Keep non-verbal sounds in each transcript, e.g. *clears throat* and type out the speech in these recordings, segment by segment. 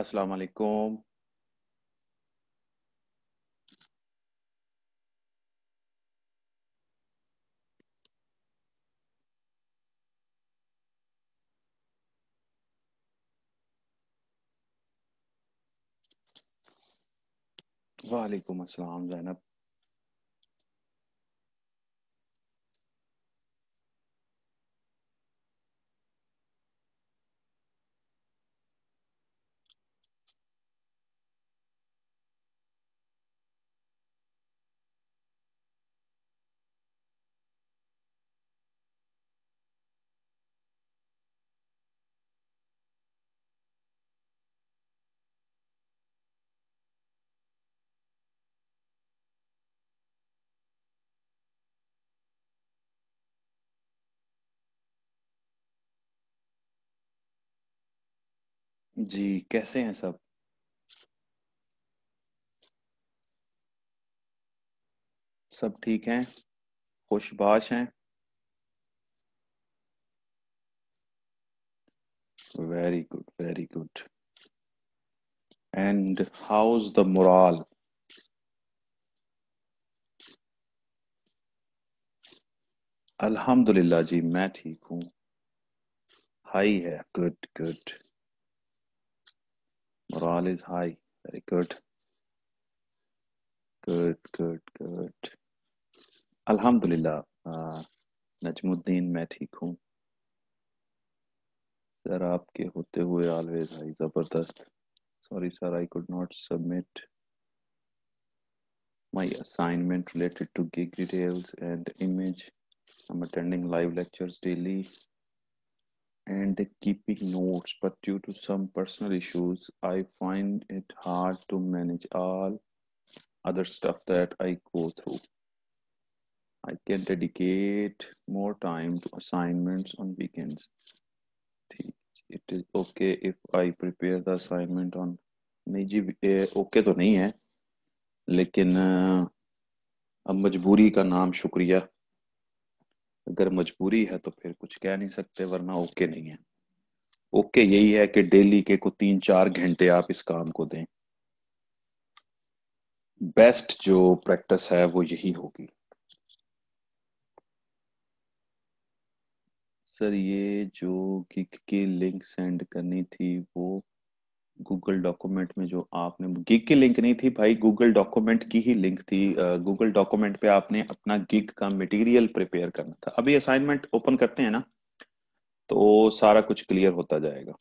अस्सलाम वालेकुम वालेकुम अस्सलाम जैनब जी कैसे हैं सब सब ठीक हैं खुशबाश हैं very good very good and how's the morale अल्हम्दुलिल्लाह जी मैं ठीक हूँ हाई है good good Morale is high. Very good. Good, good, good. Alhamdulillah. Uh, Najmuddin मैं ठीक हूँ सर आपके होते हुए ऑलवेज हाई ज़बरदस्त sorry sir I could not submit my assignment related to gig details and image. I'm attending live lectures daily and keeping notes, but due to some personal issues, I find it hard to manage all other stuff that I go through. I can dedicate more time to assignments on weekends. It is okay if I prepare the assignment on नहीं जी okay तो नहीं है लेकिन अब मजबूरी का नाम शुक्रिया अगर मजबूरी है तो फिर कुछ कह नहीं सकते वरना ओके नहीं है ओके यही है कि डेली के को तीन चार घंटे आप इस काम को दें बेस्ट जो प्रैक्टिस है वो यही होगी सर ये जो किक की लिंक सेंड करनी थी वो गूगल डॉक्यूमेंट में जो आपने गिग की लिंक नहीं थी भाई गूगल डॉक्यूमेंट की ही लिंक थी गूगल डॉक्यूमेंट पे आपने अपना गिग का मटेरियल प्रिपेयर करना था अभी असाइनमेंट ओपन करते हैं ना तो सारा कुछ क्लियर होता जाएगा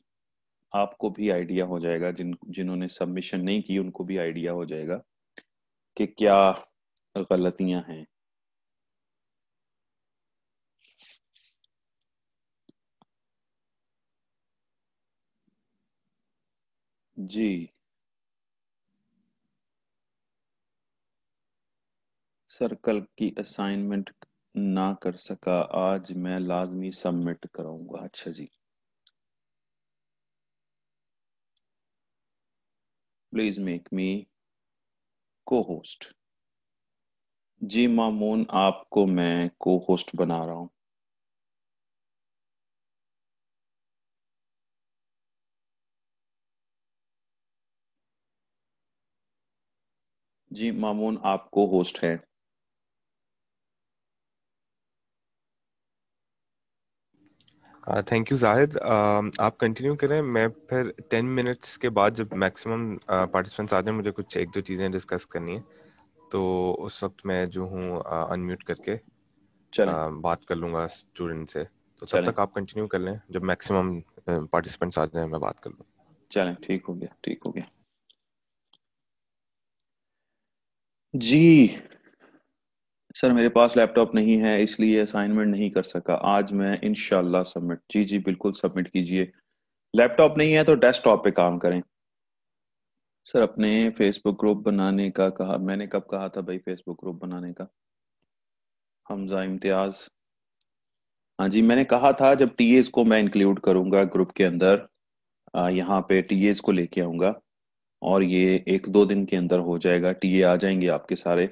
आपको भी आइडिया हो जाएगा जिन जिन्होंने सबमिशन नहीं की उनको भी आइडिया हो जाएगा कि क्या गलतियां हैं जी सर्कल की असाइनमेंट ना कर सका आज मैं लाजमी सबमिट कराऊंगा अच्छा जी प्लीज मेक मी को होस्ट जी मामून आपको मैं को होस्ट बना रहा हूं जी मामून आपको होस्ट है थैंक यू जाहिद आप कंटिन्यू करें मैं फिर टेन मिनट्स के बाद जब मैक्सिमम पार्टिसिपेंट्स आ जाए मुझे कुछ एक दो चीज़ें डिस्कस करनी है तो उस वक्त मैं जो हूँ अनम्यूट uh, करके आ, uh, बात कर लूँगा स्टूडेंट से तो तब तक आप कंटिन्यू कर लें जब मैक्सिमम पार्टिसिपेंट्स uh, आ जाए मैं बात कर लूँ चलें ठीक हो गया ठीक हो गया जी सर मेरे पास लैपटॉप नहीं है इसलिए असाइनमेंट नहीं कर सका आज मैं इनशाला सबमिट जी जी बिल्कुल सबमिट कीजिए लैपटॉप नहीं है तो डेस्कटॉप पे काम करें सर अपने फेसबुक ग्रुप बनाने का कहा मैंने कब कहा था भाई फेसबुक ग्रुप बनाने का हमजा इम्तियाज हाँ जी मैंने कहा था जब टीएस को मैं इंक्लूड करूंगा ग्रुप के अंदर यहाँ पे टीएस को लेके आऊंगा और ये एक दो दिन के अंदर हो जाएगा टीए आ जाएंगे आपके सारे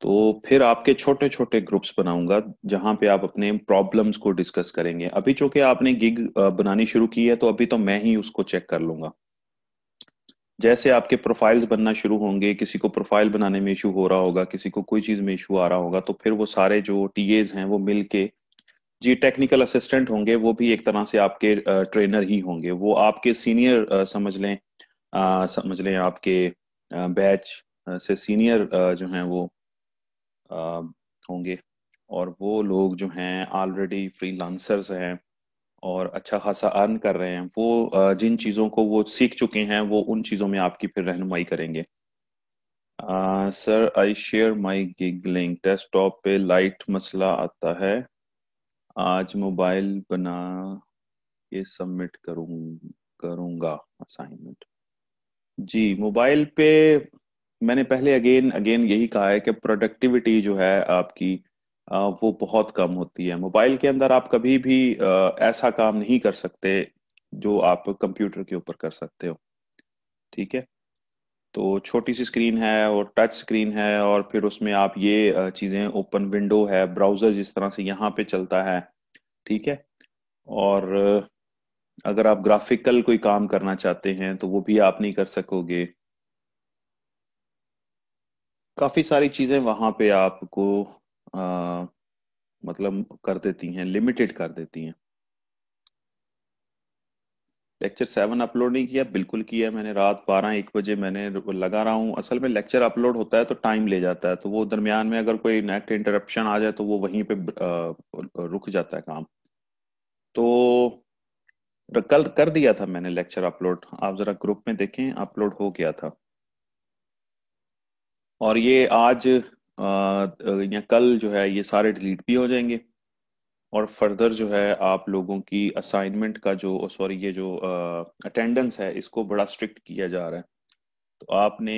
तो फिर आपके छोटे छोटे ग्रुप्स बनाऊंगा जहां पे आप अपने प्रॉब्लम्स को डिस्कस करेंगे अभी चूंकि आपने गिग बनानी शुरू की है तो अभी तो मैं ही उसको चेक कर लूंगा जैसे आपके प्रोफाइल्स बनना शुरू होंगे किसी को प्रोफाइल बनाने में इशू हो रहा होगा किसी को कोई चीज में इशू आ रहा होगा तो फिर वो सारे जो टीएज हैं वो मिल जी टेक्निकल असिस्टेंट होंगे वो भी एक तरह से आपके ट्रेनर ही होंगे वो आपके सीनियर समझ लें समझ लें आपके बैच से सीनियर जो हैं वो होंगे और वो लोग जो हैं ऑलरेडी फ्रीलांसर्स हैं और अच्छा खासा अर्न कर रहे हैं वो जिन चीज़ों को वो सीख चुके हैं वो उन चीज़ों में आपकी फिर रहनुमाई करेंगे sir I share my gig link desktop पे लाइट मसला आता है आज मोबाइल बना के सबमिट करूँ करूँगा असाइनमेंट जी मोबाइल पे मैंने पहले अगेन अगेन यही कहा है कि प्रोडक्टिविटी जो है आपकी वो बहुत कम होती है मोबाइल के अंदर आप कभी भी ऐसा काम नहीं कर सकते जो आप कंप्यूटर के ऊपर कर सकते हो ठीक है तो छोटी सी स्क्रीन है और टच स्क्रीन है और फिर उसमें आप ये चीज़ें ओपन विंडो है ब्राउज़र जिस तरह से यहाँ पे चलता है ठीक है और अगर आप ग्राफिकल कोई काम करना चाहते हैं तो वो भी आप नहीं कर सकोगे काफी सारी चीजें वहां पे आपको आ, मतलब कर देती हैं लिमिटेड कर देती हैं लेक्चर सेवन अपलोड नहीं किया बिल्कुल किया मैंने रात बारह एक बजे मैंने लगा रहा हूं असल में लेक्चर अपलोड होता है तो टाइम ले जाता है तो वो दरमियान में अगर कोई नेट इंटरप्शन आ जाए तो वो वहीं पे रुक जाता है काम तो कल कर दिया था मैंने लेक्चर अपलोड आप जरा ग्रुप में देखें अपलोड हो गया था और ये आज या कल जो है ये सारे डिलीट भी हो जाएंगे और फर्दर जो है आप लोगों की असाइनमेंट का जो सॉरी ये जो अटेंडेंस है इसको बड़ा स्ट्रिक्ट किया जा रहा है तो आपने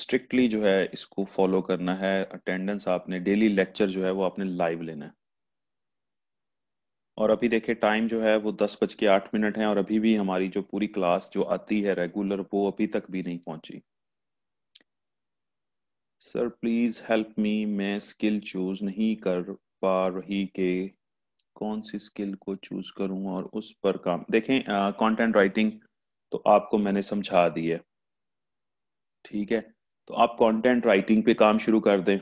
स्ट्रिक्टली जो है इसको फॉलो करना है अटेंडेंस आपने डेली लेक्चर जो है वो आपने लाइव लेना है और अभी देखे टाइम जो है वो दस बज के आठ मिनट है और अभी भी हमारी जो पूरी क्लास जो आती है रेगुलर वो अभी तक भी नहीं पहुंची सर प्लीज हेल्प मी मैं स्किल चूज नहीं कर पा रही के कौन सी स्किल को चूज करूं और उस पर काम देखें कंटेंट राइटिंग तो आपको मैंने समझा दी है ठीक है तो आप कंटेंट राइटिंग पे काम शुरू कर दें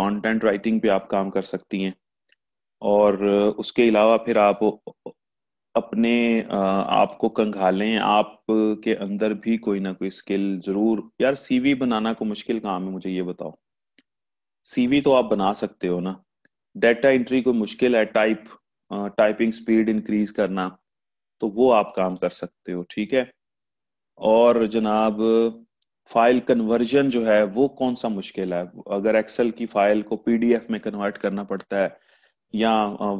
कंटेंट राइटिंग पे आप काम कर सकती हैं और उसके अलावा फिर आप अपने आप को कंघालें आप के अंदर भी कोई ना कोई स्किल जरूर यार सीवी बनाना को मुश्किल काम है मुझे ये बताओ सीवी तो आप बना सकते हो ना डेटा एंट्री को मुश्किल है टाइप टाइपिंग स्पीड इंक्रीज करना तो वो आप काम कर सकते हो ठीक है और जनाब फाइल कन्वर्जन जो है वो कौन सा मुश्किल है अगर एक्सेल की फाइल को पीडीएफ में कन्वर्ट करना पड़ता है या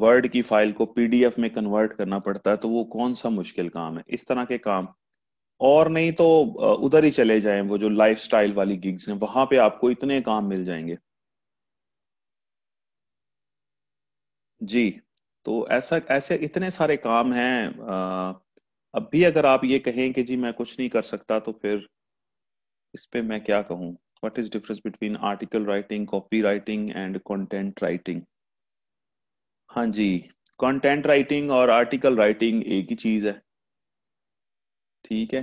वर्ड की फाइल को पीडीएफ में कन्वर्ट करना पड़ता है तो वो कौन सा मुश्किल काम है इस तरह के काम और नहीं तो उधर ही चले जाएं वो जो लाइफस्टाइल वाली गिग्स हैं वहां पे आपको इतने काम मिल जाएंगे जी तो ऐसा ऐसे इतने सारे काम हैं अब भी अगर आप ये कहें कि जी मैं कुछ नहीं कर सकता तो फिर इस पे मैं क्या कहूँ what is difference between article writing copy writing and content writing हाँ जी कंटेंट राइटिंग और आर्टिकल राइटिंग एक ही चीज है ठीक है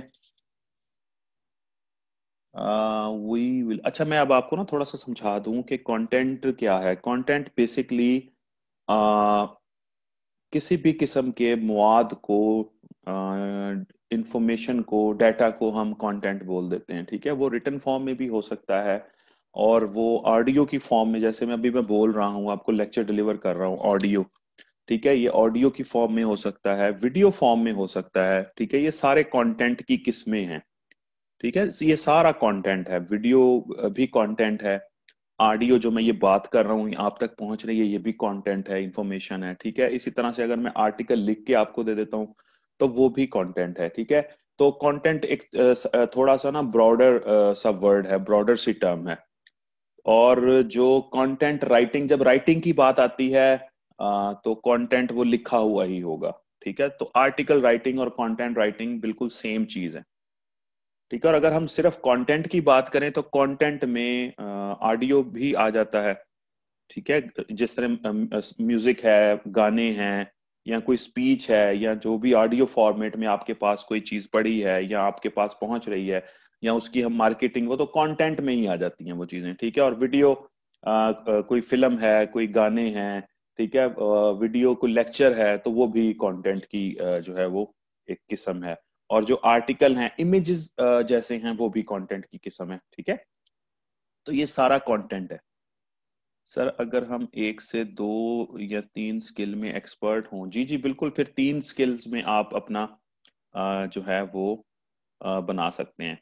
वी विल अच्छा मैं अब आपको ना थोड़ा सा समझा दूं कि कंटेंट क्या है कंटेंट बेसिकली किसी भी किस्म के मुआद को इंफॉर्मेशन को डाटा को हम कंटेंट बोल देते हैं ठीक है वो रिटर्न फॉर्म में भी हो सकता है और वो ऑडियो की फॉर्म में जैसे मैं अभी मैं बोल रहा हूँ आपको लेक्चर डिलीवर कर रहा हूँ ऑडियो ठीक है ये ऑडियो की फॉर्म में हो सकता है वीडियो फॉर्म में हो सकता है ठीक है ये सारे कंटेंट की किस्में हैं ठीक है ये सारा कंटेंट है वीडियो भी कंटेंट है ऑडियो जो मैं ये बात कर रहा हूँ आप तक पहुंच रही है ये भी कंटेंट है इंफॉर्मेशन है ठीक है इसी तरह से अगर मैं आर्टिकल लिख के आपको दे देता हूँ तो वो भी कॉन्टेंट है ठीक है तो कॉन्टेंट एक थोड़ा सा ना ब्रॉडर सा वर्ड है ब्रॉडर सी टर्म है और जो कंटेंट राइटिंग जब राइटिंग की बात आती है तो कंटेंट वो लिखा हुआ ही होगा ठीक है तो आर्टिकल राइटिंग और कंटेंट राइटिंग बिल्कुल सेम चीज है ठीक है और अगर हम सिर्फ कंटेंट की बात करें तो कंटेंट में ऑडियो भी आ जाता है ठीक है जिस तरह म्यूजिक है गाने हैं या कोई स्पीच है या जो भी ऑडियो फॉर्मेट में आपके पास कोई चीज पड़ी है या आपके पास पहुंच रही है या उसकी हम मार्केटिंग वो तो कंटेंट में ही आ जाती हैं वो चीजें ठीक है और वीडियो आ, कोई फिल्म है कोई गाने हैं ठीक है वीडियो कोई लेक्चर है तो वो भी कंटेंट की जो है वो एक किस्म है और जो आर्टिकल हैं इमेजेस जैसे हैं वो भी कंटेंट की किस्म है ठीक है तो ये सारा कंटेंट है सर अगर हम एक से दो या तीन स्किल में एक्सपर्ट हों जी जी बिल्कुल फिर तीन स्किल्स में आप अपना जो है वो बना सकते हैं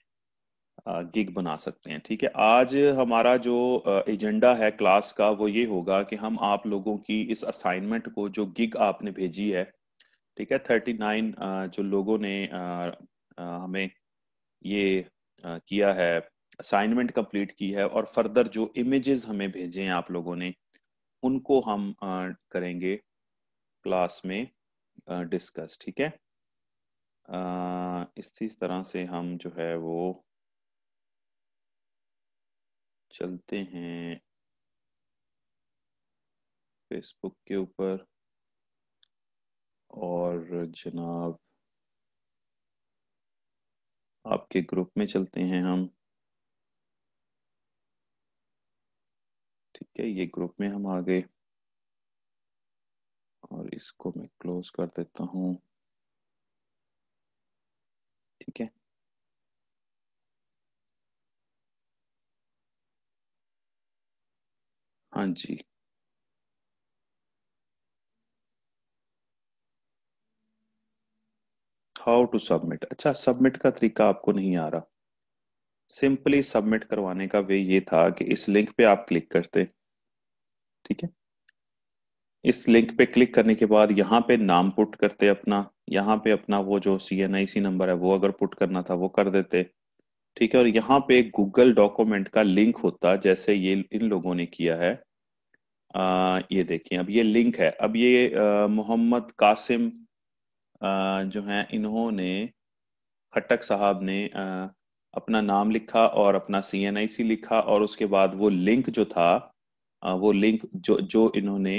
गिग बना सकते हैं ठीक है आज हमारा जो एजेंडा है क्लास का वो ये होगा कि हम आप लोगों की इस असाइनमेंट को जो गिग आपने भेजी है ठीक है थर्टी नाइन जो लोगों ने हमें ये किया है असाइनमेंट कंप्लीट की है और फर्दर जो इमेजेस हमें भेजे हैं आप लोगों ने उनको हम करेंगे क्लास में डिस्कस ठीक है इसी तरह से हम जो है वो चलते हैं फेसबुक के ऊपर और जनाब आपके ग्रुप में चलते हैं हम ठीक है ये ग्रुप में हम आ गए और इसको मैं क्लोज कर देता हूँ ठीक है हाँ जी हाउ टू सबमिट अच्छा सबमिट का तरीका आपको नहीं आ रहा सिंपली सबमिट करवाने का वे ये था कि इस लिंक पे आप क्लिक करते ठीक है इस लिंक पे क्लिक करने के बाद यहाँ पे नाम पुट करते अपना यहाँ पे अपना वो जो सी एन आई सी नंबर है वो अगर पुट करना था वो कर देते ठीक है और यहाँ पे गूगल डॉक्यूमेंट का लिंक होता जैसे ये इन लोगों ने किया है आ, ये देखिए अब ये लिंक है अब ये मोहम्मद कासिम आ, जो है इन्होंने खट्टक साहब ने आ, अपना नाम लिखा और अपना सी लिखा और उसके बाद वो लिंक जो था वो लिंक जो जो इन्होंने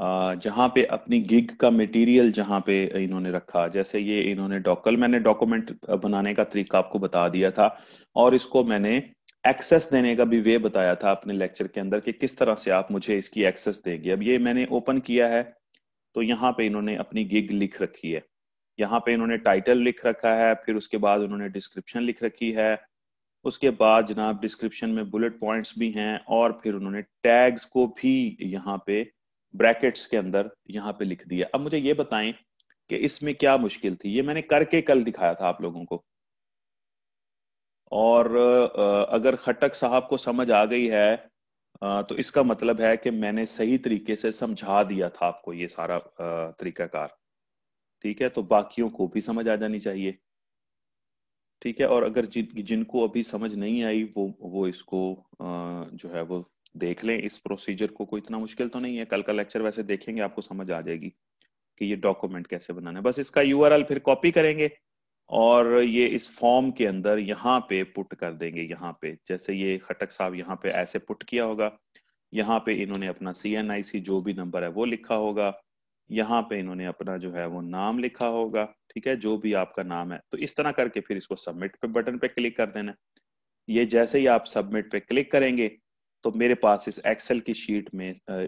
जहां पे अपनी गिग का मटेरियल जहाँ पे इन्होंने रखा जैसे ये इन्होंने डॉकल मैंने डॉक्यूमेंट बनाने का तरीका आपको बता दिया था और इसको मैंने एक्सेस देने का भी वे बताया था अपने लेक्चर के अंदर कि किस तरह से आप मुझे इसकी एक्सेस देंगे अब ये मैंने ओपन किया है तो यहाँ पे इन्होंने अपनी गिग लिख रखी है यहाँ पे इन्होंने टाइटल लिख रखा है फिर उसके बाद उन्होंने डिस्क्रिप्शन लिख रखी है उसके बाद जनाब डिस्क्रिप्शन में बुलेट पॉइंट्स भी हैं और फिर उन्होंने टैग्स को भी यहाँ पे ब्रैकेट्स के अंदर यहाँ पे लिख दिया अब मुझे ये बताएं कि इसमें क्या मुश्किल थी ये मैंने करके कल दिखाया था आप लोगों को और अगर खटक साहब को समझ आ गई है तो इसका मतलब है कि मैंने सही तरीके से समझा दिया था आपको ये सारा तरीकाकार ठीक है तो बाकियों को भी समझ आ जानी चाहिए ठीक है और अगर जिन जिनको अभी समझ नहीं आई वो वो इसको जो है वो देख लें इस प्रोसीजर को कोई इतना मुश्किल तो नहीं है कल का लेक्चर वैसे देखेंगे आपको समझ आ जाएगी कि ये डॉक्यूमेंट कैसे बनाना है बस इसका यू फिर कॉपी करेंगे और ये इस फॉर्म के अंदर यहाँ पे पुट कर देंगे यहाँ पे जैसे ये खटक साहब यहाँ पे ऐसे पुट किया होगा यहाँ पे इन्होंने अपना सी एन आई सी जो भी नंबर है वो लिखा होगा यहाँ पे इन्होंने अपना जो है वो नाम लिखा होगा ठीक है जो भी आपका नाम है तो इस तरह करके फिर इसको सबमिट पे बटन पे क्लिक कर देना ये जैसे ही आप सबमिट पे क्लिक करेंगे तो मेरे पास इस एक्सेल की शीट में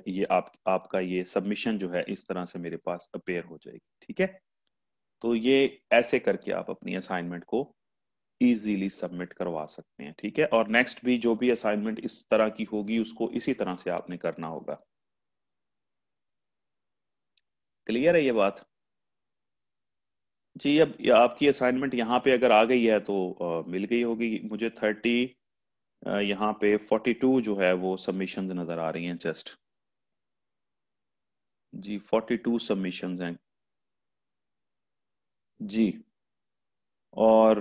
ये आप आपका ये सबमिशन जो है इस तरह से मेरे पास अपेयर हो जाएगी ठीक है तो ये ऐसे करके आप अपनी असाइनमेंट को इजीली सबमिट करवा सकते हैं ठीक है और नेक्स्ट भी जो भी असाइनमेंट इस तरह की होगी उसको इसी तरह से आपने करना होगा क्लियर है ये बात जी अब आपकी असाइनमेंट यहाँ पे अगर आ गई है तो आ, मिल गई होगी मुझे थर्टी यहाँ पे 42 जो है वो सबमिशन नजर आ रही हैं जस्ट जी 42 सबमिशन हैं जी और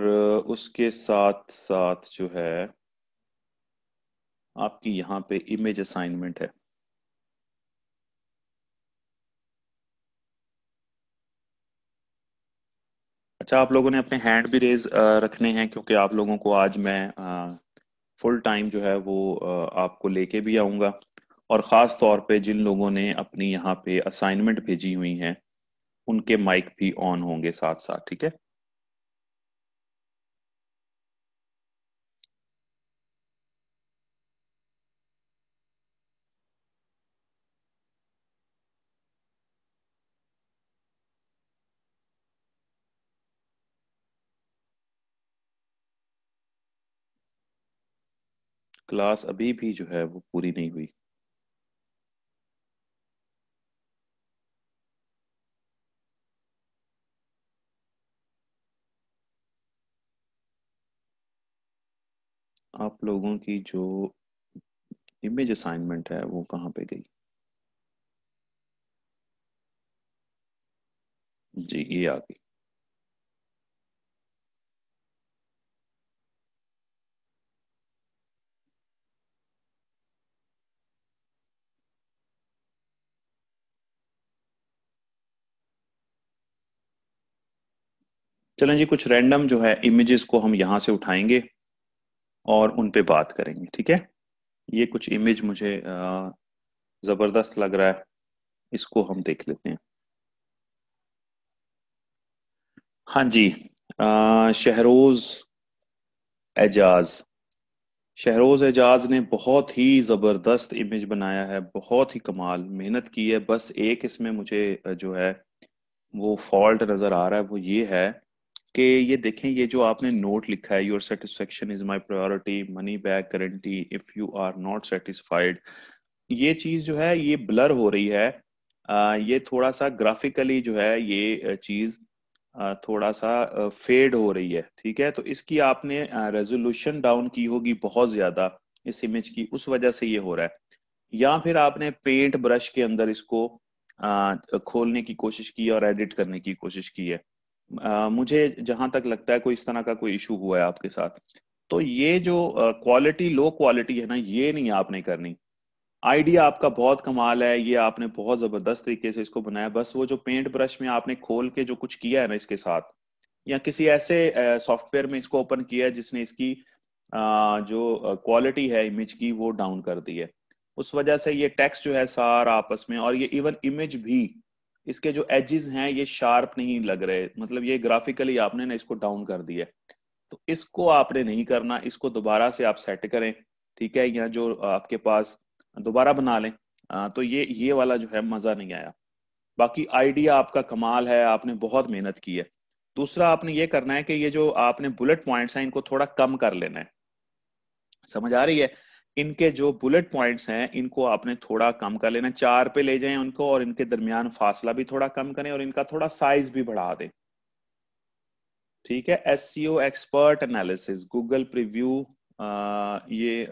उसके साथ साथ जो है आपकी यहाँ पे इमेज असाइनमेंट है अच्छा आप लोगों ने अपने हैंड भी रेज रखने हैं क्योंकि आप लोगों को आज मैं फुल टाइम जो है वो आपको लेके भी आऊंगा और ख़ास तौर पे जिन लोगों ने अपनी यहाँ पे असाइनमेंट भेजी हुई है उनके माइक भी ऑन होंगे साथ साथ ठीक है क्लास अभी भी जो है वो पूरी नहीं हुई आप लोगों की जो इमेज असाइनमेंट है वो कहाँ पे गई जी ये आ गई चलें जी कुछ रैंडम जो है इमेजेस को हम यहां से उठाएंगे और उन पे बात करेंगे ठीक है ये कुछ इमेज मुझे ज़बरदस्त लग रहा है इसको हम देख लेते हैं हाँ जी शहरोज एजाज शहरोज एजाज ने बहुत ही ज़बरदस्त इमेज बनाया है बहुत ही कमाल मेहनत की है बस एक इसमें मुझे जो है वो फॉल्ट नज़र आ रहा है वो ये है कि ये देखें ये जो आपने नोट लिखा है your satisfaction is my priority money back guarantee if you are not satisfied ये चीज जो है ये ब्लर हो रही है आ, ये थोड़ा सा ग्राफिकली जो है ये चीज थोड़ा सा फेड हो रही है ठीक है तो इसकी आपने रेजोल्यूशन डाउन की होगी बहुत ज्यादा इस इमेज की उस वजह से ये हो रहा है या फिर आपने पेंट ब्रश के अंदर इसको खोलने की कोशिश की और एडिट करने की कोशिश की है मुझे जहां तक लगता है कोई इस तरह का कोई इशू हुआ है आपके साथ तो ये जो क्वालिटी लो क्वालिटी है ना ये नहीं आपने करनी आइडिया आपका बहुत कमाल है ये आपने बहुत जबरदस्त तरीके से इसको बनाया बस वो जो पेंट ब्रश में आपने खोल के जो कुछ किया है ना इसके साथ या किसी ऐसे सॉफ्टवेयर में इसको ओपन किया है जिसने इसकी आ, जो क्वालिटी है इमेज की वो डाउन कर दी है उस वजह से ये टेक्स्ट जो है सारा आपस में और ये इवन इमेज भी इसके जो एजेस हैं ये शार्प नहीं लग रहे मतलब ये ग्राफिकली आपने ना इसको डाउन कर दिया तो इसको आपने नहीं करना इसको दोबारा से आप सेट करें ठीक है या जो आपके पास दोबारा बना लें तो ये ये वाला जो है मजा नहीं आया बाकी आइडिया आपका कमाल है आपने बहुत मेहनत की है दूसरा आपने ये करना है कि ये जो आपने बुलेट पॉइंट्स हैं इनको थोड़ा कम कर लेना है समझ आ रही है इनके जो बुलेट पॉइंट्स हैं इनको आपने थोड़ा कम कर लेना चार पे ले जाएं उनको और इनके दरमियान फासला भी थोड़ा कम करें और इनका थोड़ा साइज भी बढ़ा दें ठीक है S expert analysis Google preview ये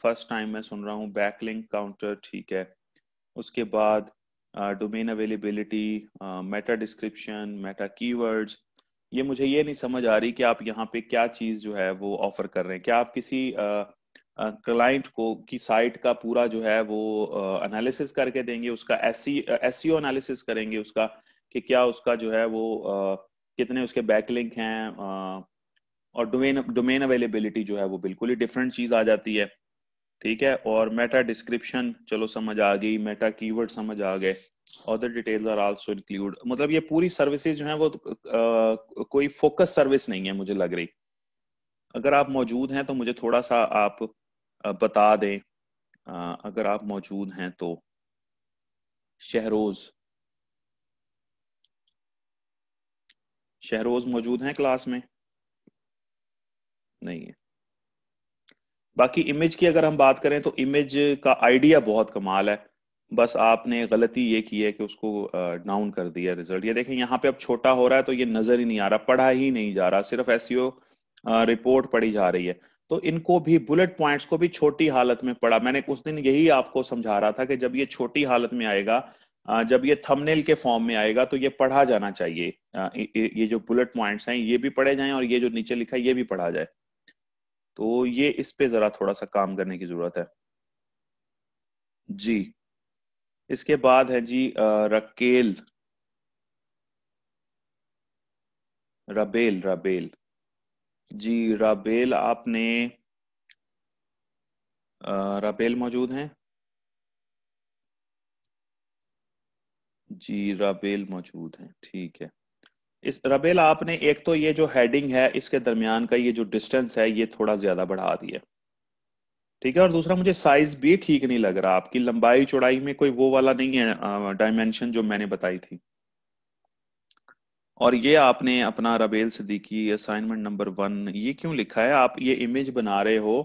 फर्स्ट टाइम मैं सुन रहा हूँ बैकलिंक काउंटर ठीक है उसके बाद domain availability meta description meta keywords ये मुझे ये नहीं समझ आ रही कि आप यहाँ पे क्या चीज़ जो है वो ऑफर कर रहे हैं क्या आप किसी uh, क्लाइंट को की साइट का पूरा जो है वो एनालिसिस करके देंगे उसका एस सी एनालिसिस करेंगे उसका कि क्या उसका जो है वो कितने उसके बैकलिंक हैं और डोमेन डोमेन अवेलेबिलिटी जो है वो बिल्कुल ही डिफरेंट चीज आ जाती है ठीक है और मेटा डिस्क्रिप्शन चलो समझ आ गई मेटा कीवर्ड समझ आ गए other details are also include मतलब ये पूरी सर्विसेज जो है वो आ, कोई फोकस सर्विस नहीं है मुझे लग रही अगर आप मौजूद हैं तो मुझे थोड़ा सा आप बता दें अगर आप मौजूद हैं तो शहरोज शहरोज मौजूद हैं क्लास में नहीं है बाकी इमेज की अगर हम बात करें तो इमेज का आइडिया बहुत कमाल है बस आपने गलती ये की है कि उसको डाउन कर दिया रिजल्ट ये देखें यहाँ पे अब छोटा हो रहा है तो ये नजर ही नहीं आ रहा पढ़ा ही नहीं जा रहा सिर्फ ऐसी रिपोर्ट e पढ़ी जा रही है तो इनको भी बुलेट पॉइंट्स को भी छोटी हालत में पढ़ा मैंने उस दिन यही आपको समझा रहा था कि जब ये छोटी हालत में आएगा जब ये थंबनेल के फॉर्म में आएगा तो ये पढ़ा जाना चाहिए ये जो बुलेट पॉइंट्स हैं ये भी पढ़े जाएं और ये जो नीचे लिखा है ये भी पढ़ा जाए तो ये इस पे जरा थोड़ा सा काम करने की जरूरत है जी इसके बाद है जी रकेल रबेल रबेल जी राबेल आपने राबेल मौजूद हैं जी राबेल मौजूद हैं ठीक है इस रबेल आपने एक तो ये जो हेडिंग है इसके दरमियान का ये जो डिस्टेंस है ये थोड़ा ज्यादा बढ़ा दिया ठीक है और दूसरा मुझे साइज भी ठीक नहीं लग रहा आपकी लंबाई चौड़ाई में कोई वो वाला नहीं है डायमेंशन जो मैंने बताई थी और ये आपने अपना Rabel Siddiqui assignment number one ये क्यों लिखा है आप ये इमेज बना रहे हो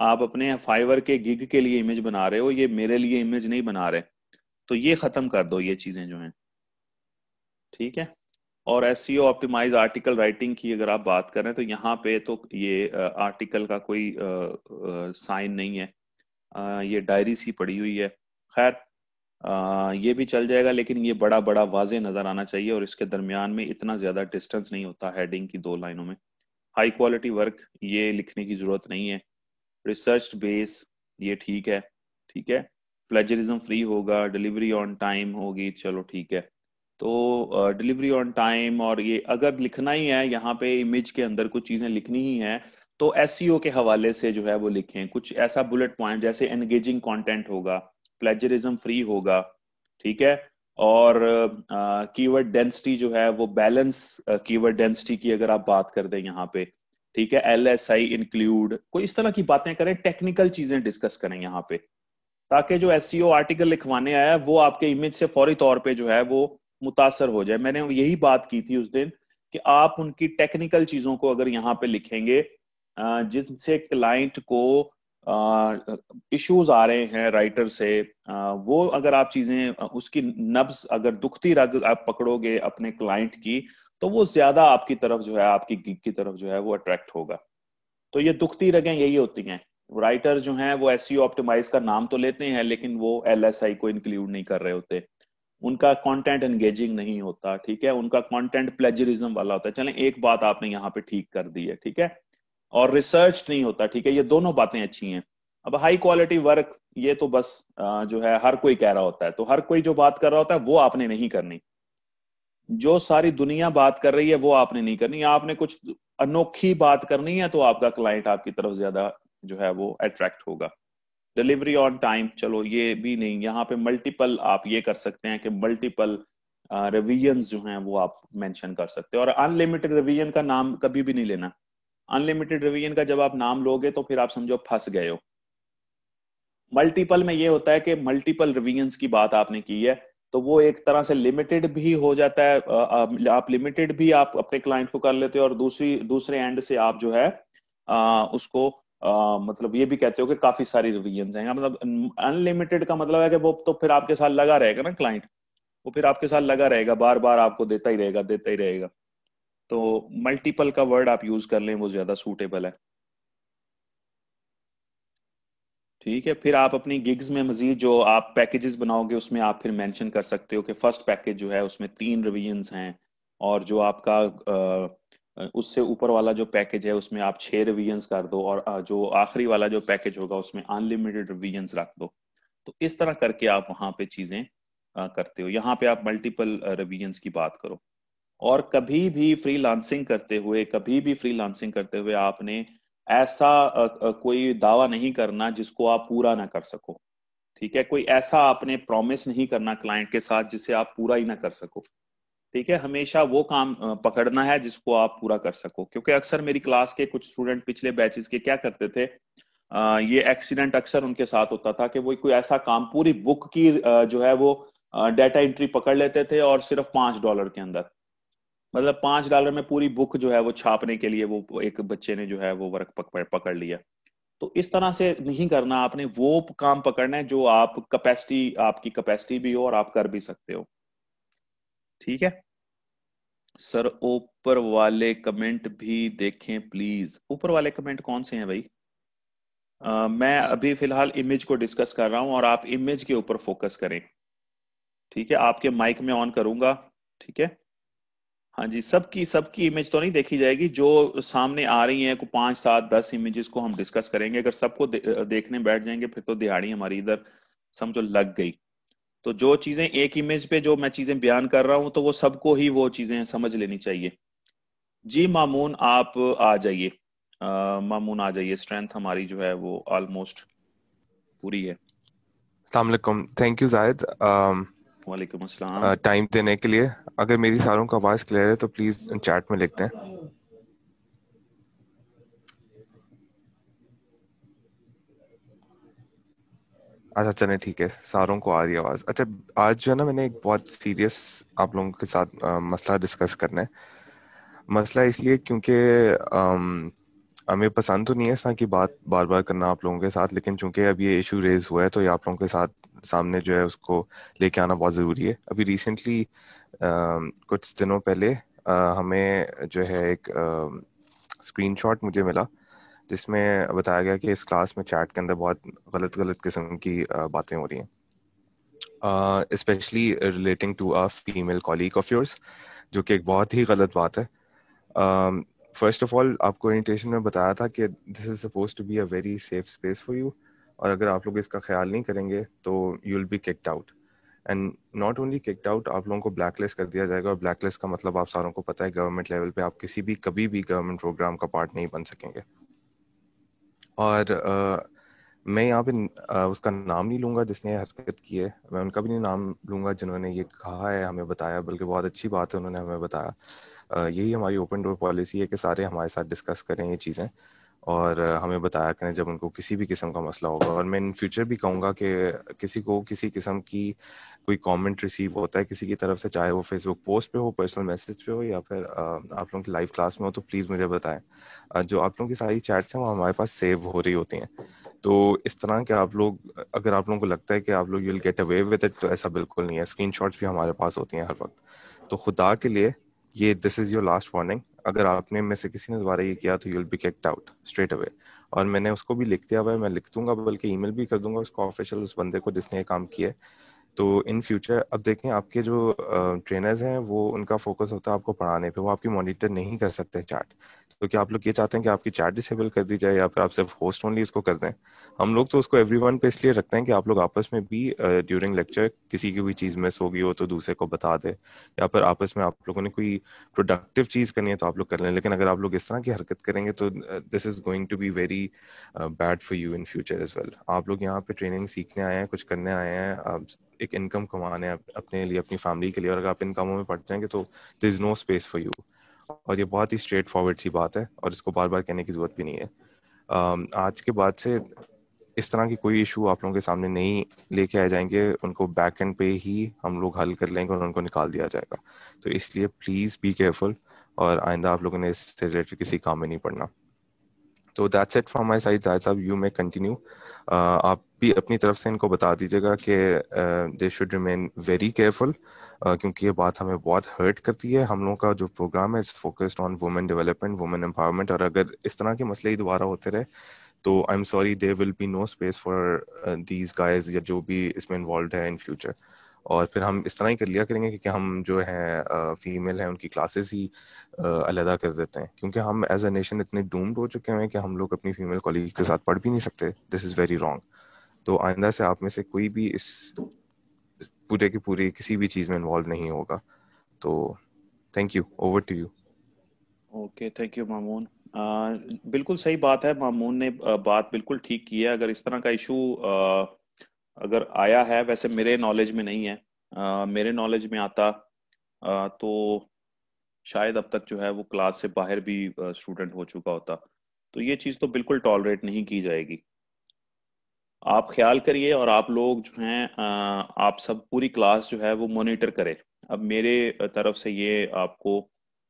आप अपने फाइवर के गिग के लिए इमेज बना रहे हो ये मेरे लिए इमेज नहीं बना रहे तो ये खत्म कर दो ये चीजें जो हैं ठीक है और S C optimize article writing की अगर आप बात करें तो यहाँ पे तो ये आर्टिकल का कोई साइन नहीं है आ, ये डायरी सी पड़ी हुई है खैर ये भी चल जाएगा लेकिन ये बड़ा बड़ा वाजे नजर आना चाहिए और इसके दरमियान में इतना ज्यादा डिस्टेंस नहीं होता हेडिंग की दो लाइनों में हाई क्वालिटी वर्क ये लिखने की जरूरत नहीं है रिसर्च बेस ये ठीक है ठीक है प्लेजरिज्म फ्री होगा डिलीवरी ऑन टाइम होगी चलो ठीक है तो डिलीवरी ऑन टाइम और ये अगर लिखना ही है यहाँ पे इमेज के अंदर कुछ चीजें लिखनी ही है तो एस e के हवाले से जो है वो लिखें कुछ ऐसा बुलेट पॉइंट जैसे एंगेजिंग कॉन्टेंट होगा प्लेजरिज्म फ्री होगा ठीक है और कीवर्ड uh, डेंसिटी जो है वो बैलेंस कीवर्ड डेंसिटी की अगर आप बात कर दें यहाँ पे ठीक है एल एस आई इंक्लूड कोई इस तरह की बातें करें टेक्निकल चीजें डिस्कस करें यहाँ पे ताकि जो एस आर्टिकल e लिखवाने आया वो आपके इमेज से फौरी तौर पे जो है वो मुतासर हो जाए मैंने यही बात की थी उस दिन कि आप उनकी टेक्निकल चीजों को अगर यहाँ पे लिखेंगे जिनसे क्लाइंट को इश्यूज आ रहे हैं राइटर से वो अगर आप चीजें उसकी नब्स अगर दुखती रग आप पकड़ोगे अपने क्लाइंट की तो वो ज्यादा आपकी तरफ जो है आपकी गिग की तरफ जो है वो अट्रैक्ट होगा तो ये दुखती रगें यही होती हैं राइटर जो हैं वो एस ऑप्टिमाइज e का नाम तो लेते हैं लेकिन वो एल को इंक्लूड नहीं कर रहे होते उनका कंटेंट एंगेजिंग नहीं होता ठीक है उनका कंटेंट प्लेजरिज्म वाला होता है चलें एक बात आपने यहाँ पे ठीक कर दी है ठीक है और रिसर्च नहीं होता ठीक है ये दोनों बातें अच्छी हैं अब हाई क्वालिटी वर्क ये तो बस जो है हर कोई कह रहा होता है तो हर कोई जो बात कर रहा होता है वो आपने नहीं करनी जो सारी दुनिया बात कर रही है वो आपने नहीं करनी आपने कुछ अनोखी बात करनी है तो आपका क्लाइंट आपकी तरफ ज्यादा जो है वो अट्रैक्ट होगा डिलीवरी ऑन टाइम चलो ये भी नहीं यहाँ पे मल्टीपल आप ये कर सकते हैं कि मल्टीपल रिविजन जो हैं वो आप मेंशन कर सकते हैं और अनलिमिटेड रिविजन का नाम कभी भी नहीं लेना अनलिमिटेड रिवीजन का जब आप नाम लोगे तो फिर आप समझो फंस गए हो मल्टीपल में ये होता है कि मल्टीपल रिवीजन की बात आपने की है तो वो एक तरह से लिमिटेड भी हो जाता है आप लिमिटेड भी आप अपने क्लाइंट को कर लेते हो और दूसरी दूसरे एंड से आप जो है आ, उसको आ, मतलब ये भी कहते हो कि काफी सारी रिविजन हैं मतलब अनलिमिटेड का मतलब है कि वो तो फिर आपके साथ लगा रहेगा ना क्लाइंट वो फिर आपके साथ लगा रहेगा बार बार आपको देता ही रहेगा देता ही रहेगा तो मल्टीपल का वर्ड आप यूज कर लें वो ज्यादा सूटेबल है ठीक है फिर आप अपनी गिग्स में मजीद जो आप पैकेजेस बनाओगे उसमें आप फिर मेंशन कर सकते हो कि फर्स्ट पैकेज जो है उसमें तीन रिविजन्स हैं और जो आपका उससे ऊपर वाला जो पैकेज है उसमें आप छह रिविजन्स कर दो और जो आखिरी वाला जो पैकेज होगा उसमें अनलिमिटेड रिविजन्स रख दो तो इस तरह करके आप वहां पे चीजें करते हो यहाँ पे आप मल्टीपल रिविजन्स की बात करो और कभी भी फ्रीलांसिंग करते हुए कभी भी फ्रीलांसिंग करते हुए आपने ऐसा कोई दावा नहीं करना जिसको आप पूरा ना कर सको ठीक है कोई ऐसा आपने प्रॉमिस नहीं करना क्लाइंट के साथ जिसे आप पूरा ही ना कर सको ठीक है हमेशा वो काम पकड़ना है जिसको आप पूरा कर सको क्योंकि अक्सर मेरी क्लास के कुछ स्टूडेंट पिछले बैचेस के क्या करते थे आ, ये एक्सीडेंट अक्सर उनके साथ होता था कि वो कोई ऐसा काम पूरी बुक की जो है वो डेटा एंट्री पकड़ लेते थे और सिर्फ पांच डॉलर के अंदर मतलब पांच डॉलर में पूरी बुक जो है वो छापने के लिए वो एक बच्चे ने जो है वो वर्क पकड़ पकड़ लिया तो इस तरह से नहीं करना आपने वो काम पकड़ना है जो आप कैपेसिटी आपकी कैपेसिटी भी हो और आप कर भी सकते हो ठीक है सर ऊपर वाले कमेंट भी देखें प्लीज ऊपर वाले कमेंट कौन से हैं भाई आ, मैं अभी फिलहाल इमेज को डिस्कस कर रहा हूं और आप इमेज के ऊपर फोकस करें ठीक है आपके माइक में ऑन करूंगा ठीक है हाँ जी सबकी सबकी इमेज तो नहीं देखी जाएगी जो सामने आ रही है पांच सात दस इमेजेस को हम डिस्कस करेंगे अगर सबको दे, देखने बैठ जाएंगे फिर तो दिहाड़ी हमारी इधर समझो लग गई तो जो चीजें एक इमेज पे जो मैं चीजें बयान कर रहा हूं तो वो सबको ही वो चीजें समझ लेनी चाहिए जी मामून आप आ जाइए मामून आ जाइए स्ट्रेंथ हमारी जो है वो ऑलमोस्ट पूरी है थैंक यू जायद वालेकुम अस्सलाम टाइम देने के लिए अगर मेरी सारों का आवाज़ क्लियर है तो प्लीज़ चैट में लिखते हैं अच्छा चलें ठीक है सारों को आ रही आवाज़ अच्छा आज जो है ना मैंने एक बहुत सीरियस आप लोगों के साथ आ, मसला डिस्कस करना है मसला इसलिए क्योंकि हमें पसंद तो नहीं है ऐसा कि बात बार बार करना आप लोगों के साथ लेकिन चूंकि अब ये इशू रेज हुआ है तो ये आप लोगों के साथ सामने जो है उसको लेके आना बहुत ज़रूरी है अभी रिसेंटली कुछ दिनों पहले हमें जो है एक स्क्रीनशॉट मुझे मिला जिसमें बताया गया कि इस क्लास में चैट के अंदर बहुत गलत गलत किस्म की बातें हो रही हैं specially relating to a female colleague of yours जो कि एक बहुत ही गलत बात है फर्स्ट ऑफ ऑल आपको ओरिएंटेशन में बताया था कि this is suppose to be a very safe space for you और अगर आप लोग इसका ख्याल नहीं करेंगे तो you will be kicked out and not only kicked out आप लोगों को ब्लैकलिस्ट कर दिया जाएगा और ब्लैकलिस्ट का मतलब आप सारों को पता है गवर्नमेंट लेवल पे आप किसी भी कभी भी गवर्नमेंट प्रोग्राम का पार्ट नहीं बन सकेंगे और uh, मैं यहाँ पे uh, उसका नाम नहीं लूंगा जिसने हरकत की है मैं उनका भी नहीं नाम लूंगा जिन्होंने ये कहा है हमें बताया बल्कि बहुत अच्छी बात है उन्होंने हमें बताया uh, यही हमारी ओपन डोर पॉलिसी है कि सारे हमारे साथ डिस्कस करें ये चीज़ें और हमें बताया करें जब उनको किसी भी किस्म का मसला होगा और मैं इन फ्यूचर भी कहूँगा कि किसी को किसी किस्म की कोई कमेंट रिसीव होता है किसी की तरफ से चाहे वो फेसबुक पोस्ट पे हो पर्सनल मैसेज पे हो या फिर आप लोगों की लाइव क्लास में हो तो प्लीज़ मुझे बताएं जो आप लोगों की सारी चैट्स हैं वो हमारे पास सेव हो रही होती हैं तो इस तरह के आप लोग अगर आप लोगों को लगता है कि आप लोग you will get away with it तो ऐसा बिल्कुल नहीं है स्क्रीन भी हमारे पास होती हैं हर वक्त तो खुदा के लिए ये this is your last warning अगर आपने में से किसी ने दोबारा ये किया तो you will be kicked out straight away और मैंने उसको भी लिख दिया हुआ है मैं लिख दूंगा बल्कि ईमेल भी कर दूंगा उसको ऑफिशियल उस बंदे को जिसने ये काम किया है तो इन फ्यूचर अब देखें आपके जो ट्रेनर्स हैं वो उनका फोकस होता है आपको पढ़ाने पे वो आपकी मॉनिटर नहीं कर सकते चार्ट तो क्या आप लोग ये चाहते हैं कि आपकी चैट डिसेबल कर दी जाए या फिर आप सिर्फ होस्ट ओनली इसको कर दें हम लोग तो उसको एवरी वन पे इसलिए रखते हैं कि आप लोग आपस में भी ड्यूरिंग uh, लेक्चर किसी की भी चीज़ मिस होगी हो तो दूसरे को बता दे या फिर आपस में आप लोगों ने कोई प्रोडक्टिव चीज़ करनी है तो आप लोग कर लें लेकिन अगर आप लोग इस तरह की हरकत करेंगे तो this is going to be very bad for you in future as well आप लोग यहाँ पे ट्रेनिंग सीखने आए हैं कुछ करने आए हैं एक इनकम कमाने अपने लिए अपनी फैमिली के लिए और अगर आप इन कामों में पड़ जाएंगे तो there is no space for you और ये बहुत ही स्ट्रेट फॉरवर्ड सी बात है और इसको बार बार कहने की जरूरत भी नहीं है आज के बाद से इस तरह के कोई इशू आप लोगों के सामने नहीं लेके आ जाएंगे उनको बैक एंड पे ही हम लोग हल कर लेंगे और उनको निकाल दिया जाएगा तो इसलिए प्लीज बी केयरफुल और आइंदा आप लोगों ने इससे रिलेटेड किसी काम में नहीं पड़ना तो that's it from my side Zaid साहब यू मे कंटिन्यू आप भी अपनी तरफ से इनको बता दीजिएगा कि they should remain very careful क्योंकि ये बात हमें बहुत हर्ट करती है हम लोगों का जो प्रोग्राम है is focused on women development women empowerment और अगर इस तरह के मसले ही दोबारा होते रहे तो I am sorry there will be no space for these guys या जो भी इसमें इन्वॉल्व है इन फ्यूचर और फिर हम इस तरह ही कर लिया करेंगे क्योंकि हम जो है फीमेल हैं उनकी क्लासेस ही अलहदा कर देते हैं क्योंकि हम एज अ नेशन इतने डूम्ड हो चुके हैं कि हम लोग अपनी फीमेल कॉलेज के साथ पढ़ भी नहीं सकते दिस इज़ वेरी रॉन्ग तो आइंदा से आप में से कोई भी इस पूरे के पूरे किसी भी चीज में इन्वॉल्व नहीं होगा तो thank you over to you okay thank you Mamoon बिल्कुल सही बात है मामून ने uh, बात बिल्कुल ठीक की है अगर इस तरह का इशू uh, अगर आया है वैसे मेरे नॉलेज में नहीं है आ, uh, मेरे नॉलेज में आता आ, तो शायद अब तक जो है वो क्लास से बाहर भी स्टूडेंट हो चुका होता तो ये चीज़ तो बिल्कुल टॉलरेट नहीं की जाएगी आप ख्याल करिए और आप लोग जो हैं आप सब पूरी क्लास जो है वो मॉनिटर करें अब मेरे तरफ से ये आपको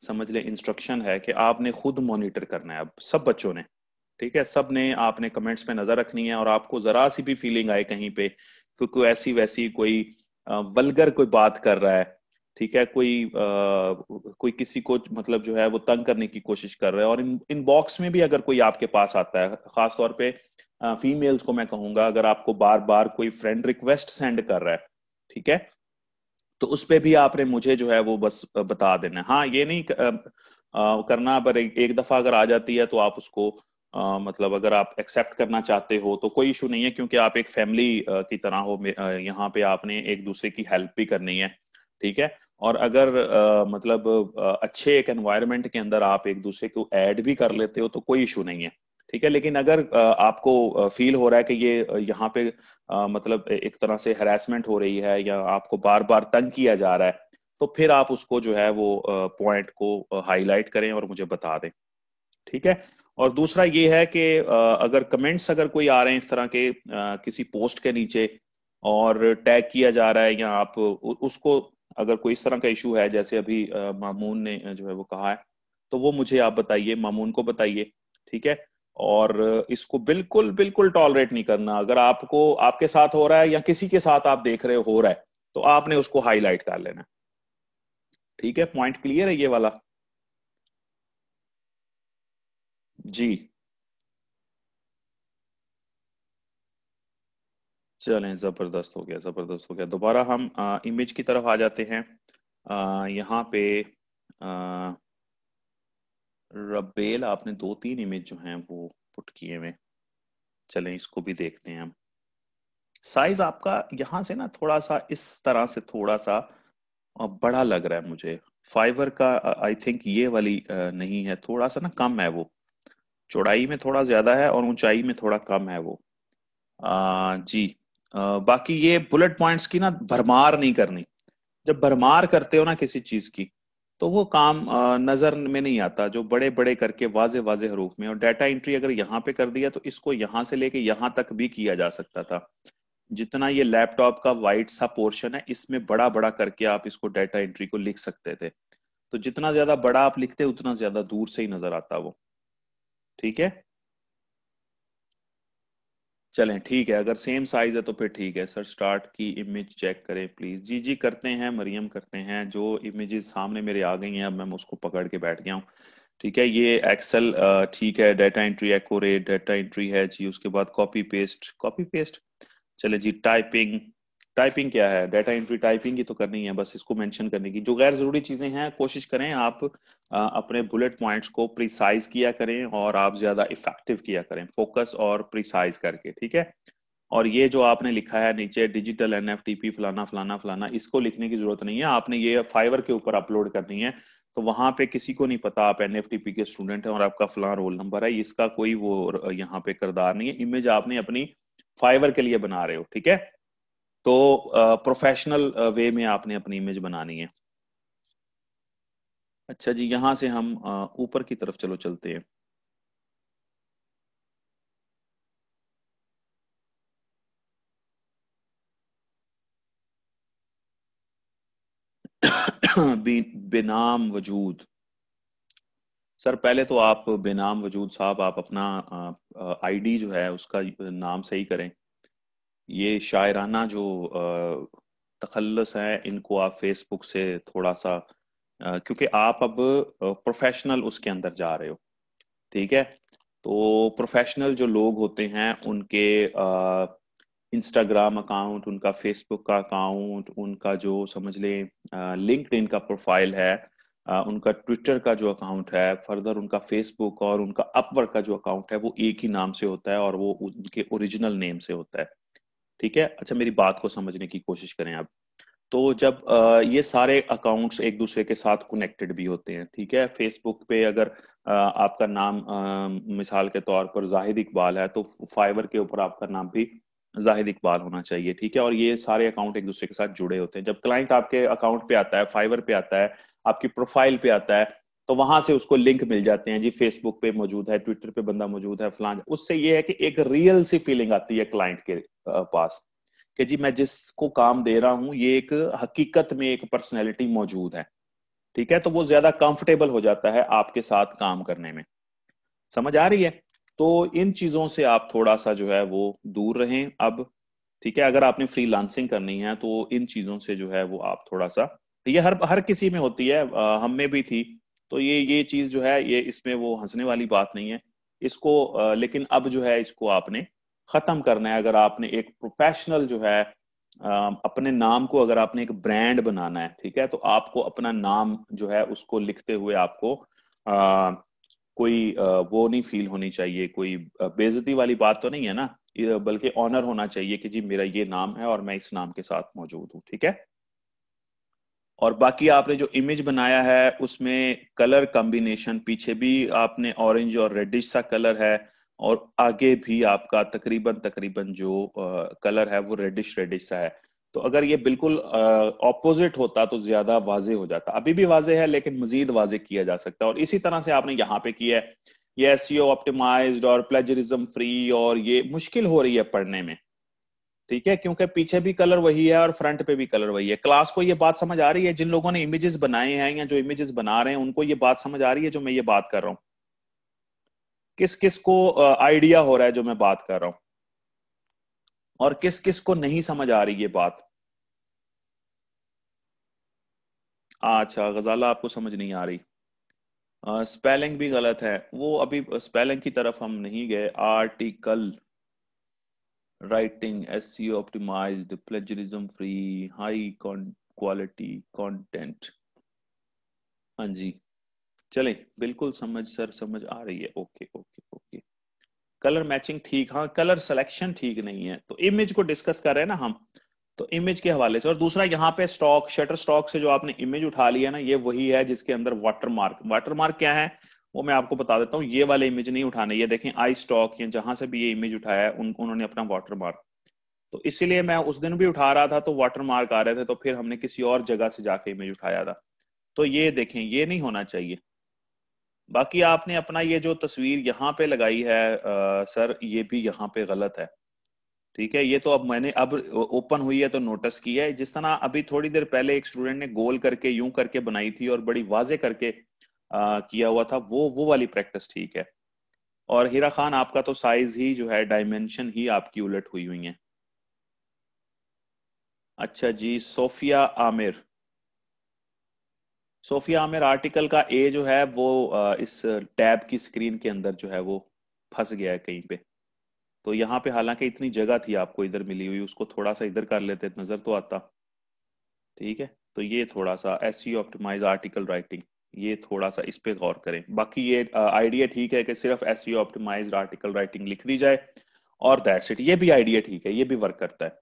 समझ लें इंस्ट्रक्शन है कि आपने खुद मॉनिटर करना है अब सब बच्चों ने ठीक है सब ने आपने कमेंट्स पे नजर रखनी है और आपको जरा सी भी फीलिंग आए कहीं पे कि कोई ऐसी वैसी कोई वलगर कोई बात कर रहा है ठीक है कोई आ, कोई किसी को मतलब जो है वो तंग करने की कोशिश कर रहा है और इन इनबॉक्स में भी अगर कोई आपके पास आता है खासतौर पे फीमेल्स को मैं कहूंगा अगर आपको बार बार कोई फ्रेंड रिक्वेस्ट सेंड कर रहा है ठीक है तो उस पर भी आपने मुझे जो है वो बस बता देना हाँ ये नहीं करना पर एक, एक दफा अगर आ जाती है तो आप उसको मतलब अगर आप एक्सेप्ट करना चाहते हो तो कोई इशू नहीं है क्योंकि आप एक फैमिली की तरह हो यहाँ पे आपने एक दूसरे की हेल्प भी करनी है ठीक है और अगर मतलब अच्छे एक एनवायरनमेंट के अंदर आप एक दूसरे को ऐड भी कर लेते हो तो कोई इशू नहीं है ठीक है लेकिन अगर आपको फील हो रहा है कि ये यहाँ पे मतलब एक तरह से हरासमेंट हो रही है या आपको बार बार तंग किया जा रहा है तो फिर आप उसको जो है वो पॉइंट को हाईलाइट करें और मुझे बता दें ठीक है और दूसरा ये है कि अगर कमेंट्स अगर कोई आ रहे हैं इस तरह के किसी पोस्ट के नीचे और टैग किया जा रहा है या आप उसको अगर कोई इस तरह का इशू है जैसे अभी मामून ने जो है वो कहा है तो वो मुझे आप बताइए मामून को बताइए ठीक है और इसको बिल्कुल बिल्कुल टॉलरेट नहीं करना अगर आपको आपके साथ हो रहा है या किसी के साथ आप देख रहे हो रहा है तो आपने उसको हाईलाइट कर लेना ठीक है पॉइंट क्लियर है ये वाला जी चले जबरदस्त हो गया जबरदस्त हो गया दोबारा हम आ, इमेज की तरफ आ जाते हैं आ, यहां पे आ, रबेल आपने दो तीन इमेज जो हैं वो पुट किए हुए चलें इसको भी देखते हैं हम साइज आपका यहां से ना थोड़ा सा इस तरह से थोड़ा सा बड़ा लग रहा है मुझे फाइबर का आई थिंक ये वाली नहीं है थोड़ा सा ना कम है वो चौड़ाई में थोड़ा ज्यादा है और ऊंचाई में थोड़ा कम है वो आ, जी आ, बाकी ये बुलेट पॉइंट्स की ना भरमार नहीं करनी जब भरमार करते हो ना किसी चीज की तो वो काम नजर में नहीं आता जो बड़े बड़े करके वाजे वाजे हरूफ में और डाटा एंट्री अगर यहाँ पे कर दिया तो इसको यहाँ से लेके यहाँ तक भी किया जा सकता था जितना ये लैपटॉप का वाइट सा पोर्शन है इसमें बड़ा बड़ा करके आप इसको डाटा एंट्री को लिख सकते थे तो जितना ज्यादा बड़ा आप लिखते उतना ज्यादा दूर से ही नजर आता वो ठीक है चलें ठीक है अगर सेम साइज है तो फिर ठीक है सर स्टार्ट की इमेज चेक करें प्लीज जी जी करते हैं मरियम करते हैं जो इमेजेस सामने मेरे आ गई हैं अब मैं उसको पकड़ के बैठ गया हूँ ठीक है ये एक्सेल ठीक है data entry accurate data entry है जी उसके बाद कॉपी पेस्ट कॉपी पेस्ट चले जी टाइपिंग टाइपिंग क्या है डाटा एंट्री टाइपिंग ही तो करनी है बस इसको मेंशन करने की जो गैर जरूरी चीजें हैं कोशिश करें आप आ, अपने बुलेट पॉइंट्स को प्रिसाइज किया करें और आप ज्यादा इफेक्टिव किया करें फोकस और प्रिसाइज करके ठीक है और ये जो आपने लिखा है नीचे डिजिटल एन फलाना फलाना फलाना इसको लिखने की जरूरत नहीं है आपने ये फाइवर के ऊपर अपलोड करनी है तो वहां पे किसी को नहीं पता आप एन के स्टूडेंट हैं और आपका फलाना रोल नंबर है इसका कोई वो यहाँ पे करदार नहीं है इमेज आपने अपनी फाइवर के लिए बना रहे हो ठीक है तो प्रोफेशनल वे में आपने अपनी इमेज बनानी है अच्छा जी यहां से हम ऊपर की तरफ चलो चलते हैं *coughs* बेनाम वजूद सर पहले तो आप बेनाम वजूद साहब आप अपना आईडी जो है उसका नाम सही करें ये शायराना जो तखल्लस है इनको आप फेसबुक से थोड़ा सा क्योंकि आप अब प्रोफेशनल उसके अंदर जा रहे हो ठीक है तो प्रोफेशनल जो लोग होते हैं उनके इंस्टाग्राम अकाउंट उनका फेसबुक का अकाउंट उनका जो समझ लें लिंकड का प्रोफाइल है उनका ट्विटर का जो अकाउंट है फर्दर उनका फेसबुक और उनका अपवर का जो अकाउंट है वो एक ही नाम से होता है और वो उनके ओरिजिनल नेम से होता है ठीक है अच्छा मेरी बात को समझने की कोशिश करें आप तो जब ये सारे अकाउंट्स एक दूसरे के साथ कनेक्टेड भी होते हैं ठीक है फेसबुक पे अगर आपका नाम मिसाल के तौर पर जाहिद इकबाल है तो फाइवर के ऊपर आपका नाम भी जाहिद इकबाल होना चाहिए ठीक है और ये सारे अकाउंट एक दूसरे के साथ जुड़े होते हैं जब क्लाइंट आपके अकाउंट पे आता है फाइवर पे आता है आपकी प्रोफाइल पे आता है तो वहां से उसको लिंक मिल जाते हैं जी फेसबुक पे मौजूद है ट्विटर पे बंदा मौजूद है फलान उससे ये है कि एक रियल सी फीलिंग आती है क्लाइंट के पास कि जी मैं जिसको काम दे रहा हूं ये एक हकीकत में एक पर्सनैलिटी मौजूद है ठीक है तो वो ज्यादा कंफर्टेबल हो जाता है आपके साथ काम करने में समझ आ रही है तो इन चीजों से आप थोड़ा सा जो है वो दूर रहें अब ठीक है अगर आपने फ्रीलांसिंग करनी है तो इन चीजों से जो है वो आप थोड़ा सा ये हर हर किसी में होती है हम में भी थी तो ये ये चीज जो है ये इसमें वो हंसने वाली बात नहीं है इसको लेकिन अब जो है इसको आपने खत्म करना है अगर आपने एक प्रोफेशनल जो है अपने नाम को अगर आपने एक ब्रांड बनाना है ठीक है तो आपको अपना नाम जो है उसको लिखते हुए आपको आ, कोई आ, वो नहीं फील होनी चाहिए कोई बेजती वाली बात तो नहीं है ना बल्कि ऑनर होना चाहिए कि जी मेरा ये नाम है और मैं इस नाम के साथ मौजूद हूँ ठीक है और बाकी आपने जो इमेज बनाया है उसमें कलर कॉम्बिनेशन पीछे भी आपने ऑरेंज और रेडिश सा कलर है और आगे भी आपका तकरीबन तकरीबन जो आ, कलर है वो रेडिश रेडिश सा है तो अगर ये बिल्कुल ऑपोजिट होता तो ज्यादा वाजे हो जाता अभी भी वाजे है लेकिन मजीद वाजे किया जा सकता है और इसी तरह से आपने यहाँ पे किया है ये एस ऑप्टिमाइज्ड e और प्लेजरिज्म फ्री और ये मुश्किल हो रही है पढ़ने में ठीक है क्योंकि पीछे भी कलर वही है और फ्रंट पे भी कलर वही है क्लास को ये बात समझ आ रही है जिन लोगों ने इमेजेस बनाए हैं या जो इमेजेस बना रहे हैं उनको ये बात समझ आ रही है जो मैं ये बात कर रहा हूँ किस किस को आइडिया हो रहा है जो मैं बात कर रहा हूं और किस किस को नहीं समझ आ रही ये बात अच्छा गजाला आपको समझ नहीं आ रही स्पेलिंग भी गलत है वो अभी स्पेलिंग की तरफ हम नहीं गए article writing S C optimize plagiarism free high quality content हाँ जी चलें बिल्कुल समझ सर समझ आ रही है okay okay okay colour matching ठीक हाँ कलर सिलेक्शन ठीक नहीं है तो इमेज को डिस्कस कर रहे हैं ना हम तो इमेज के हवाले से और दूसरा यहाँ पे स्टॉक शटर स्टॉक से जो आपने इमेज उठा लिया ना ये वही है जिसके अंदर वाटर मार्क वाटर मार्क क्या है वो मैं आपको बता देता हूँ ये वाले इमेज नहीं उठाने ये देखें आई स्टॉक या जहां से भी ये इमेज उठाया है उन, उन्होंने अपना वाटर मार्क तो इसीलिए मैं उस दिन भी उठा रहा था तो वाटर मार्क आ रहे थे तो फिर हमने किसी और जगह से जाके इमेज उठाया था तो ये देखें ये नहीं होना चाहिए बाकी आपने अपना ये जो तस्वीर यहाँ पे लगाई है आ, सर ये भी यहाँ पे गलत है ठीक है ये तो अब मैंने अब ओपन हुई है तो नोटिस की है जिस तरह अभी थोड़ी देर पहले एक स्टूडेंट ने गोल करके यूं करके बनाई थी और बड़ी वाजे करके आ, किया हुआ था वो वो वाली प्रैक्टिस ठीक है और हीरा खान आपका तो साइज ही जो है डायमेंशन ही आपकी उलट हुई हुई है अच्छा जी सोफिया आमिर सोफिया आमिर आर्टिकल का ए जो है वो इस टैब की स्क्रीन के अंदर जो है वो फंस गया है कहीं पे तो यहाँ पे हालांकि इतनी जगह थी आपको इधर मिली हुई उसको थोड़ा सा इधर कर लेते नजर तो आता ठीक है तो ये थोड़ा सा एस ऑप्टिमाइज आर्टिकल राइटिंग ये थोड़ा सा इस पे गौर करें बाकी ये आइडिया ठीक है कि सिर्फ एस ऑप्टिमाइज आर्टिकल राइटिंग लिख दी जाए और दैट्स इट ये भी आइडिया ठीक है ये भी वर्क करता है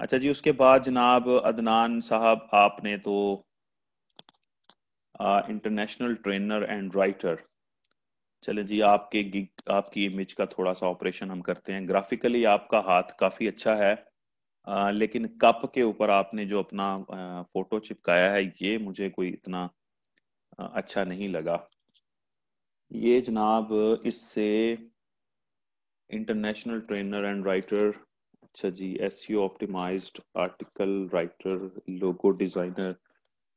अच्छा जी उसके बाद जनाब अदनान साहब आपने तो इंटरनेशनल ट्रेनर एंड राइटर चले जी आपके गिग आपकी इमेज का थोड़ा सा ऑपरेशन हम करते हैं ग्राफिकली आपका हाथ काफी अच्छा है आ, uh, लेकिन कप के ऊपर आपने जो अपना आ, uh, फोटो चिपकाया है ये मुझे कोई इतना आ, uh, अच्छा नहीं लगा ये जनाब इससे इंटरनेशनल ट्रेनर एंड राइटर अच्छा जी S optimized article writer logo designer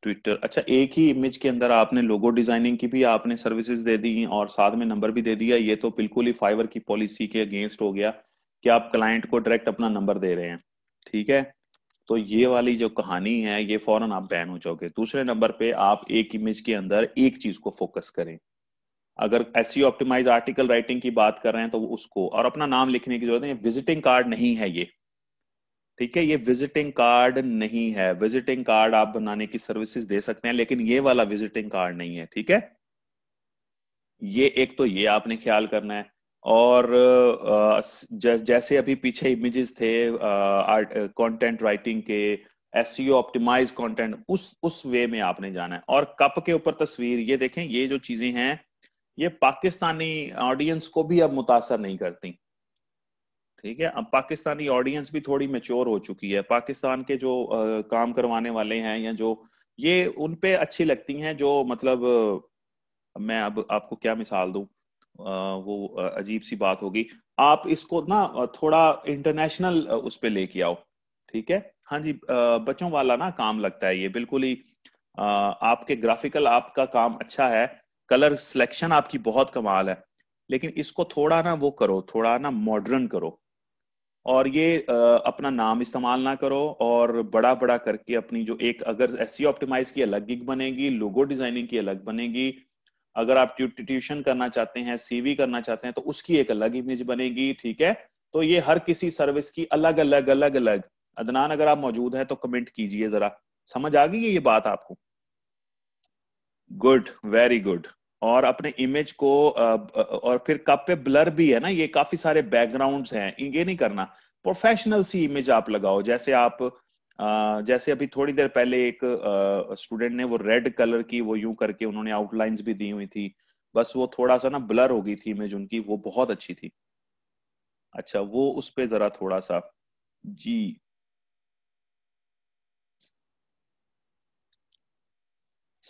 Twitter अच्छा एक ही इमेज के अंदर आपने लोगो डिजाइनिंग की भी आपने सर्विसेज दे दी और साथ में नंबर भी दे दिया ये तो बिल्कुल ही फाइवर की पॉलिसी के अगेंस्ट हो गया कि आप क्लाइंट को डायरेक्ट अपना नंबर दे रहे हैं ठीक है तो ये वाली जो कहानी है ये फौरन आप बैन हो जाओगे दूसरे नंबर पे आप एक इमेज के अंदर एक चीज को फोकस करें अगर एस ऑप्टिमाइज आर्टिकल राइटिंग की बात कर रहे हैं तो उसको और अपना नाम लिखने की जरूरत है विजिटिंग कार्ड नहीं है ये ठीक है ये विजिटिंग कार्ड नहीं है विजिटिंग कार्ड आप बनाने की सर्विसेज दे सकते हैं लेकिन ये वाला विजिटिंग कार्ड नहीं है ठीक है ये एक तो ये आपने ख्याल करना है और जैसे अभी पीछे इमेजेस थे कंटेंट राइटिंग के एस ऑप्टिमाइज कंटेंट उस उस वे में आपने जाना है और कप के ऊपर तस्वीर ये देखें ये जो चीजें हैं ये पाकिस्तानी ऑडियंस को भी अब मुतासर नहीं करती ठीक है अब पाकिस्तानी ऑडियंस भी थोड़ी मेच्योर हो चुकी है पाकिस्तान के जो आ, काम करवाने वाले हैं या जो ये उन पे अच्छी लगती हैं जो मतलब मैं अब आपको क्या मिसाल दूं आ, वो अजीब सी बात होगी आप इसको ना थोड़ा इंटरनेशनल उस पर लेके आओ ठीक है हाँ जी बच्चों वाला ना काम लगता है ये बिल्कुल ही आपके ग्राफिकल आपका काम अच्छा है कलर सिलेक्शन आपकी बहुत कमाल है लेकिन इसको थोड़ा ना वो करो थोड़ा ना मॉडर्न करो और ये अपना नाम इस्तेमाल ना करो और बड़ा बड़ा करके अपनी जो एक अगर एस ऑप्टिमाइज e की अलग गिग बनेगी लोगो डिजाइनिंग की अलग बनेगी अगर आप ट्यूशन करना चाहते हैं सीवी करना चाहते हैं तो उसकी एक अलग इमेज बनेगी ठीक है तो ये हर किसी सर्विस की अलग अलग अलग अलग अदनान अगर आप मौजूद है तो कमेंट कीजिए जरा समझ आ गई ये बात आपको गुड वेरी गुड और अपने इमेज को और फिर कप पे ब्लर भी है ना ये काफी सारे बैकग्राउंड्स हैं ये नहीं करना प्रोफेशनल सी इमेज आप लगाओ जैसे आप जैसे अभी थोड़ी देर पहले एक स्टूडेंट ने वो रेड कलर की वो यूं करके उन्होंने आउटलाइंस भी दी हुई थी बस वो थोड़ा सा ना ब्लर हो गई थी इमेज उनकी वो बहुत अच्छी थी अच्छा वो उस पर जरा थोड़ा सा जी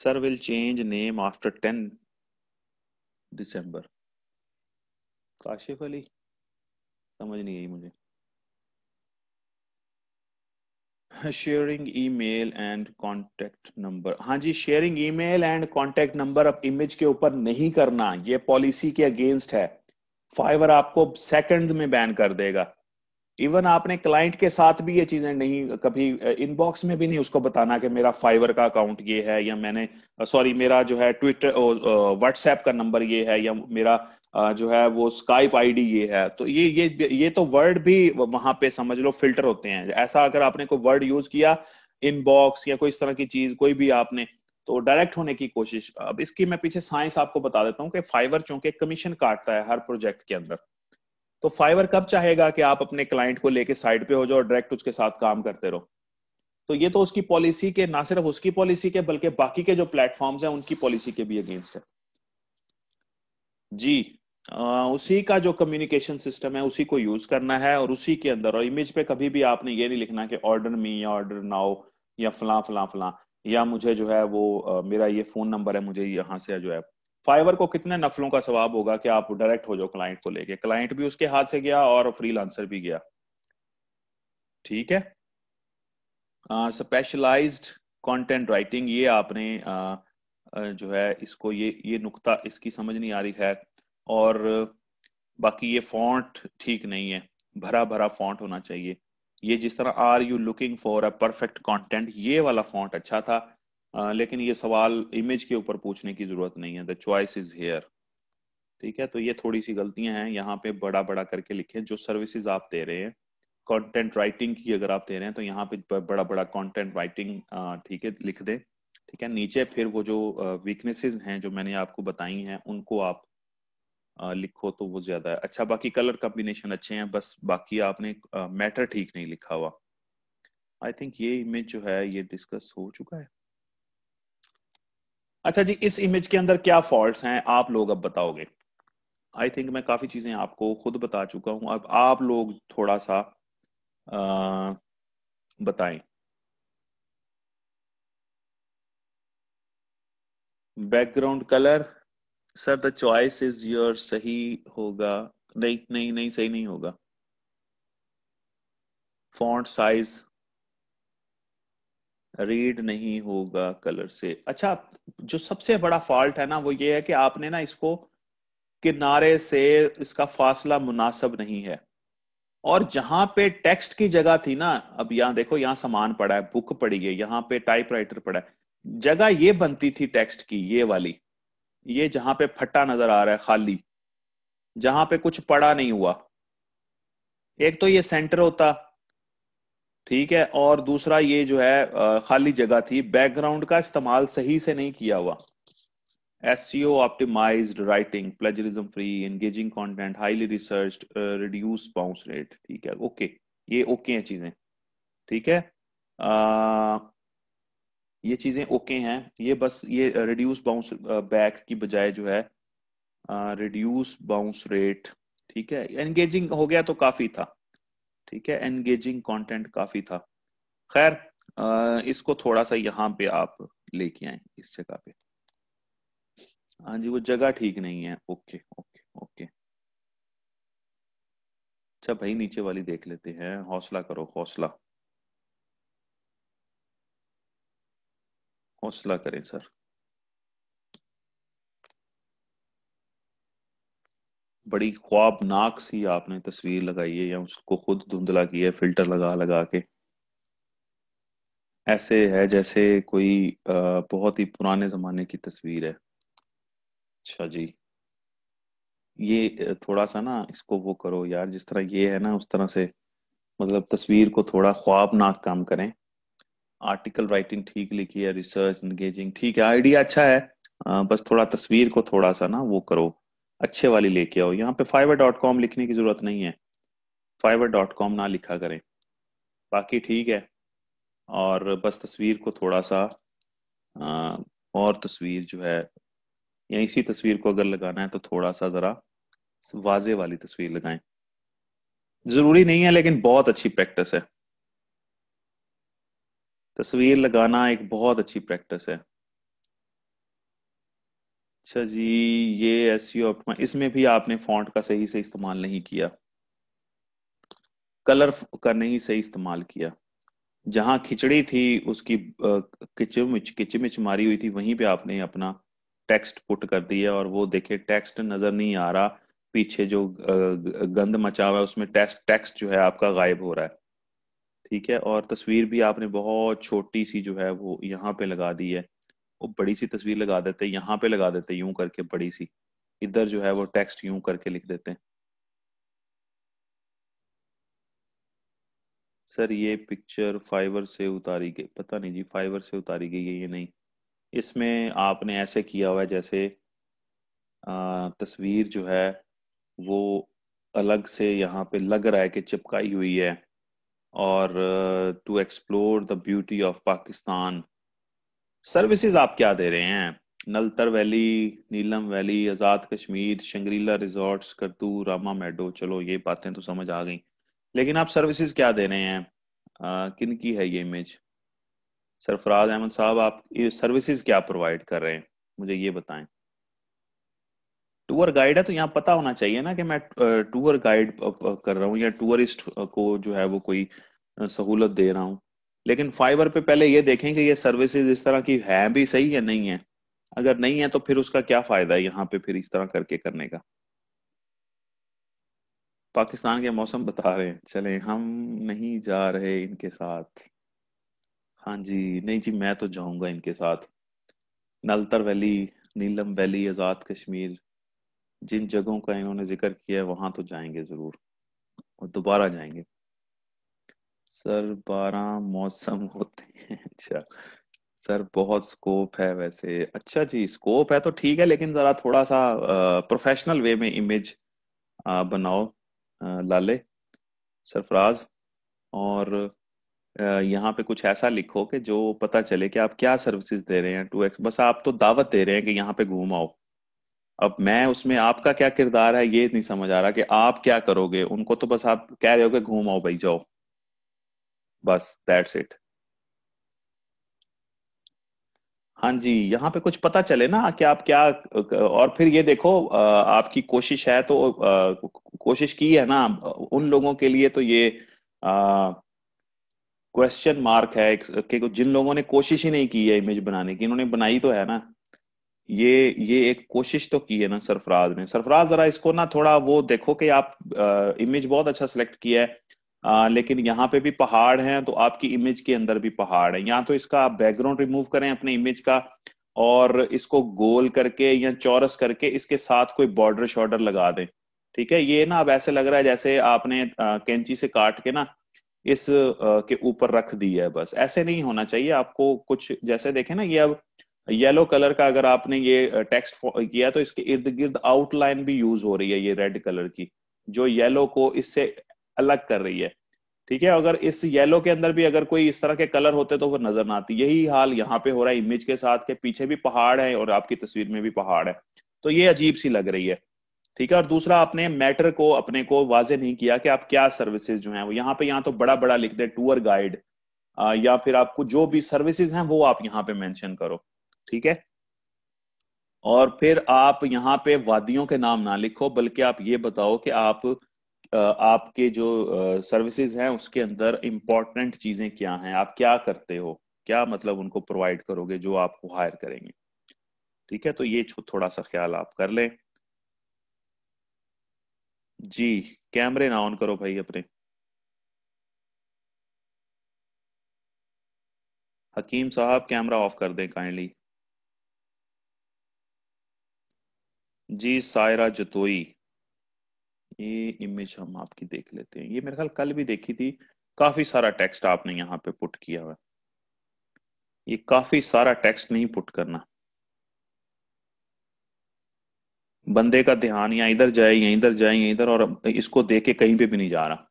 sir will change name after ten December Kashif Ali समझ नहीं आई मुझे sharing email and contact number हाँ जी sharing email and contact number अब इमेज के ऊपर नहीं करना ये पॉलिसी के अगेंस्ट है फाइवर आपको सेकेंड में बैन कर देगा इवन आपने क्लाइंट के साथ भी ये चीजें नहीं कभी इनबॉक्स में भी नहीं उसको बताना कि मेरा फाइवर का अकाउंट ये है या मैंने सॉरी मेरा जो है ट्विटर व्हाट्सएप का नंबर ये है या मेरा जो है वो स्काइप आईडी ये है तो ये ये ये तो वर्ड भी वहां पे समझ लो फिल्टर होते हैं ऐसा अगर आपने कोई वर्ड यूज किया इनबॉक्स या कोई इस तरह की चीज कोई भी आपने तो डायरेक्ट होने की कोशिश अब इसकी मैं पीछे साइंस आपको बता देता हूँ कि फाइवर चूंकि कमीशन काटता है हर प्रोजेक्ट के अंदर तो फाइवर कब चाहेगा कि आप अपने क्लाइंट को लेके साइड पे हो जाओ और डायरेक्ट उसके साथ काम करते रहो तो ये तो उसकी पॉलिसी के ना सिर्फ उसकी पॉलिसी के बल्कि बाकी के जो प्लेटफॉर्म्स हैं उनकी पॉलिसी के भी अगेंस्ट है जी आ, उसी का जो कम्युनिकेशन सिस्टम है उसी को यूज करना है और उसी के अंदर और इमेज पे कभी भी आपने ये नहीं लिखना कि ऑर्डर मी या ऑर्डर नाउ या फला फला फला या मुझे जो है वो मेरा ये फोन नंबर है मुझे यहाँ से जो है फाइवर को कितने नफलों का स्वाब होगा कि आप डायरेक्ट हो जाओ क्लाइंट को लेके क्लाइंट भी उसके हाथ से गया और फ्रीलांसर भी गया ठीक है स्पेशलाइज्ड कंटेंट राइटिंग ये आपने आ, जो है इसको ये ये नुकता इसकी समझ नहीं आ रही है और बाकी ये फॉन्ट ठीक नहीं है भरा भरा फॉन्ट होना चाहिए ये जिस तरह are you looking for a perfect content ये वाला फॉन्ट अच्छा था आ, लेकिन ये सवाल इमेज के ऊपर पूछने की जरूरत नहीं है द चॉइस इज हेयर ठीक है तो ये थोड़ी सी गलतियां हैं यहाँ पे बड़ा बड़ा करके लिखे जो सर्विसेज आप दे रहे हैं कंटेंट राइटिंग की अगर आप दे रहे हैं तो यहाँ पे बड़ा बड़ा कंटेंट राइटिंग ठीक है लिख दे ठीक है नीचे फिर वो जो वीकनेसेस हैं जो मैंने आपको बताई हैं उनको आप लिखो तो वो ज्यादा है अच्छा बाकी कलर कॉम्बिनेशन अच्छे हैं बस बाकी आपने मैटर ठीक नहीं लिखा हुआ आई थिंक ये इमेज जो है ये डिस्कस हो चुका है अच्छा जी इस इमेज के अंदर क्या फॉल्ट हैं आप लोग अब बताओगे आई थिंक मैं काफी चीजें आपको खुद बता चुका हूं अब आप लोग थोड़ा सा बताए बताएं background colour sir the choice is your सही होगा नहीं नहीं नहीं सही नहीं होगा फॉन्ट साइज रीड नहीं होगा कलर से अच्छा जो सबसे बड़ा फॉल्ट है ना वो ये है कि आपने ना इसको किनारे से इसका फासला मुनासब नहीं है और जहां पे टेक्स्ट की जगह थी ना अब यहाँ देखो यहाँ सामान पड़ा है बुक पड़ी है यहाँ पे टाइपराइटर पड़ा है जगह ये बनती थी टेक्स्ट की ये वाली ये जहां पे फट्टा नजर आ रहा है खाली जहां पे कुछ पड़ा नहीं हुआ एक तो ये सेंटर होता ठीक है और दूसरा ये जो है खाली जगह थी बैकग्राउंड का इस्तेमाल सही से नहीं किया हुआ S optimize writing plagiarism free engaging content highly research reduce bounce rate ठीक है ओके ये ओके हैं चीजें ठीक है आ, ये चीजें ओके हैं ये बस ये रिड्यूस बाउंस बैक की बजाय जो है रिड्यूस बाउंस रेट ठीक है एंगेजिंग हो गया तो काफी था ठीक है एंगेजिंग कंटेंट काफी था खैर इसको थोड़ा सा यहाँ पे आप लेके आए इस जगह पे हाँ जी वो जगह ठीक नहीं है ओके ओके ओके अच्छा भाई नीचे वाली देख लेते हैं हौसला करो हौसला हौसला करें सर बड़ी ख्वाबनाक सी आपने तस्वीर लगाई है या उसको खुद धुंधला किया है फिल्टर लगा लगा के ऐसे है जैसे कोई बहुत ही पुराने जमाने की तस्वीर है अच्छा जी ये थोड़ा सा ना इसको वो करो यार जिस तरह ये है ना उस तरह से मतलब तस्वीर को थोड़ा ख्वाबनाक काम करें आर्टिकल राइटिंग ठीक लिखी है रिसर्च एंगेजिंग ठीक है आइडिया अच्छा है बस थोड़ा तस्वीर को थोड़ा सा ना वो करो अच्छे वाली लेके आओ यहाँ पे फाइवर डॉट कॉम लिखने की जरूरत नहीं है फाइवर डॉट कॉम ना लिखा करें बाकी ठीक है और बस तस्वीर को थोड़ा सा आ, और तस्वीर जो है या इसी तस्वीर को अगर लगाना है तो थोड़ा सा ज़रा वाजे वाली तस्वीर लगाएं जरूरी नहीं है लेकिन बहुत अच्छी प्रैक्टिस है तस्वीर लगाना एक बहुत अच्छी प्रैक्टिस है अच्छा जी ये एस इसमें भी आपने फॉन्ट का सही से इस्तेमाल नहीं किया कलर का नहीं सही इस्तेमाल किया जहां खिचड़ी थी उसकी किचमिच किचमिच मारी हुई थी वहीं पे आपने अपना टेक्स्ट पुट कर दिया और वो देखे टेक्स्ट नजर नहीं आ रहा पीछे जो गंद मचा हुआ है उसमें टेक्स्ट टेक्स्ट जो है आपका गायब हो रहा है ठीक है और तस्वीर भी आपने बहुत छोटी सी जो है वो यहाँ पे लगा दी है वो बड़ी सी तस्वीर लगा देते हैं यहाँ पे लगा देते हैं यूं करके बड़ी सी इधर जो है वो टेक्स्ट यूं करके लिख देते हैं सर ये पिक्चर फाइवर से उतारी गई पता नहीं जी फाइवर से उतारी गई है ये नहीं इसमें आपने ऐसे किया हुआ है जैसे आ, तस्वीर जो है वो अलग से यहाँ पे लग रहा है कि चिपकाई हुई है और to explore the beauty of Pakistan services आप क्या दे रहे हैं Naltar valley Neelum valley Azad Kashmir Shangrila resorts करतू रामा मेडो चलो ये बातें तो समझ आ गई लेकिन आप सर्विसेज क्या दे रहे हैं किन की है ये इमेज सरफराज अहमद साहब आप ये सर्विसेज क्या प्रोवाइड कर रहे हैं मुझे ये बताएं टूर गाइड है तो यहाँ पता होना चाहिए ना कि मैं टूर गाइड कर रहा हूँ या टूरिस्ट को जो है वो कोई सहूलत दे रहा हूँ लेकिन फाइबर पे पहले ये देखें कि ये सर्विसेज इस तरह की है भी सही या नहीं है अगर नहीं है तो फिर उसका क्या फायदा है यहाँ पे फिर इस तरह करके करने का पाकिस्तान के मौसम बता रहे हैं चले हम नहीं जा रहे इनके साथ हाँ जी नहीं जी मैं तो जाऊंगा इनके साथ नलतर वैली नीलम वैली आज़ाद कश्मीर जिन जगहों का इन्होंने जिक्र किया है वहां तो जाएंगे जरूर और दोबारा जाएंगे सर बारह मौसम होते हैं *laughs* अच्छा सर बहुत स्कोप है वैसे अच्छा जी स्कोप है तो ठीक है लेकिन जरा थोड़ा सा प्रोफेशनल वे में इमेज बनाओ लाले सरफराज और यहाँ पे कुछ ऐसा लिखो कि जो पता चले कि आप क्या सर्विसेज दे रहे हैं टू एक्स बस आप तो दावत दे रहे हैं कि यहाँ पे घूम आओ अब मैं उसमें आपका क्या किरदार है ये नहीं समझ आ रहा कि आप क्या करोगे उनको तो बस आप कह रहे हो कि घूम आओ भाई जाओ बस दैट्स इट हाँ जी यहाँ पे कुछ पता चले ना कि आप क्या और फिर ये देखो आपकी कोशिश है तो कोशिश की है ना उन लोगों के लिए तो ये क्वेश्चन मार्क है कि जिन लोगों ने कोशिश ही नहीं की है इमेज बनाने की इन्होंने बनाई तो है ना ये ये एक कोशिश तो की है ना सरफराज ने सरफराज जरा इसको ना थोड़ा वो देखो कि आप इमेज बहुत अच्छा सिलेक्ट किया है आ, लेकिन यहाँ पे भी पहाड़ हैं तो आपकी इमेज के अंदर भी पहाड़ है या तो इसका आप बैकग्राउंड रिमूव करें अपने इमेज का और इसको गोल करके या चौरस करके इसके साथ कोई बॉर्डर शॉर्डर लगा दें ठीक है ये ना अब ऐसे लग रहा है जैसे आपने कैंची से काट के ना इस आ, के ऊपर रख दी है बस ऐसे नहीं होना चाहिए आपको कुछ जैसे देखें ना ये अब येलो कलर का अगर आपने ये टेक्स्ट किया तो इसके इर्द गिर्द आउटलाइन भी यूज हो रही है ये रेड कलर की जो येलो को इससे अलग कर रही है ठीक है अगर इस येलो के अंदर भी अगर कोई इस तरह के कलर होते तो वो नजर ना आती यही हाल यहाँ पे हो रहा है इमेज के साथ के पीछे भी पहाड़ है और आपकी तस्वीर में भी पहाड़ है तो ये अजीब सी लग रही है ठीक है और दूसरा आपने मैटर को अपने को वाजे नहीं किया कि आप क्या सर्विसेज जो हैं वो यहाँ पे यहाँ तो बड़ा बड़ा लिख दे टूर गाइड या फिर आपको जो भी सर्विसेज हैं वो आप यहाँ पे मेंशन करो ठीक है और फिर आप यहाँ पे वादियों के नाम ना लिखो बल्कि आप ये बताओ कि आप आपके जो सर्विसेज हैं उसके अंदर इम्पोर्टेंट चीजें क्या हैं आप क्या करते हो क्या मतलब उनको प्रोवाइड करोगे जो आपको हायर करेंगे ठीक है तो ये थोड़ा सा ख्याल आप कर लें जी कैमरे ना ऑन करो भाई अपने हकीम साहब कैमरा ऑफ कर दें काइंडली जी सायरा जतोई ये इमेज हम आपकी देख लेते हैं ये मेरे ख्याल कल भी देखी थी काफी सारा टेक्स्ट आपने यहाँ पे पुट किया हुआ ये काफी सारा टेक्स्ट नहीं पुट करना बंदे का ध्यान या इधर जाए या इधर जाए या इधर और इसको देख के कहीं पे भी नहीं जा रहा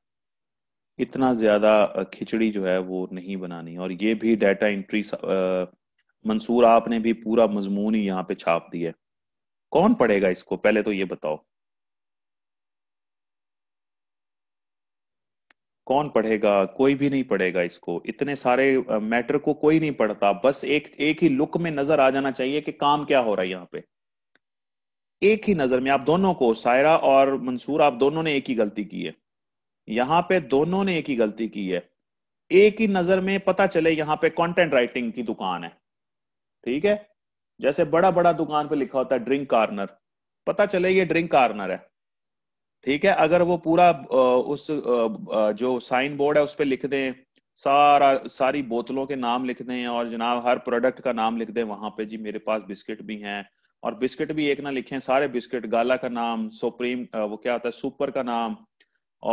इतना ज्यादा खिचड़ी जो है वो नहीं बनानी और ये भी डाटा एंट्री मंसूर आपने भी पूरा मजमून ही यहाँ पे छाप दिया है कौन पढ़ेगा इसको पहले तो ये बताओ कौन पढ़ेगा कोई भी नहीं पढ़ेगा इसको इतने सारे मैटर को कोई नहीं पढ़ता बस एक एक ही लुक में नजर आ जाना चाहिए कि काम क्या हो रहा है यहाँ पे एक ही नजर में आप दोनों को सायरा और मंसूर आप दोनों ने एक ही गलती की है यहाँ पे दोनों ने एक ही गलती की है एक ही नजर में पता चले यहाँ पे कंटेंट राइटिंग की दुकान है ठीक है जैसे बड़ा बड़ा दुकान पे लिखा होता है ड्रिंक कार्नर पता चले ये ड्रिंक कार्नर है ठीक है अगर वो पूरा उस जो साइन बोर्ड है उस पर लिख दें सारा सारी बोतलों के नाम लिख दें और जनाब हर प्रोडक्ट का नाम लिख दें वहां पे जी मेरे पास बिस्किट भी हैं और बिस्किट भी एक ना लिखें सारे बिस्किट गाला का नाम सुप्रीम वो क्या होता है सुपर का नाम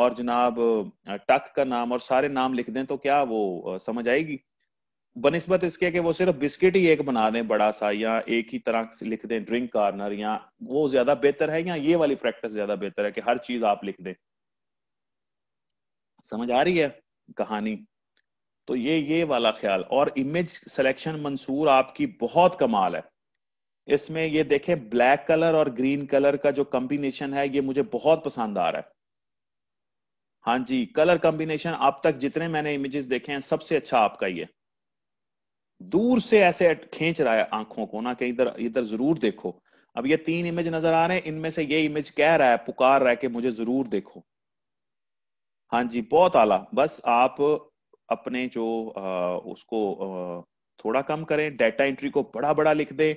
और जनाब टक का नाम और सारे नाम लिख दें तो क्या वो समझ आएगी बनस्बत इसके कि वो सिर्फ बिस्किट ही एक बना दें बड़ा सा या एक ही तरह से लिख दें ड्रिंक कार्नर या वो ज्यादा बेहतर है या ये वाली प्रैक्टिस ज्यादा बेहतर है कि हर चीज आप लिख दें समझ आ रही है कहानी तो ये ये वाला ख्याल और इमेज सिलेक्शन मंसूर आपकी बहुत कमाल है इसमें ये देखे ब्लैक कलर और ग्रीन कलर का जो कॉम्बिनेशन है ये मुझे बहुत पसंद आ रहा है हाँ जी कलर कॉम्बिनेशन अब तक जितने मैंने इमेजेस देखे हैं सबसे अच्छा आपका ये दूर से ऐसे खींच रहा है आंखों को ना कि इधर इधर जरूर देखो अब ये तीन इमेज नजर आ रहे हैं इनमें से ये इमेज कह रहा है पुकार रहा है कि मुझे जरूर देखो हाँ जी बहुत आला बस आप अपने जो आ, उसको आ, थोड़ा कम करें डेटा एंट्री को बड़ा बड़ा लिख दें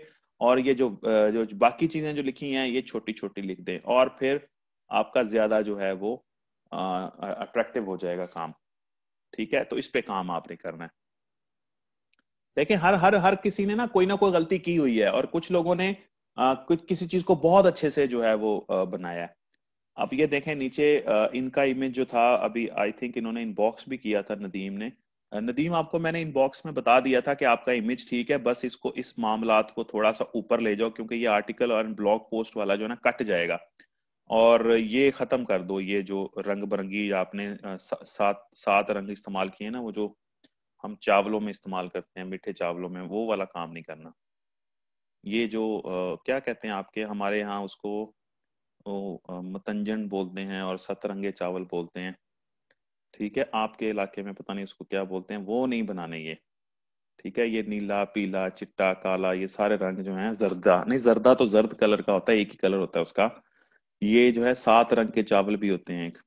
और ये जो जो बाकी चीजें जो लिखी हैं ये छोटी छोटी लिख दें और फिर आपका ज्यादा जो है वो अट्रैक्टिव हो जाएगा काम ठीक है तो इस पे काम आपने करना है देखें हर हर हर किसी ने ना कोई ना कोई गलती की हुई है और कुछ लोगों ने आ, कुछ किसी चीज को बहुत अच्छे से जो है वो आ, बनाया है अब ये देखें नीचे आ, इनका इमेज जो था अभी आई थिंक इन्होंने इनबॉक्स भी किया था नदीम ने नदीम आपको मैंने इनबॉक्स में बता दिया था कि आपका इमेज ठीक है बस इसको इस मामला को थोड़ा सा ऊपर ले जाओ क्योंकि ये आर्टिकल और ब्लॉग पोस्ट वाला जो है ना कट जाएगा और ये खत्म कर दो ये जो रंग बिरंगी आपने सात सात रंग इस्तेमाल किए ना वो जो हम चावलों में इस्तेमाल करते हैं मीठे चावलों में वो वाला काम नहीं करना ये जो आ, क्या कहते हैं आपके हमारे यहाँ उसको मतंजन बोलते हैं और सतरंगे चावल बोलते हैं ठीक है आपके इलाके में पता नहीं उसको क्या बोलते हैं वो नहीं बनाने ये ठीक है ये नीला पीला चिट्टा काला ये सारे रंग जो है जर्दा नहीं जर्दा तो जर्द कलर का होता है एक ही कलर होता है उसका ये जो है सात रंग के चावल भी होते हैं एक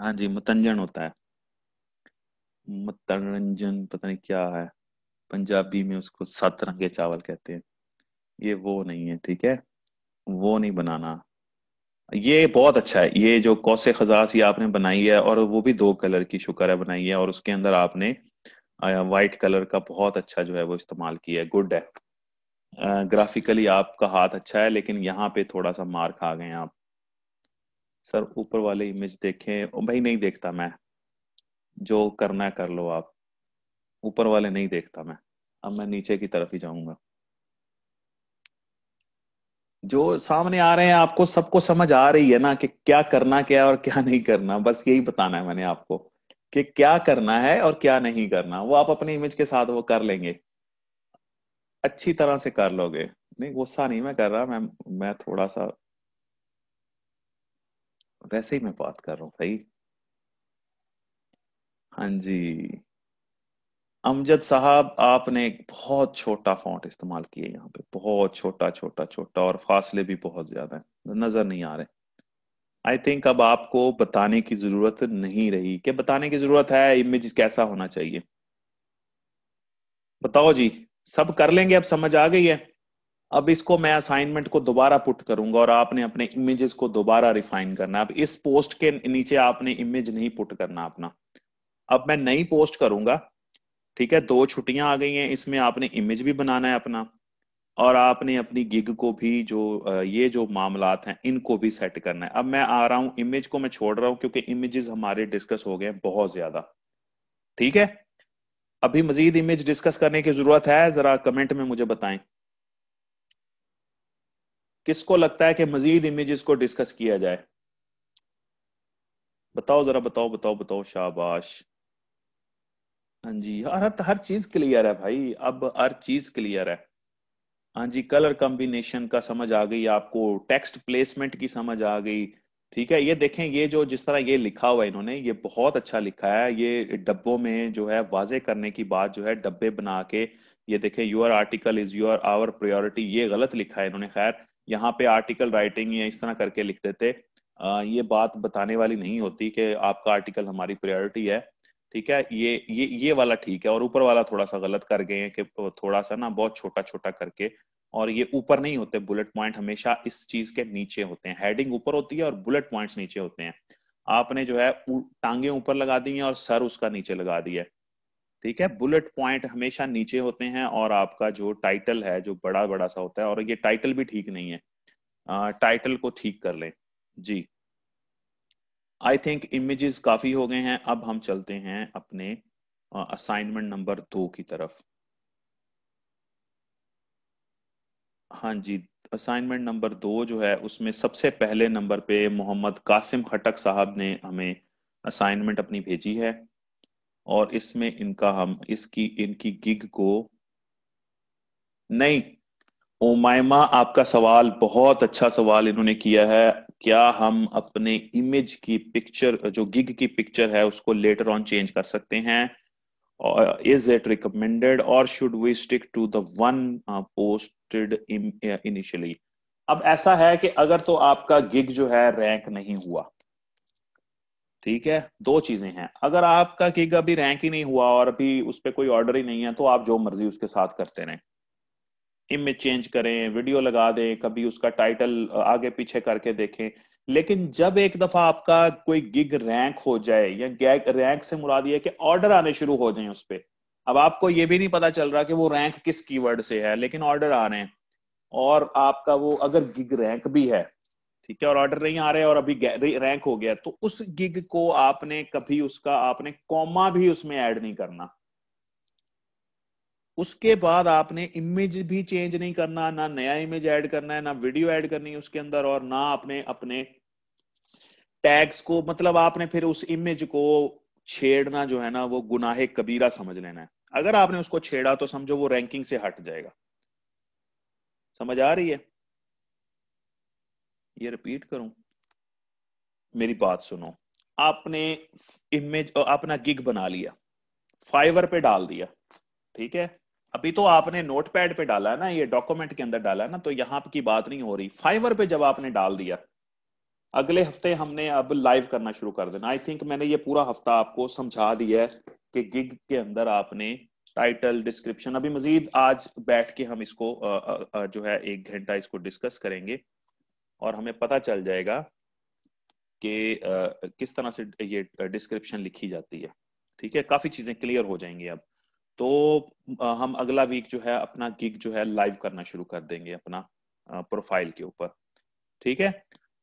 हाँ जी मतंजन होता है मतरंजन पता नहीं क्या है पंजाबी में उसको सात रंगे चावल कहते हैं ये वो नहीं है ठीक है वो नहीं बनाना ये बहुत अच्छा है ये जो कौसे खजास ये आपने बनाई है और वो भी दो कलर की शुक्र है बनाई है और उसके अंदर आपने वाइट कलर का बहुत अच्छा जो है वो इस्तेमाल किया है गुड है ग्राफिकली आपका हाथ अच्छा है लेकिन यहाँ पे थोड़ा सा मार्क आ गए आप सर ऊपर वाले इमेज देखें भाई नहीं देखता मैं जो करना है कर लो आप ऊपर वाले नहीं देखता मैं अब मैं नीचे की तरफ ही जाऊंगा जो सामने आ रहे हैं आपको सबको समझ आ रही है ना कि क्या करना क्या और क्या नहीं करना बस यही बताना है मैंने आपको कि क्या करना है और क्या नहीं करना वो आप अपनी इमेज के साथ वो कर लेंगे अच्छी तरह से कर लोगे नहीं गुस्सा नहीं मैं कर रहा मैं मैं थोड़ा सा वैसे ही मैं बात कर रहा हूँ सही हाँ जी अमजद साहब आपने एक बहुत छोटा फॉन्ट इस्तेमाल किया यहाँ पे बहुत छोटा छोटा छोटा और फासले भी बहुत ज्यादा है नजर नहीं आ रहे आई थिंक अब आपको बताने की जरूरत नहीं रही क्या बताने की जरूरत है इमेज कैसा होना चाहिए बताओ जी सब कर लेंगे अब समझ आ गई है अब इसको मैं असाइनमेंट को दोबारा पुट करूंगा और आपने अपने इमेजेस को दोबारा रिफाइन करना अब इस पोस्ट के नीचे आपने इमेज नहीं पुट करना अपना अब मैं नई पोस्ट करूंगा ठीक है दो छुट्टियां आ गई हैं इसमें आपने इमेज भी बनाना है अपना और आपने अपनी गिग को भी जो ये जो मामलात हैं इनको भी सेट करना है अब मैं आ रहा हूं इमेज को मैं छोड़ रहा हूं क्योंकि इमेजेस हमारे डिस्कस हो गए बहुत ज्यादा ठीक है अभी मजीद इमेज डिस्कस करने की जरूरत है जरा कमेंट में मुझे बताएं किसको लगता है कि मजीद इमेजेस को डिस्कस किया जाए बताओ जरा बताओ बताओ बताओ शाबाश हाँ जी हर हर चीज क्लियर है भाई अब हर चीज क्लियर है हाँ जी कलर कॉम्बिनेशन का समझ आ गई आपको टेक्स्ट प्लेसमेंट की समझ आ गई ठीक है ये देखें ये जो जिस तरह ये लिखा हुआ इन्होंने ये बहुत अच्छा लिखा है ये डब्बों में जो है वाजे करने की बात जो है डब्बे बना के ये देखें your article is your our priority ये गलत लिखा है इन्होंने खैर यहाँ पे आर्टिकल राइटिंग या इस तरह करके लिखते थे आ, ये बात बताने वाली नहीं होती कि आपका आर्टिकल हमारी प्रायोरिटी है ठीक है ये ये ये वाला ठीक है और ऊपर वाला थोड़ा सा गलत कर गए हैं कि थोड़ा सा ना बहुत छोटा छोटा करके और ये ऊपर नहीं होते बुलेट पॉइंट हमेशा इस चीज के नीचे होते हैं हेडिंग ऊपर होती है और बुलेट पॉइंट्स नीचे होते हैं आपने जो है टांगे ऊपर लगा दी हैं और सर उसका नीचे लगा दिया है ठीक है बुलेट पॉइंट हमेशा नीचे होते हैं और आपका जो टाइटल है जो बड़ा बड़ा सा होता है और ये टाइटल भी ठीक नहीं है आ, टाइटल को ठीक कर लें जी आई थिंक इमेजेस काफी हो गए हैं अब हम चलते हैं अपने असाइनमेंट नंबर दो की तरफ हाँ जी असाइनमेंट नंबर दो जो है उसमें सबसे पहले नंबर पे मोहम्मद कासिम खटक साहब ने हमें असाइनमेंट अपनी भेजी है और इसमें इनका हम इसकी इनकी गिग को नहीं ओमायमा आपका सवाल बहुत अच्छा सवाल इन्होंने किया है क्या हम अपने इमेज की पिक्चर जो गिग की पिक्चर है उसको लेटर ऑन चेंज कर सकते हैं इज इट रिकमेंडेड और should we stick to the one posted initially अब ऐसा है कि अगर तो आपका गिग जो है रैंक नहीं हुआ ठीक है दो चीजें हैं अगर आपका गिग अभी रैंक ही नहीं हुआ और अभी उस पर कोई ऑर्डर ही नहीं है तो आप जो मर्जी उसके साथ करते रहें इमेज चेंज करें वीडियो लगा दें कभी उसका टाइटल आगे पीछे करके देखें लेकिन जब एक दफा आपका कोई गिग रैंक हो जाए या रैंक से मुराद ये कि ऑर्डर आने शुरू हो जाए उस पर अब आपको ये भी नहीं पता चल रहा कि वो रैंक किस कीवर्ड से है लेकिन ऑर्डर आ रहे हैं और आपका वो अगर गिग रैंक भी है ठीक है और ऑर्डर नहीं आ रहे और अभी रैंक हो गया तो उस गिग को आपने कभी उसका आपने कॉमा भी उसमें ऐड नहीं करना उसके बाद आपने इमेज भी चेंज नहीं करना ना नया इमेज ऐड करना है ना वीडियो ऐड करनी है उसके अंदर और ना आपने अपने टैग्स को मतलब आपने फिर उस इमेज को छेड़ना जो है ना वो गुनाहे कबीरा समझ लेना है अगर आपने उसको छेड़ा तो समझो वो रैंकिंग से हट जाएगा समझ आ रही है ये रिपीट करूं मेरी बात सुनो आपने इमेज अपना गिग बना लिया फाइवर पे डाल दिया ठीक है अभी तो आपने नोट पैड पे डाला है ना ये डॉक्यूमेंट के अंदर डाला है ना तो यहाँ की बात नहीं हो रही फाइवर पे जब आपने डाल दिया अगले हफ्ते हमने अब लाइव करना शुरू कर देना आई थिंक मैंने ये पूरा हफ्ता आपको समझा दिया है कि गिग के अंदर आपने टाइटल डिस्क्रिप्शन अभी मजीद आज बैठ के हम इसको आ, आ, आ, जो है एक घंटा इसको डिस्कस करेंगे और हमें पता चल जाएगा कि किस तरह से ये डिस्क्रिप्शन लिखी जाती है ठीक है काफी चीजें क्लियर हो जाएंगी अब तो हम अगला वीक जो है अपना गिग जो है लाइव करना शुरू कर देंगे अपना प्रोफाइल के ऊपर ठीक है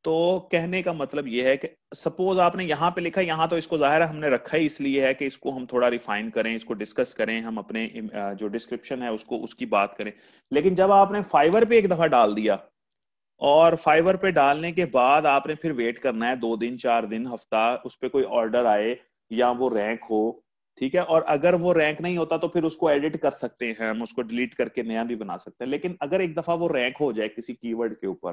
तो कहने का मतलब यह है कि सपोज आपने यहां पे लिखा यहाँ तो इसको जाहिर है हमने रखा ही इसलिए है कि इसको हम थोड़ा रिफाइन करें इसको डिस्कस करें हम अपने जो डिस्क्रिप्शन है उसको उसकी बात करें लेकिन जब आपने फाइवर पे एक दफा डाल दिया और फाइवर पे डालने के बाद आपने फिर वेट करना है दो दिन चार दिन हफ्ता उस पर कोई ऑर्डर आए या वो रैंक हो ठीक है और अगर वो रैंक नहीं होता तो फिर उसको एडिट कर सकते हैं हम उसको डिलीट करके नया भी बना सकते हैं लेकिन अगर एक दफा वो रैंक हो जाए किसी कीवर्ड के ऊपर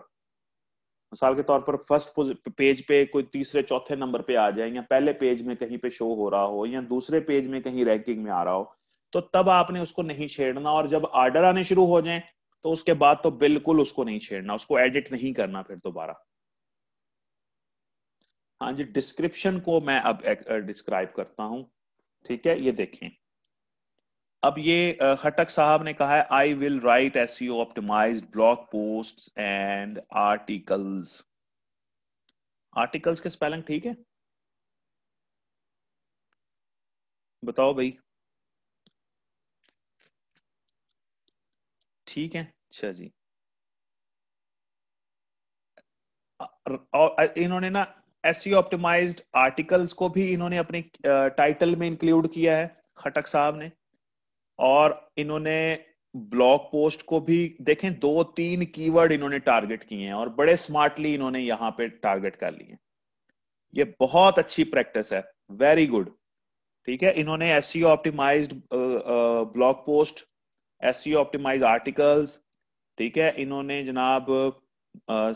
मिसाल के तौर पर फर्स्ट पेज पे कोई तीसरे चौथे नंबर पे आ जाए या पहले पेज में कहीं पे शो हो रहा हो या दूसरे पेज में कहीं रैंकिंग में आ रहा हो तो तब आपने उसको नहीं छेड़ना और जब आर्डर आने शुरू हो जाए तो उसके बाद तो बिल्कुल उसको नहीं छेड़ना उसको एडिट नहीं करना फिर दोबारा हाँ जी डिस्क्रिप्शन को मैं अब डिस्क्राइब करता हूं ठीक है ये देखें अब ये हटक साहब ने कहा है I will write S optimize blog post and articles articles के स्पेलिंग ठीक है बताओ भाई ठीक है अच्छा जी और इन्होंने ना एस ऑप्टिमाइज्ड आर्टिकल्स को भी इन्होंने अपने टाइटल में इंक्लूड किया है खटक साहब ने और इन्होंने ब्लॉग पोस्ट को भी देखें दो तीन कीवर्ड इन्होंने टारगेट किए हैं और बड़े स्मार्टली इन्होंने यहां पे टारगेट कर लिए ये बहुत अच्छी प्रैक्टिस है वेरी गुड ठीक है इन्होंने S optimized blog post S optimize articles ठीक है इन्होंने जनाब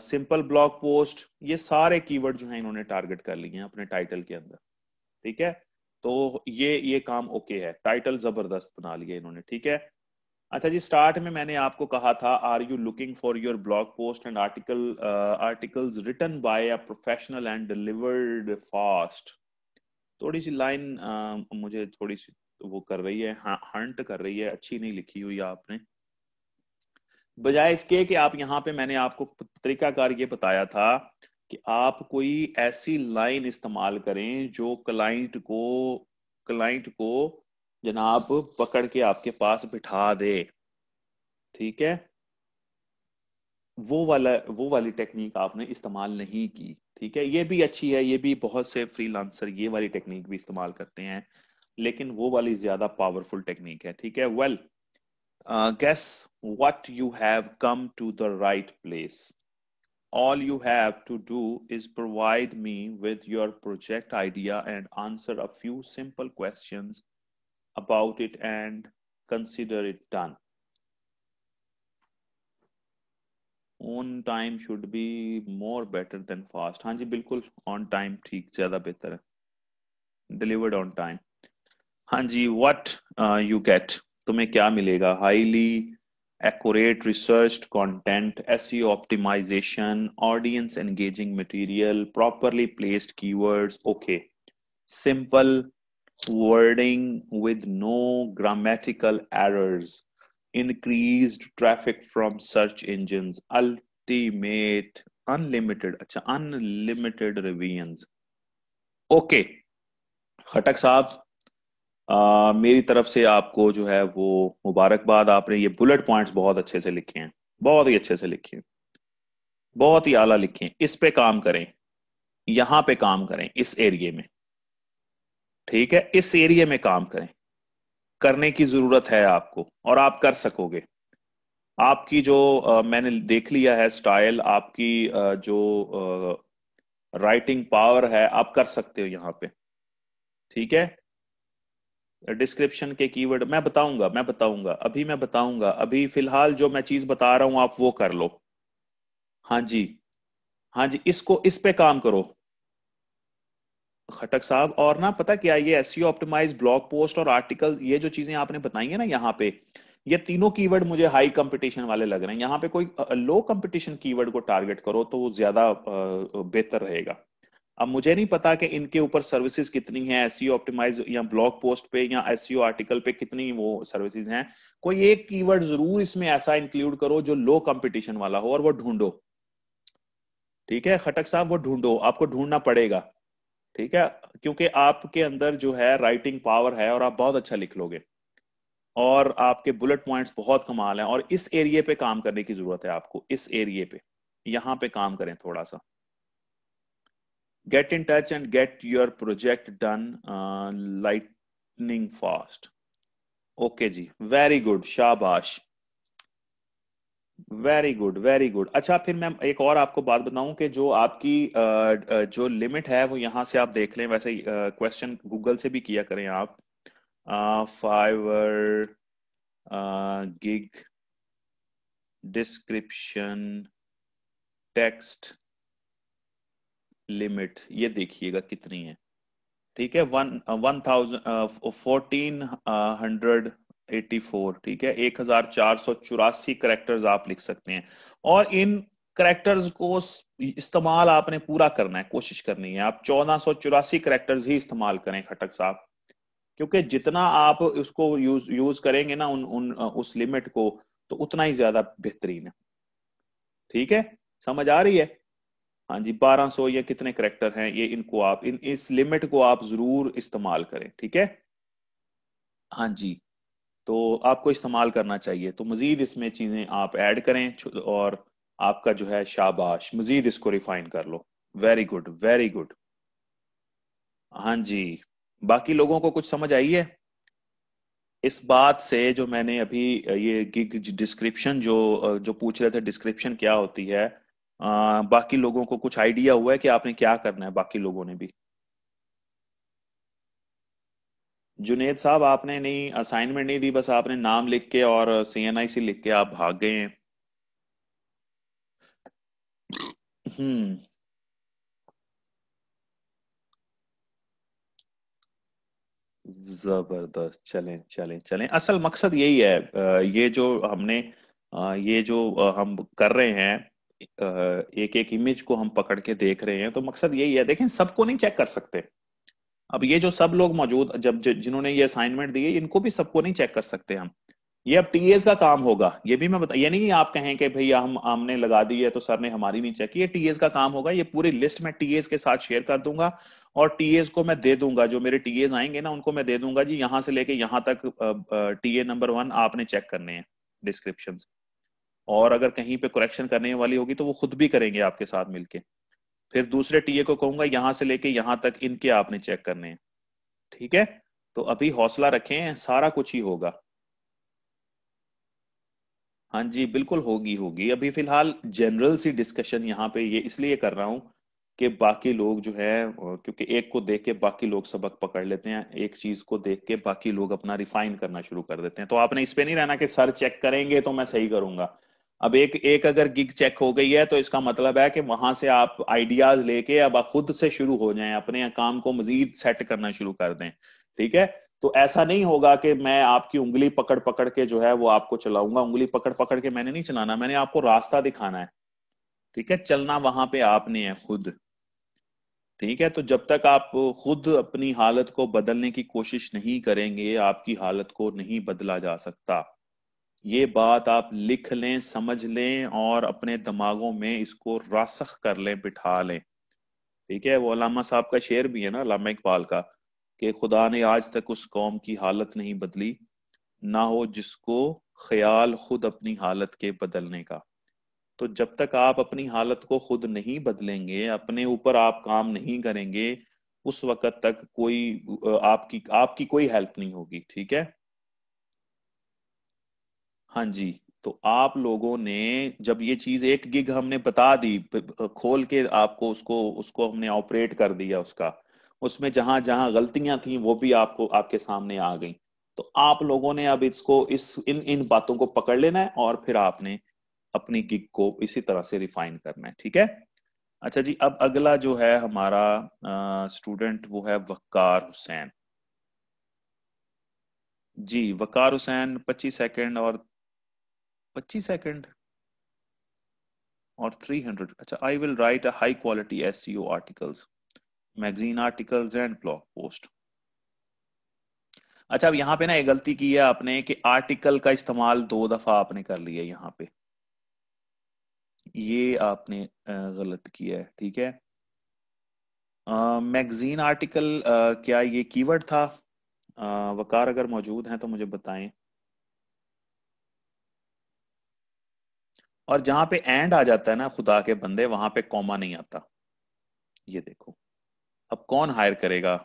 सिंपल ब्लॉग पोस्ट ये सारे कीवर्ड जो है इन्होंने टारगेट कर लिए हैं अपने टाइटल के अंदर ठीक है तो ये ये काम ओके है टाइटल जबरदस्त बना लिया इन्होंने ठीक है अच्छा जी स्टार्ट में मैंने आपको कहा था are you looking for your blog post and article articles written by a professional and delivered fast थोड़ी सी लाइन uh, मुझे थोड़ी सी वो कर रही है हंट कर रही है अच्छी नहीं लिखी हुई आपने बजाय इसके कि आप यहाँ पे मैंने आपको पत्रिकाकार ये बताया था कि आप कोई ऐसी लाइन इस्तेमाल करें जो क्लाइंट को क्लाइंट को जनाब पकड़ के आपके पास बिठा दे ठीक है वो वाला वो वाली टेक्निक आपने इस्तेमाल नहीं की ठीक है ये भी अच्छी है ये भी बहुत से फ्रीलांसर ये वाली टेक्निक भी इस्तेमाल करते हैं लेकिन वो वाली ज्यादा पावरफुल टेक्निक है ठीक है well well, uh, guess what you have come to the right place all you have to do is provide me with your project idea and answer a few simple questions about it and consider it done On time should be more better than fast. हाँ जी बिल्कुल On time ठीक ज्यादा बेहतर है delivered on time हाँ जी what तुम्हें क्या मिलेगा highly accurate research content SEO optimization audience engaging material properly placed keywords okay simple wording with no grammatical errors increase traffic from search engine ultimate unlimited अच्छा unlimited reviews okay खटक साहब आ, मेरी तरफ से आपको जो है वो मुबारकबाद आपने ये बुलेट पॉइंट्स बहुत अच्छे से लिखे हैं बहुत ही अच्छे से लिखे हैं बहुत ही आला लिखे हैं इस पे काम करें यहां पे काम करें इस एरिए में ठीक है इस एरिए में काम करें करने की जरूरत है आपको और आप कर सकोगे आपकी जो आ, मैंने देख लिया है स्टाइल आपकी आ, जो आ, राइटिंग पावर है आप कर सकते हो यहाँ पे ठीक है डिस्क्रिप्शन के कीवर्ड मैं बताऊंगा मैं बताऊंगा अभी मैं बताऊंगा अभी फिलहाल जो मैं चीज बता रहा हूं आप वो कर लो हाँ जी हाँ जी इसको इस पे काम करो खटक साहब और ना पता क्या ये एस ऑप्टिमाइज ब्लॉग पोस्ट और आर्टिकल ये जो चीजें आपने बताई है ना यहाँ पे ये तीनों कीवर्ड मुझे हाई कंपटीशन वाले लग रहे हैं यहाँ पे कोई लो कंपटीशन कीवर्ड को टारगेट करो तो वो ज्यादा बेहतर रहेगा अब मुझे नहीं पता कि इनके ऊपर सर्विसेज कितनी है एसईओ ऑप्टिमाइज या ब्लॉग पोस्ट पे या एसईओ आर्टिकल e पे कितनी वो सर्विसेज हैं कोई एक कीवर्ड जरूर इसमें ऐसा इंक्लूड करो जो लो कंपटीशन वाला हो और वो ढूंढो ठीक है खटक साहब वो ढूंढो आपको ढूंढना पड़ेगा ठीक है क्योंकि आपके अंदर जो है राइटिंग पावर है और आप बहुत अच्छा लिख लोगे और आपके बुलेट पॉइंट्स बहुत कमाल हैं और इस एरिए पे काम करने की जरूरत है आपको इस एरिए पे यहाँ पे काम करें थोड़ा सा get in touch and get your project done uh, lightning fast okay ji very good शाबाश वेरी गुड वेरी गुड अच्छा फिर मैं एक और आपको बात बताऊं कि जो आपकी जो लिमिट है वो यहां से आप देख लें वैसे क्वेश्चन गूगल से भी किया करें आप Fiverr gig description text limit ये देखिएगा कितनी है ठीक है one one thousand fourteen hundred eighty four ठीक है एक हजार चार सौ चौरासी करेक्टर्स आप लिख सकते हैं और इन करेक्टर्स को इस्तेमाल आपने पूरा करना है कोशिश करनी है आप चौदह सौ चौरासी करेक्टर्स ही इस्तेमाल करें खटक साहब क्योंकि जितना आप उसको यूज यूज करेंगे ना उन, उन uh, उस लिमिट को तो उतना ही ज्यादा बेहतरीन है ठीक है समझ आ रही है हाँ जी 1200 या कितने करेक्टर हैं ये इनको आप इन इस लिमिट को आप जरूर इस्तेमाल करें ठीक है हाँ जी तो आपको इस्तेमाल करना चाहिए तो मजीद इसमें चीजें आप ऐड करें और आपका जो है शाबाश मजीद इसको रिफाइन कर लो वेरी गुड वेरी गुड हाँ जी बाकी लोगों को कुछ समझ आई है इस बात से जो मैंने अभी ये गिग डिस्क्रिप्शन जो जो पूछ रहे थे डिस्क्रिप्शन क्या होती है आ, बाकी लोगों को कुछ आइडिया हुआ है कि आपने क्या करना है बाकी लोगों ने भी जुनेद साहब आपने नहीं असाइनमेंट नहीं दी बस आपने नाम लिख के और सी एन आई सी लिख के आप भाग गए हैं हम्म जबरदस्त चलें चलें चलें असल मकसद यही है ये जो हमने ये जो हम कर रहे हैं एक एक इमेज को हम पकड़ के देख रहे हैं तो मकसद यही है देखें सबको नहीं चेक कर सकते अब ये जो सब लोग मौजूद जब जिन्होंने ये असाइनमेंट दिए इनको भी सबको नहीं चेक कर सकते हम ये अब टीएस का काम होगा ये भी मैं बता ये नहीं आप कहें कि भैया हम हमने लगा दी है तो सर ने हमारी नहीं चेक की ये टीएस का काम होगा ये पूरी लिस्ट मैं टीएस के साथ शेयर कर दूंगा और टीएस को मैं दे दूंगा जो मेरे टीएस आएंगे ना उनको मैं दे दूंगा जी यहाँ से लेके यहाँ तक टीए नंबर वन आपने चेक करने हैं डिस्क्रिप्शन और अगर कहीं पे करेक्शन करने वाली होगी तो वो खुद भी करेंगे आपके साथ मिलके फिर दूसरे टीए को कहूंगा यहां से लेके यहां तक इनके आपने चेक करने हैं ठीक है तो अभी हौसला रखें सारा कुछ ही होगा हाँ जी बिल्कुल होगी होगी अभी फिलहाल जनरल सी डिस्कशन यहाँ पे ये इसलिए कर रहा हूं कि बाकी लोग जो है क्योंकि एक को देख के बाकी लोग सबक पकड़ लेते हैं एक चीज को देख के बाकी लोग अपना रिफाइन करना शुरू कर देते हैं तो आपने इस पे नहीं रहना कि सर चेक करेंगे तो मैं सही करूंगा अब एक एक अगर गिग चेक हो गई है तो इसका मतलब है कि वहां से आप आइडियाज लेके अब आप खुद से शुरू हो जाएं अपने काम को मजीद सेट करना शुरू कर दें ठीक है तो ऐसा नहीं होगा कि मैं आपकी उंगली पकड़ पकड़ के जो है वो आपको चलाऊंगा उंगली पकड़ पकड़ के मैंने नहीं चलाना मैंने आपको रास्ता दिखाना है ठीक है चलना वहां पे आपने है खुद ठीक है तो जब तक आप खुद अपनी हालत को बदलने की कोशिश नहीं करेंगे आपकी हालत को नहीं बदला जा सकता ये बात आप लिख लें समझ लें और अपने दिमागों में इसको रासख कर लें बिठा लें ठीक है वो अलामा साहब का शेर भी है ना अलामा इकबाल का कि खुदा ने आज तक उस कौम की हालत नहीं बदली ना हो जिसको ख्याल खुद अपनी हालत के बदलने का तो जब तक आप अपनी हालत को खुद नहीं बदलेंगे अपने ऊपर आप काम नहीं करेंगे उस वक्त तक कोई आपकी आपकी कोई हेल्प नहीं होगी ठीक है हाँ जी तो आप लोगों ने जब ये चीज एक गिग हमने बता दी खोल के आपको उसको उसको हमने ऑपरेट कर दिया उसका उसमें जहां जहां गलतियां थी वो भी आपको आपके सामने आ गई तो आप लोगों ने अब इसको इस इन इन बातों को पकड़ लेना है और फिर आपने अपनी गिग को इसी तरह से रिफाइन करना है ठीक है अच्छा जी अब अगला जो है हमारा स्टूडेंट वो है वकार हुसैन जी वकार हुसैन 25 सेकंड और पच्चीस सेकेंड और 300 अच्छा I will write a high quality S O articles magazine articles and blog post अच्छा अब यहाँ पे ना एक गलती की है आपने कि आर्टिकल का इस्तेमाल दो दफा आपने कर लिया है यहाँ पे ये आपने गलत किया है ठीक है मैगजीन आर्टिकल क्या ये कीवर्ड था आ, वकार अगर मौजूद हैं तो मुझे बताएं और जहां पे एंड आ जाता है ना खुदा के बंदे वहां पे कॉमा नहीं आता ये देखो अब कौन हायर करेगा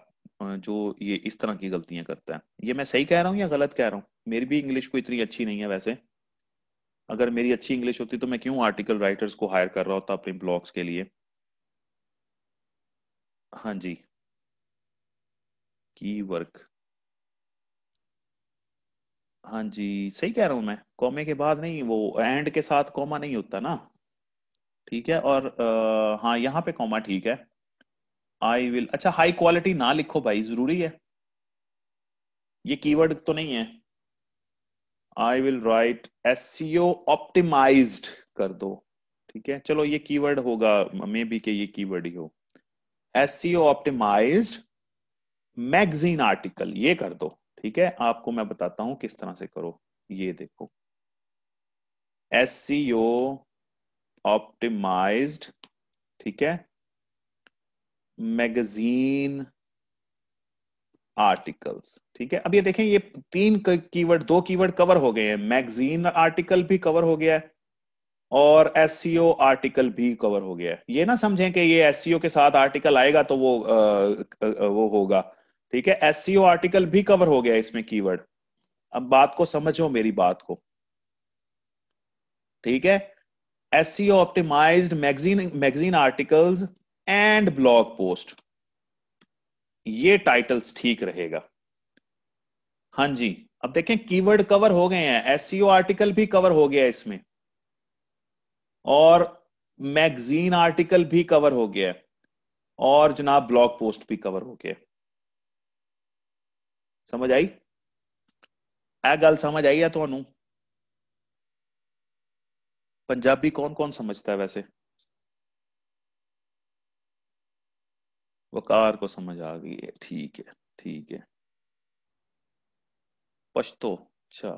जो ये इस तरह की गलतियां करता है ये मैं सही कह रहा हूँ या गलत कह रहा हूँ मेरी भी इंग्लिश को इतनी अच्छी नहीं है वैसे अगर मेरी अच्छी इंग्लिश होती तो मैं क्यों आर्टिकल राइटर्स को हायर कर रहा होता अपने ब्लॉग्स के लिए हाँ जी की वर्क हाँ जी सही कह रहा हूँ मैं कॉमे के बाद नहीं वो एंड के साथ कॉमा नहीं होता ना ठीक है और आ, हाँ यहाँ पे कॉमा ठीक है आई विल अच्छा हाई क्वालिटी ना लिखो भाई जरूरी है ये कीवर्ड तो नहीं है I will write S optimize कर दो ठीक है चलो ये कीवर्ड होगा मे बी के ये कीवर्ड ही हो एस ऑप्टिमाइज मैगजीन आर्टिकल ये कर दो ठीक है आपको मैं बताता हूं किस तरह से करो ये देखो एस सी ओ ऑप्टिमाइज ठीक है मैगजीन आर्टिकल्स ठीक है अब ये देखें ये तीन कीवर्ड दो कीवर्ड कवर हो गए हैं मैगजीन आर्टिकल भी कवर हो गया है और एस आर्टिकल भी कवर हो गया है ये ना समझें कि ये एस के साथ आर्टिकल आएगा तो वो आ, आ, वो होगा ठीक है एस आर्टिकल e भी कवर हो गया इसमें कीवर्ड अब बात को समझो मेरी बात को ठीक है S optimized magazine magazine articles and blog post ये टाइटल्स ठीक रहेगा हाँ जी अब देखें कीवर्ड कवर हो गए हैं एस आर्टिकल e भी कवर हो गया इसमें और मैगजीन आर्टिकल भी कवर हो गया और जनाब ब्लॉग पोस्ट भी कवर हो गया ਸਮਝ ਆਈ ਇਹ ਗੱਲ ਸਮਝ ਆਈ ਆ ਤੁਹਾਨੂੰ पंजाबी कौन कौन समझता है वैसे वकार को समझ आ गई है ठीक है ठीक है पश्तो अच्छा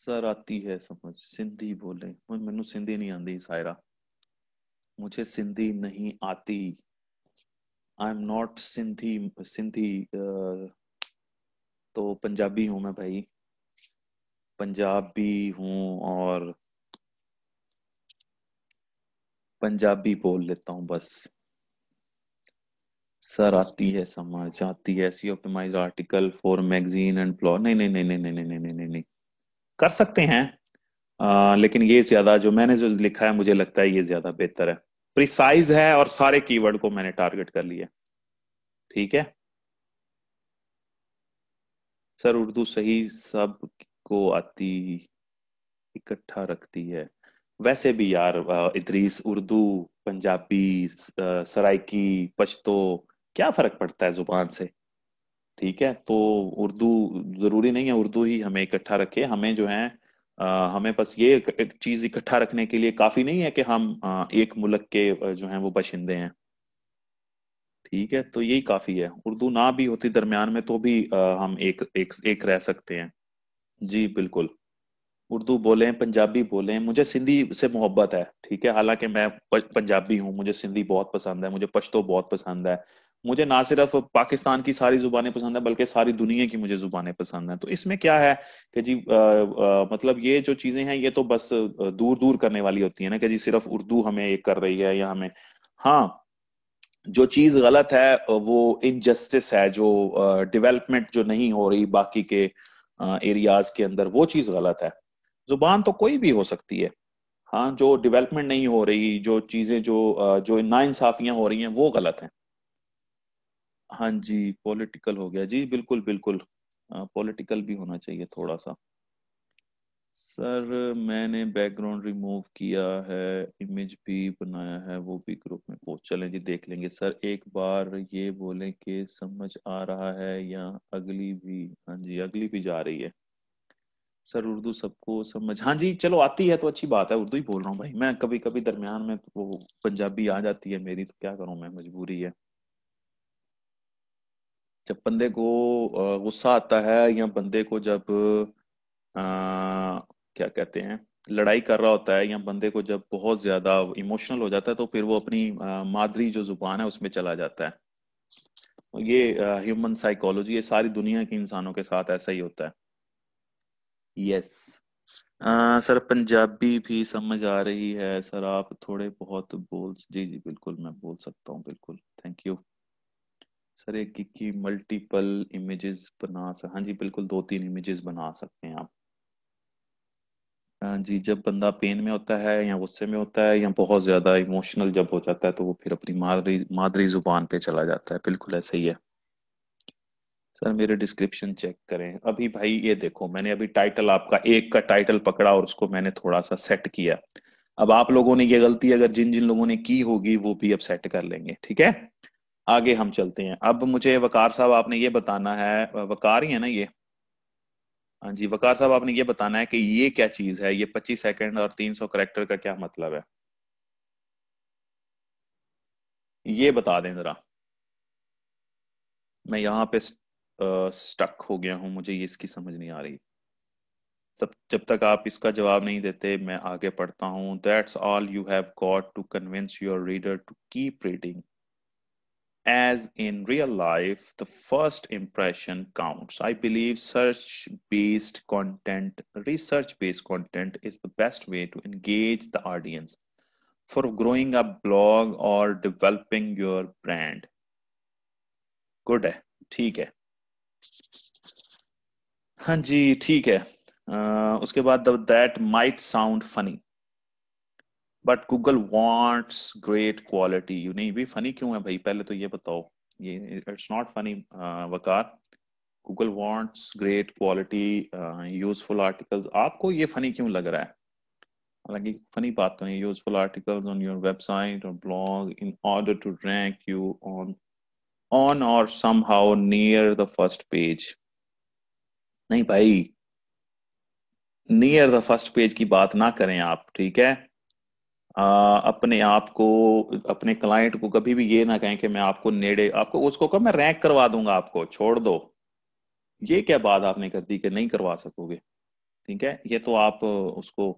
सर आती है समझ सिंधी बोले मैं सिंधी नहीं आती सायरा मुझे सिंधी नहीं आती I am not Sinthi uh, तो पंजाबी हूँ मैं भाई पंजाबी हूँ और पंजाबी बोल लेता हूँ बस सर आती है समझ आती है C optimize article for magazine and प्लॉ नहीं नहीं नहीं नहीं नहीं नहीं नहीं नहीं नहीं कर सकते हैं आ, लेकिन ये ज्यादा जो मैंने जो लिखा है मुझे लगता है ये ज्यादा बेहतर है प्रिसाइज है और सारे कीवर्ड को मैंने टारगेट कर लिया ठीक है सर उर्दू सही सब को आती इकट्ठा रखती है वैसे भी यार इद्रीस उर्दू पंजाबी सराइकी पश्तो क्या फर्क पड़ता है जुबान से ठीक है तो उर्दू जरूरी नहीं है उर्दू ही हमें इकट्ठा रखे हमें जो है हमें बस ये एक चीज इकट्ठा रखने के लिए काफी नहीं है कि हम एक मुल्क के जो हैं वो बशिंदे हैं ठीक है तो यही काफी है उर्दू ना भी होती दरमियान में तो भी हम एक एक एक रह सकते हैं जी बिल्कुल उर्दू बोलें पंजाबी बोलें मुझे सिंधी से मोहब्बत है ठीक है हालांकि मैं पंजाबी हूँ मुझे सिंधी बहुत पसंद है मुझे पश्तो बहुत पसंद है मुझे ना सिर्फ पाकिस्तान की सारी जुबानें पसंद है बल्कि सारी दुनिया की मुझे जुबानें पसंद हैं तो इसमें क्या है कि जी आ, आ, मतलब ये जो चीजें हैं ये तो बस दूर दूर करने वाली होती है ना कि जी सिर्फ उर्दू हमें ये कर रही है या हमें हाँ जो चीज गलत है वो इनजस्टिस है जो डेवलपमेंट जो नहीं हो रही बाकी के एरियाज के अंदर वो चीज गलत है जुबान तो कोई भी हो सकती है हाँ जो डेवलपमेंट नहीं हो रही जो चीजें जो जो इंसाफियां हो रही हैं वो गलत हैं हाँ जी पॉलिटिकल हो गया जी बिल्कुल बिल्कुल पॉलिटिकल हाँ, भी होना चाहिए थोड़ा सा सर मैंने बैकग्राउंड रिमूव किया है इमेज भी बनाया है वो भी ग्रुप में पोस्ट चलें जी देख लेंगे सर एक बार ये बोलें कि समझ आ रहा है या अगली भी हाँ जी अगली भी जा रही है सर उर्दू सबको समझ हाँ जी चलो आती है तो अच्छी बात है उर्दू ही बोल रहा हूँ भाई मैं कभी कभी दरमियान में तो वो पंजाबी आ जाती है मेरी तो क्या करूँ मैं मजबूरी है जब बंदे को गुस्सा आता है या बंदे को जब आ, क्या कहते हैं लड़ाई कर रहा होता है या बंदे को जब बहुत ज्यादा इमोशनल हो जाता है तो फिर वो अपनी मादरी जो जुबान है उसमें चला जाता है तो ये ह्यूमन साइकोलॉजी ये सारी दुनिया के इंसानों के साथ ऐसा ही होता है यस yes. सर पंजाबी भी समझ आ रही है सर आप थोड़े बहुत बोल जी जी बिल्कुल मैं बोल सकता हूँ बिल्कुल थैंक यू सर एक की मल्टीपल इमेजेस बना सकते हाँ जी बिल्कुल दो तीन इमेजेस बना सकते हैं आप हाँ जी जब बंदा पेन में होता है या गुस्से में होता है या बहुत ज्यादा इमोशनल जब हो जाता है तो वो फिर अपनी मादरी मादरी जुबान पे चला जाता है बिल्कुल ऐसा ही है सर मेरे डिस्क्रिप्शन चेक करें अभी भाई ये देखो मैंने अभी टाइटल आपका एक का टाइटल पकड़ा और उसको मैंने थोड़ा सा सेट किया अब आप लोगों ने ये गलती अगर जिन जिन लोगों ने की होगी वो भी अब सेट कर लेंगे ठीक है आगे हम चलते हैं अब मुझे वकार साहब आपने ये बताना है वकार ही है ना ये हाँ जी वकार साहब आपने ये बताना है कि ये क्या चीज है ये पच्चीस सेकंड और तीन सौ करेक्टर का क्या मतलब है ये बता दें जरा मैं यहाँ पे स्टक हो गया हूं मुझे ये इसकी समझ नहीं आ रही तब जब तक आप इसका जवाब नहीं देते मैं आगे पढ़ता हूँ that's all you have got to convince your reader to keep reading as in real life, the first impression counts. I believe search based content, research based content is the best way to engage the audience for growing a blog or developing your brand. Good, ठीक है हाँ जी ठीक है उसके बाद that might sound funny but Google wants great quality you नहीं भी funny क्यों है भाई पहले तो ये बताओ ये it's not funny Waqar Google wants great quality useful articles आपको ये फनी क्यों लग रहा है हालांकि फनी बात तो नहीं useful articles on your website और blog in order to rank you on on और somehow near the first page नहीं भाई नियर द फर्स्ट पेज की बात ना करें आप ठीक है अपने आप को अपने क्लाइंट को कभी भी ये ना कहें कि मैं आपको नेड़े आपको उसको कब मैं रैंक करवा दूंगा आपको छोड़ दो ये क्या बात आपने कर दी कि नहीं करवा सकोगे ठीक है ये तो आप उसको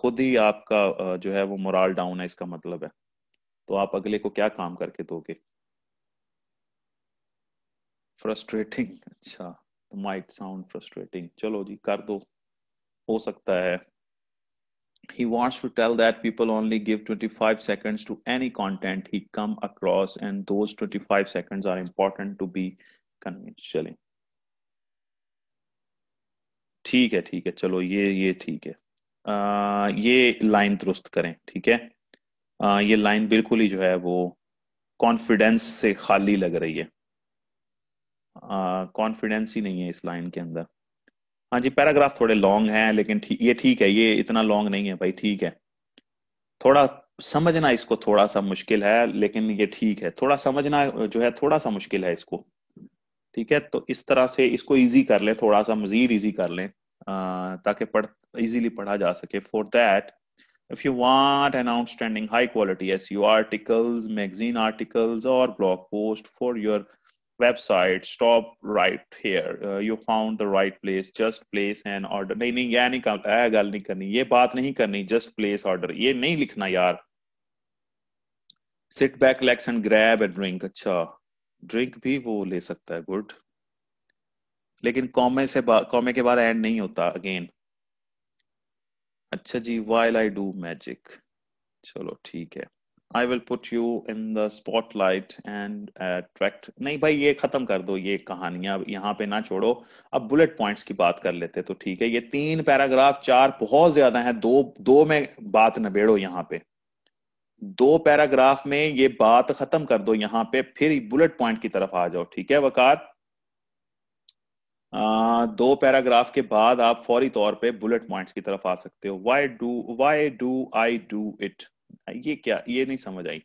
खुद ही आपका जो है वो मोराल डाउन है इसका मतलब है तो आप अगले को क्या काम करके दोगे फ्रस्ट्रेटिंग अच्छा माइट साउंड फ्रस्ट्रेटिंग चलो जी कर दो हो सकता है he wants to tell that people only give 25 seconds to any content he come across and those 25 seconds are important to be convinced ठीक है ठीक है चलो ये ये ठीक है आ, ये लाइन दुरुस्त करें ठीक है आ, ये लाइन बिल्कुल ही जो है वो कॉन्फिडेंस से खाली लग रही है कॉन्फिडेंस ही नहीं है इस लाइन के अंदर हाँ जी पैराग्राफ थोड़े लॉन्ग हैं लेकिन थी, ये ठीक है ये इतना लॉन्ग नहीं है भाई ठीक है थोड़ा समझना इसको थोड़ा सा मुश्किल है लेकिन ये ठीक है थोड़ा समझना जो है थोड़ा सा मुश्किल है इसको ठीक है तो इस तरह से इसको इजी कर लें थोड़ा सा मजीद इजी कर लें ताकि पढ़ इजीली पढ़ा जा सके for that if if you want an outstanding high quality SEO articles, magazine articles, or blog post for your website stop right here uh, you found the right place just place an order नहीं नहीं ये नहीं करना गल नहीं करनी ये बात नहीं करनी just place order ये नहीं लिखना यार sit back relax and grab a drink अच्छा drink भी वो ले सकता है good लेकिन कॉमे से कॉमे के बाद एंड नहीं होता अगेन अच्छा जी वाइल आई डू मैजिक चलो ठीक है I will put you in the spotlight and attract नहीं भाई ये खत्म कर दो ये कहानियां यहाँ पे ना छोड़ो अब बुलेट पॉइंट्स की बात कर लेते तो ठीक है ये तीन पैराग्राफ चार बहुत ज्यादा है दो दो में बात नबेड़ो यहाँ पे दो पैराग्राफ में ये बात खत्म कर दो यहाँ पे फिर बुलेट पॉइंट की तरफ आ जाओ ठीक है वकार आ, दो पैराग्राफ के बाद आप फौरी तौर पे बुलेट पॉइंट्स की तरफ आ सकते हो why do why do I do it ये क्या ये नहीं समझ आई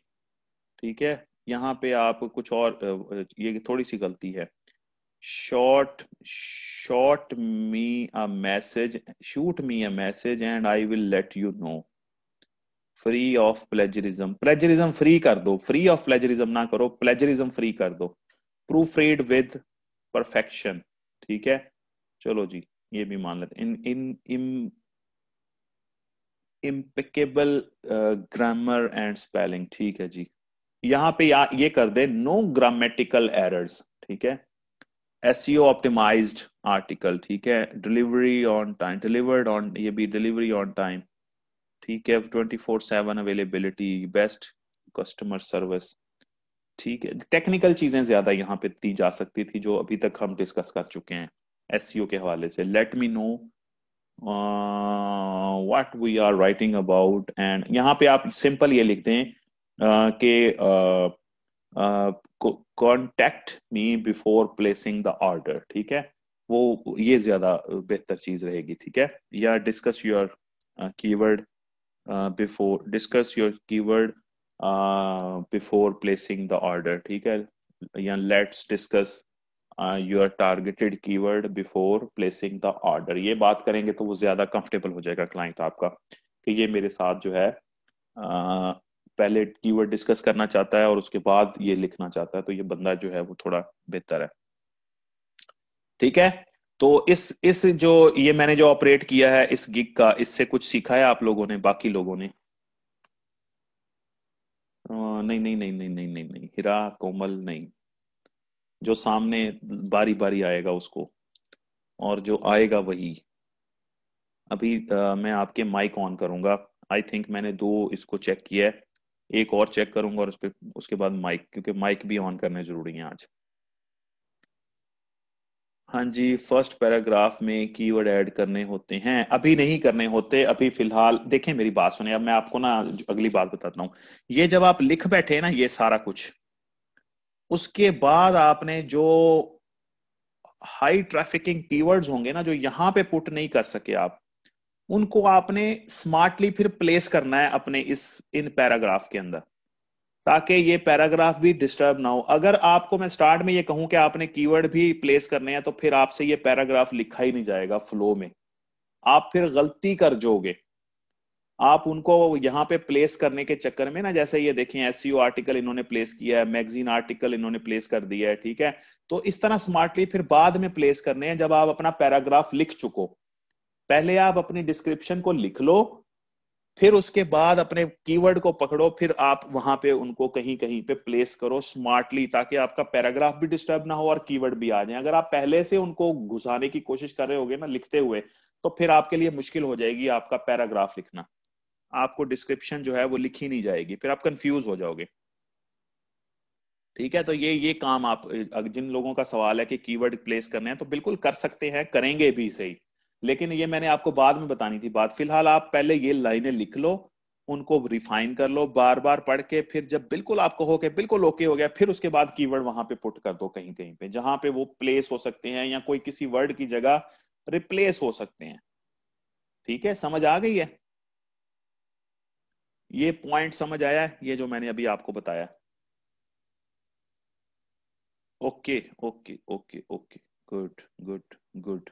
ठीक है यहाँ पे आप कुछ और ये थोड़ी सी गलती है short short me a message shoot me a message and I will let you know free of plagiarism plagiarism free कर दो फ्री ऑफ प्लेजरिज्म ना करो प्लेजरिज्म फ्री कर दो प्रूफ रीड विद परफेक्शन ठीक है चलो जी ये भी मान लेते in in in impeccable grammar and spelling ठीक है जी यहाँ पे या ये कर दे नो ग्रामेटिकल एरर्स ठीक है एसईओ ऑप्टिमाइज्ड आर्टिकल ठीक है delivery on time delivered on ये भी डिलीवरी ऑन टाइम ठीक है twenty four seven availability best customer service ठीक है टेक्निकल चीजें ज्यादा यहाँ पे दी जा सकती थी जो अभी तक हम डिस्कस कर चुके हैं एसईओ e के हवाले से let me know what we are writing about and यहाँ पे आप सिंपल ये लिखते हैं कि contact me before placing the order ठीक है वो ये ज्यादा uh, बेहतर चीज रहेगी ठीक है या discuss your keyword before discuss your keyword before placing the order ठीक है या let's discuss your targeted keyword before placing the order ये बात करेंगे तो वो ज्यादा कंफर्टेबल हो जाएगा क्लाइंट आपका कि ये मेरे साथ जो है uh, पहले कीवर्ड डिस्कस करना चाहता है और उसके बाद ये लिखना चाहता है तो ये बंदा जो है वो थोड़ा बेहतर है ठीक है तो इस इस जो ये मैंने जो ऑपरेट किया है इस गिग का इससे कुछ सीखा है आप लोगों ने बाकी लोगों ने uh, नहीं नहीं नहीं नहीं नहीं नहीं नहीं हिरा कोमल नहीं जो सामने बारी बारी आएगा उसको और जो आएगा वही अभी आ, मैं आपके माइक ऑन करूंगा आई थिंक मैंने दो इसको चेक किया है एक और चेक करूंगा और उस पर उसके बाद माइक क्योंकि माइक भी ऑन करने जरूरी है आज हाँ जी फर्स्ट पैराग्राफ में कीवर्ड ऐड करने होते हैं अभी नहीं करने होते अभी फिलहाल देखें मेरी बात सुने अब मैं आपको ना अगली बात बताता हूँ ये जब आप लिख बैठे ना ये सारा कुछ उसके बाद आपने जो हाई ट्रैफिकिंग कीवर्ड्स होंगे ना जो यहां पे पुट नहीं कर सके आप उनको आपने स्मार्टली फिर प्लेस करना है अपने इस इन पैराग्राफ के अंदर ताकि ये पैराग्राफ भी डिस्टर्ब ना हो अगर आपको मैं स्टार्ट में ये कहूं कि आपने कीवर्ड भी प्लेस करने हैं तो फिर आपसे ये पैराग्राफ लिखा ही नहीं जाएगा फ्लो में आप फिर गलती कर जोगे आप उनको यहाँ पे प्लेस करने के चक्कर में ना जैसे ये देखें एस आर्टिकल e इन्होंने प्लेस किया है मैगजीन आर्टिकल इन्होंने प्लेस कर दिया है ठीक है तो इस तरह स्मार्टली फिर बाद में प्लेस करने हैं जब आप अपना पैराग्राफ लिख चुको पहले आप अपनी डिस्क्रिप्शन को लिख लो फिर उसके बाद अपने कीवर्ड को पकड़ो फिर आप वहां पे उनको कहीं कहीं पे प्लेस करो स्मार्टली ताकि आपका पैराग्राफ भी डिस्टर्ब ना हो और कीवर्ड भी आ जाए अगर आप पहले से उनको घुसाने की कोशिश कर रहे होगे ना लिखते हुए तो फिर आपके लिए मुश्किल हो जाएगी आपका पैराग्राफ लिखना आपको डिस्क्रिप्शन जो है वो लिखी नहीं जाएगी फिर आप कंफ्यूज हो जाओगे ठीक है तो ये ये काम आप जिन लोगों का सवाल है कि कीवर्ड प्लेस करने हैं तो बिल्कुल कर सकते हैं करेंगे भी सही लेकिन ये मैंने आपको बाद में बतानी थी बात फिलहाल आप पहले ये लाइनें लिख लो उनको रिफाइन कर लो बार बार पढ़ के फिर जब बिल्कुल आपको हो के बिल्कुल ओके हो गया फिर उसके बाद कीवर्ड वहां पे पुट कर दो कहीं कहीं पे जहां पे वो प्लेस हो सकते हैं या कोई किसी वर्ड की जगह रिप्लेस हो सकते हैं ठीक है समझ आ गई है ये पॉइंट समझ आया है ये जो मैंने अभी आपको बताया okay okay okay okay good good good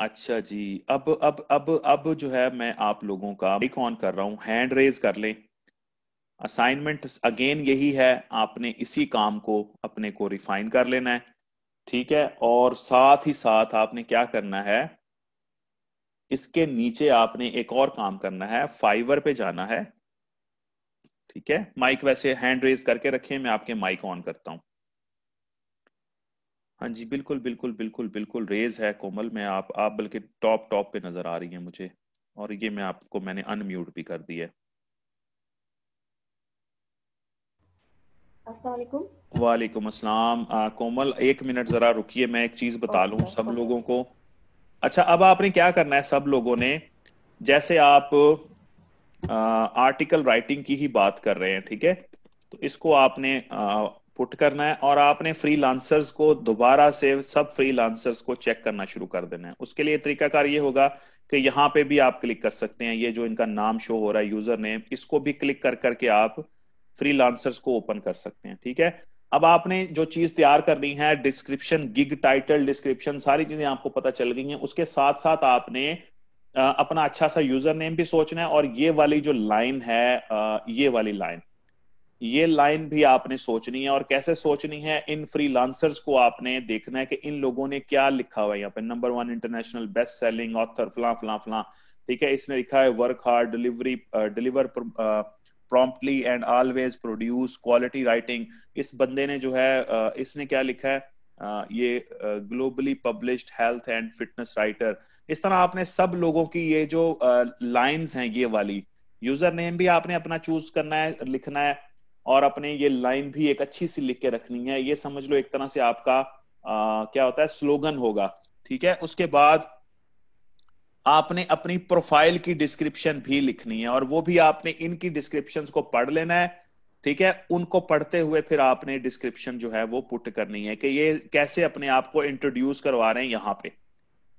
अच्छा जी अब अब अब अब जो है मैं आप लोगों का माइक ऑन कर रहा हूं हैंड रेज कर लें असाइनमेंट अगेन यही है आपने इसी काम को अपने को रिफाइन कर लेना है ठीक है और साथ ही साथ आपने क्या करना है इसके नीचे आपने एक और काम करना है फाइवर पे जाना है ठीक है माइक वैसे हैंड रेज करके रखे मैं आपके माइक ऑन करता हूं हाँ जी बिल्कुल बिल्कुल बिल्कुल बिल्कुल रेज है कोमल मैं आप आप बल्कि टॉप टॉप पे नजर आ रही है मुझे और ये मैं आपको मैंने अनम्यूट भी कर दिया वालेकुम अस्सलाम कोमल एक मिनट जरा रुकिए मैं एक चीज बता लू सब लोगों को अच्छा अब आपने क्या करना है सब लोगों ने जैसे आप आर्टिकल राइटिंग की ही बात कर रहे हैं ठीक है तो इसको आपने आ, पुट करना है और आपने फ्री को दोबारा से सब फ्री को चेक करना शुरू कर देना है उसके लिए तरीकाकार ये होगा कि यहाँ पे भी आप क्लिक कर सकते हैं ये जो इनका नाम शो हो रहा है यूजर नेम इसको भी क्लिक कर करके आप फ्री को ओपन कर सकते हैं ठीक है अब आपने जो चीज तैयार करनी है डिस्क्रिप्शन गिग टाइटल डिस्क्रिप्शन सारी चीजें आपको पता चल गई हैं उसके साथ साथ आपने अपना अच्छा सा यूजर नेम भी सोचना है और ये वाली जो लाइन है ये वाली लाइन ये लाइन भी आपने सोचनी है और कैसे सोचनी है इन फ्री को आपने देखना है कि इन लोगों ने क्या लिखा हुआ है यहाँ पे number one international best selling author फला फला फला ठीक है इसने लिखा है work hard delivery deliver promptly and always produce quality writing इस बंदे ने जो है इसने क्या लिखा है ये globally published health and fitness writer इस तरह आपने सब लोगों की ये जो लाइंस हैं ये वाली यूजर नेम भी आपने अपना चूज करना है लिखना है और अपने ये लाइन भी एक अच्छी सी लिख के रखनी है ये समझ लो एक तरह से आपका आ, क्या होता है स्लोगन होगा ठीक है उसके बाद आपने अपनी प्रोफाइल की डिस्क्रिप्शन भी लिखनी है और वो भी आपने इनकी डिस्क्रिप्शन को पढ़ लेना है ठीक है उनको पढ़ते हुए फिर आपने डिस्क्रिप्शन जो है वो पुट करनी है कि ये कैसे अपने आप को इंट्रोड्यूस करवा रहे हैं यहाँ पे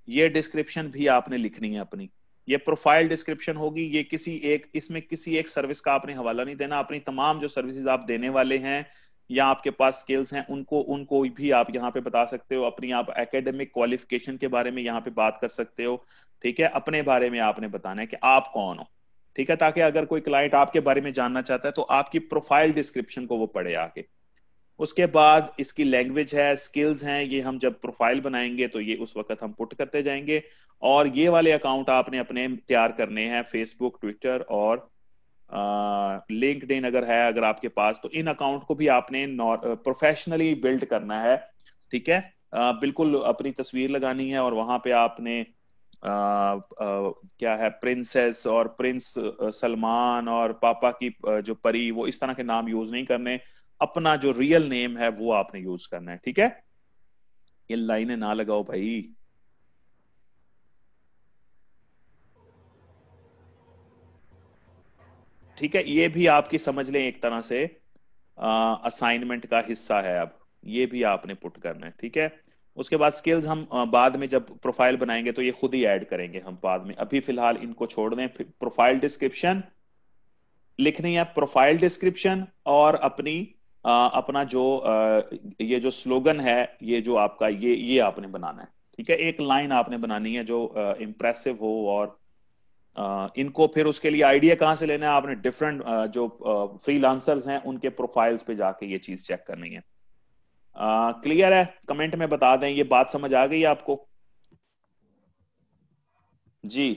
ये डिस्क्रिप्शन भी आपने लिखनी है अपनी ये प्रोफाइल डिस्क्रिप्शन होगी ये किसी एक इसमें किसी एक सर्विस का आपने हवाला नहीं देना अपनी तमाम जो सर्विसेज आप देने वाले हैं या आपके पास स्किल्स हैं उनको उनको भी आप यहाँ पे बता सकते हो अपनी आप एकेडमिक क्वालिफिकेशन के बारे में यहाँ पे बात कर सकते हो ठीक है अपने बारे में आपने बताना है कि आप कौन हो ठीक है ताकि अगर कोई क्लाइंट आपके बारे में जानना चाहता है तो आपकी प्रोफाइल डिस्क्रिप्शन को वो पढ़े आके उसके बाद इसकी लैंग्वेज है स्किल्स हैं ये हम जब प्रोफाइल बनाएंगे तो ये उस वक्त हम पुट करते जाएंगे और ये वाले अकाउंट आपने अपने तैयार करने हैं फेसबुक ट्विटर और लिंकड इन अगर है अगर आपके पास तो इन अकाउंट को भी आपने प्रोफेशनली बिल्ड करना है ठीक है आ, बिल्कुल अपनी तस्वीर लगानी है और वहां पे आपने आ, आ, क्या है प्रिंसेस और प्रिंस सलमान और पापा की जो परी वो इस तरह के नाम यूज नहीं करने अपना जो रियल नेम है वो आपने यूज करना है ठीक है ये लाइनें ना लगाओ भाई ठीक है ये भी आपकी समझ लें एक तरह से असाइनमेंट का हिस्सा है अब ये भी आपने पुट करना है ठीक है उसके बाद स्किल्स हम बाद में जब प्रोफाइल बनाएंगे तो ये खुद ही ऐड करेंगे हम बाद में अभी फिलहाल इनको छोड़ दें प्रोफाइल डिस्क्रिप्शन लिखनी है प्रोफाइल डिस्क्रिप्शन और अपनी आ, अपना जो आ, ये जो स्लोगन है ये जो आपका ये ये आपने बनाना है ठीक है एक लाइन आपने बनानी है जो इम्प्रेसिव हो और इनको फिर उसके लिए आइडिया कहाँ से लेना है आपने डिफरेंट जो फ्री हैं उनके प्रोफाइल्स पे जाके ये चीज चेक करनी है क्लियर है कमेंट में बता दें ये बात समझ आ गई आपको जी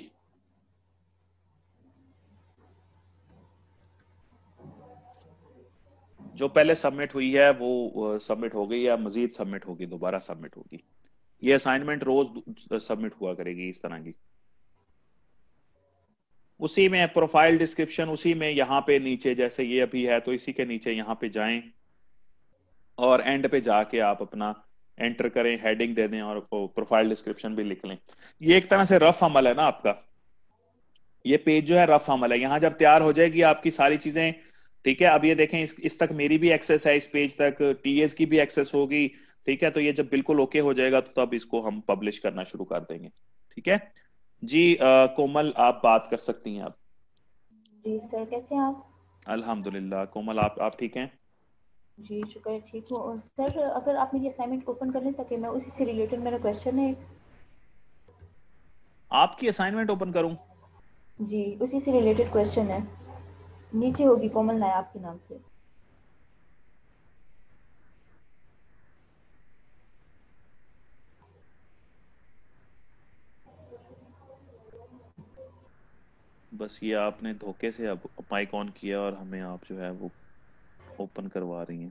जो पहले सबमिट हुई है वो सबमिट हो गई या मजीद सबमिट होगी दोबारा सबमिट होगी ये असाइनमेंट रोज सबमिट हुआ करेगी इस तरह की उसी में प्रोफाइल डिस्क्रिप्शन उसी में यहाँ पे नीचे जैसे ये अभी है तो इसी के नीचे यहाँ पे जाएं और एंड पे जाके आप अपना एंटर करें हेडिंग दे दें और प्रोफाइल डिस्क्रिप्शन भी लिख लें ये एक तरह से रफ अमल है ना आपका ये पेज जो है रफ अमल है यहाँ जब तैयार हो जाएगी आपकी सारी चीजें ठीक है अब ये देखें इस, इस तक मेरी भी एक्सेस है इस पेज तक टीएस की भी एक्सेस होगी ठीक है तो ये जब बिल्कुल ओके हो जाएगा तो तब इसको हम पब्लिश करना शुरू कर देंगे ठीक है जी आ, कोमल आप बात कर सकती हैं आप जी सर कैसे आप अल्हम्दुलिल्लाह कोमल आप आप ठीक हैं जी शुक्र ठीक हूँ सर अगर आप मेरी असाइनमेंट ओपन कर लें ताकि मैं उसी से रिलेटेड मेरा क्वेश्चन है आपकी असाइनमेंट ओपन करूं जी उसी से रिलेटेड क्वेश्चन है नीचे होगी कोमल नाय आपके नाम से बस ये आपने धोखे से अब माइक ऑन किया और हमें आप जो है वो ओपन करवा रही हैं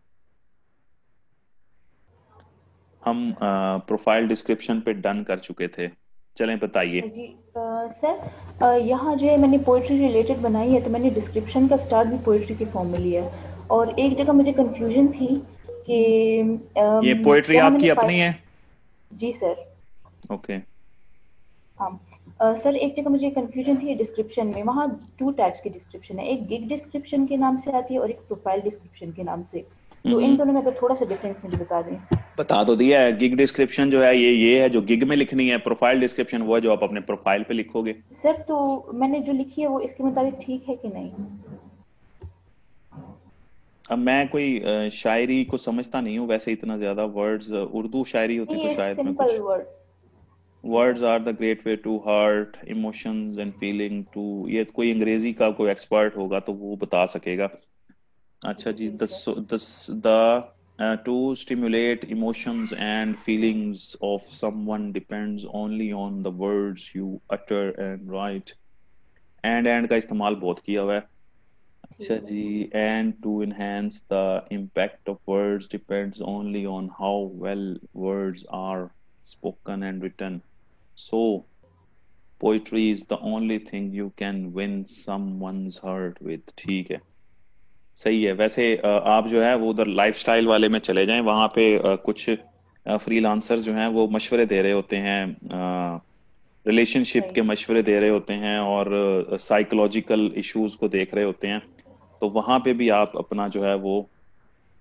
हम प्रोफाइल डिस्क्रिप्शन पे डन कर चुके थे चलें बताइए हाँ सर यहाँ जो है मैंने पोइट्री रिलेटेड बनाई है तो मैंने डिस्क्रिप्शन का स्टार्ट भी पोइट्री के फॉर्म में लिया है और एक जगह मुझे कंफ्यूजन थी कि ये पोइट्री आपकी अपनी है जी सर ओके okay. हाँ सर एक जगह मुझे कंफ्यूजन थी डिस्क्रिप्शन में वहाँ टू टाइप्स की डिस्क्रिप्शन है एक गिग डिस्क्रिप्शन के नाम से आती है और एक प्रोफाइल डिस्क्रिप्शन के नाम से तो इन हम्म। दोनों में अगर थोड़ा सा डिफरेंस मुझे बता दें बता तो दिया है गिग डिस्क्रिप्शन जो है ये ये है जो गिग में लिखनी है प्रोफाइल डिस्क्रिप्शन वो है जो आप अपने प्रोफाइल पे लिखोगे सर तो मैंने जो लिखी है वो इसके मुताबिक ठीक है कि नहीं अब मैं कोई शायरी को समझता नहीं हूँ वैसे इतना ज्यादा वर्ड्स उर्दू शायरी होती तो शायद मैं कुछ words are the great way to heart emotions and feeling to ये कोई अंग्रेजी का कोई एक्सपर्ट होगा तो वो बता सकेगा अच्छा जी the to stimulate emotions and feelings of someone depends only on the words you utter and write and and का इस्तेमाल बहुत किया हुआ है अच्छा जी and to enhance the impact of words depends only on how well words are spoken and written So, poetry is the only thing you can win someone's heart with. ठीक है सही है वैसे आप जो है वो उधर लाइफस्टाइल वाले में चले जाएं वहां पे कुछ फ्रीलांसर जो हैं वो मशवरे दे रहे होते हैं रिलेशनशिप के मशवरे दे रहे होते हैं और साइकोलॉजिकल इश्यूज को देख रहे होते हैं तो वहां पे भी आप अपना जो है वो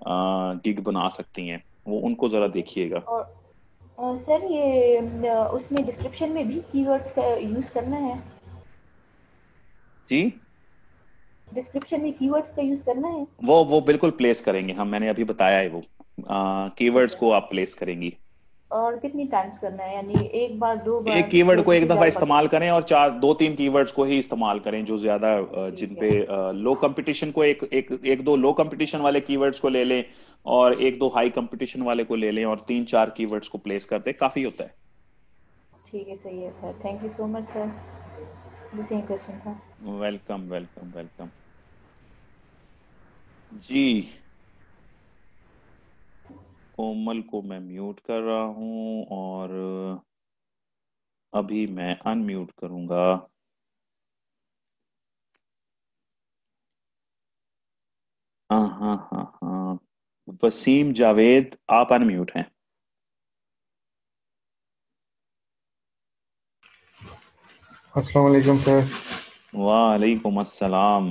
गिग बना सकती हैं वो उनको जरा देखिएगा और... सर ये उसमें डिस्क्रिप्शन में भी कीवर्ड्स का यूज करना है जी डिस्क्रिप्शन में कीवर्ड्स का यूज करना है वो वो बिल्कुल प्लेस करेंगे हम मैंने अभी बताया है वो कीवर्ड्स को आप प्लेस करेंगी और कितनी टाइम्स करना है यानी एक बार दो बार एक कीवर्ड को एक दफा इस्तेमाल करें और चार दो तीन कीवर्ड्स को ही इस्तेमाल करें जो ज्यादा जिन पे लो कंपटीशन को एक एक एक दो लो कंपटीशन वाले कीवर्ड्स को ले लें और एक दो हाई कंपटीशन वाले को ले लें और तीन चार कीवर्ड्स को प्लेस कर दें काफी होता है ठीक है सही है sir thank you so much sir question था वेलकम वेलकम वेलकम जी कोमल को मैं म्यूट कर रहा हूं और अभी मैं अनम्यूट करूंगा हाँ हाँ हाँ, हाँ। वसीम जावेद आप अनम्यूट हैं अस्सलाम वालेकुम सर वालेकुम अस्सलाम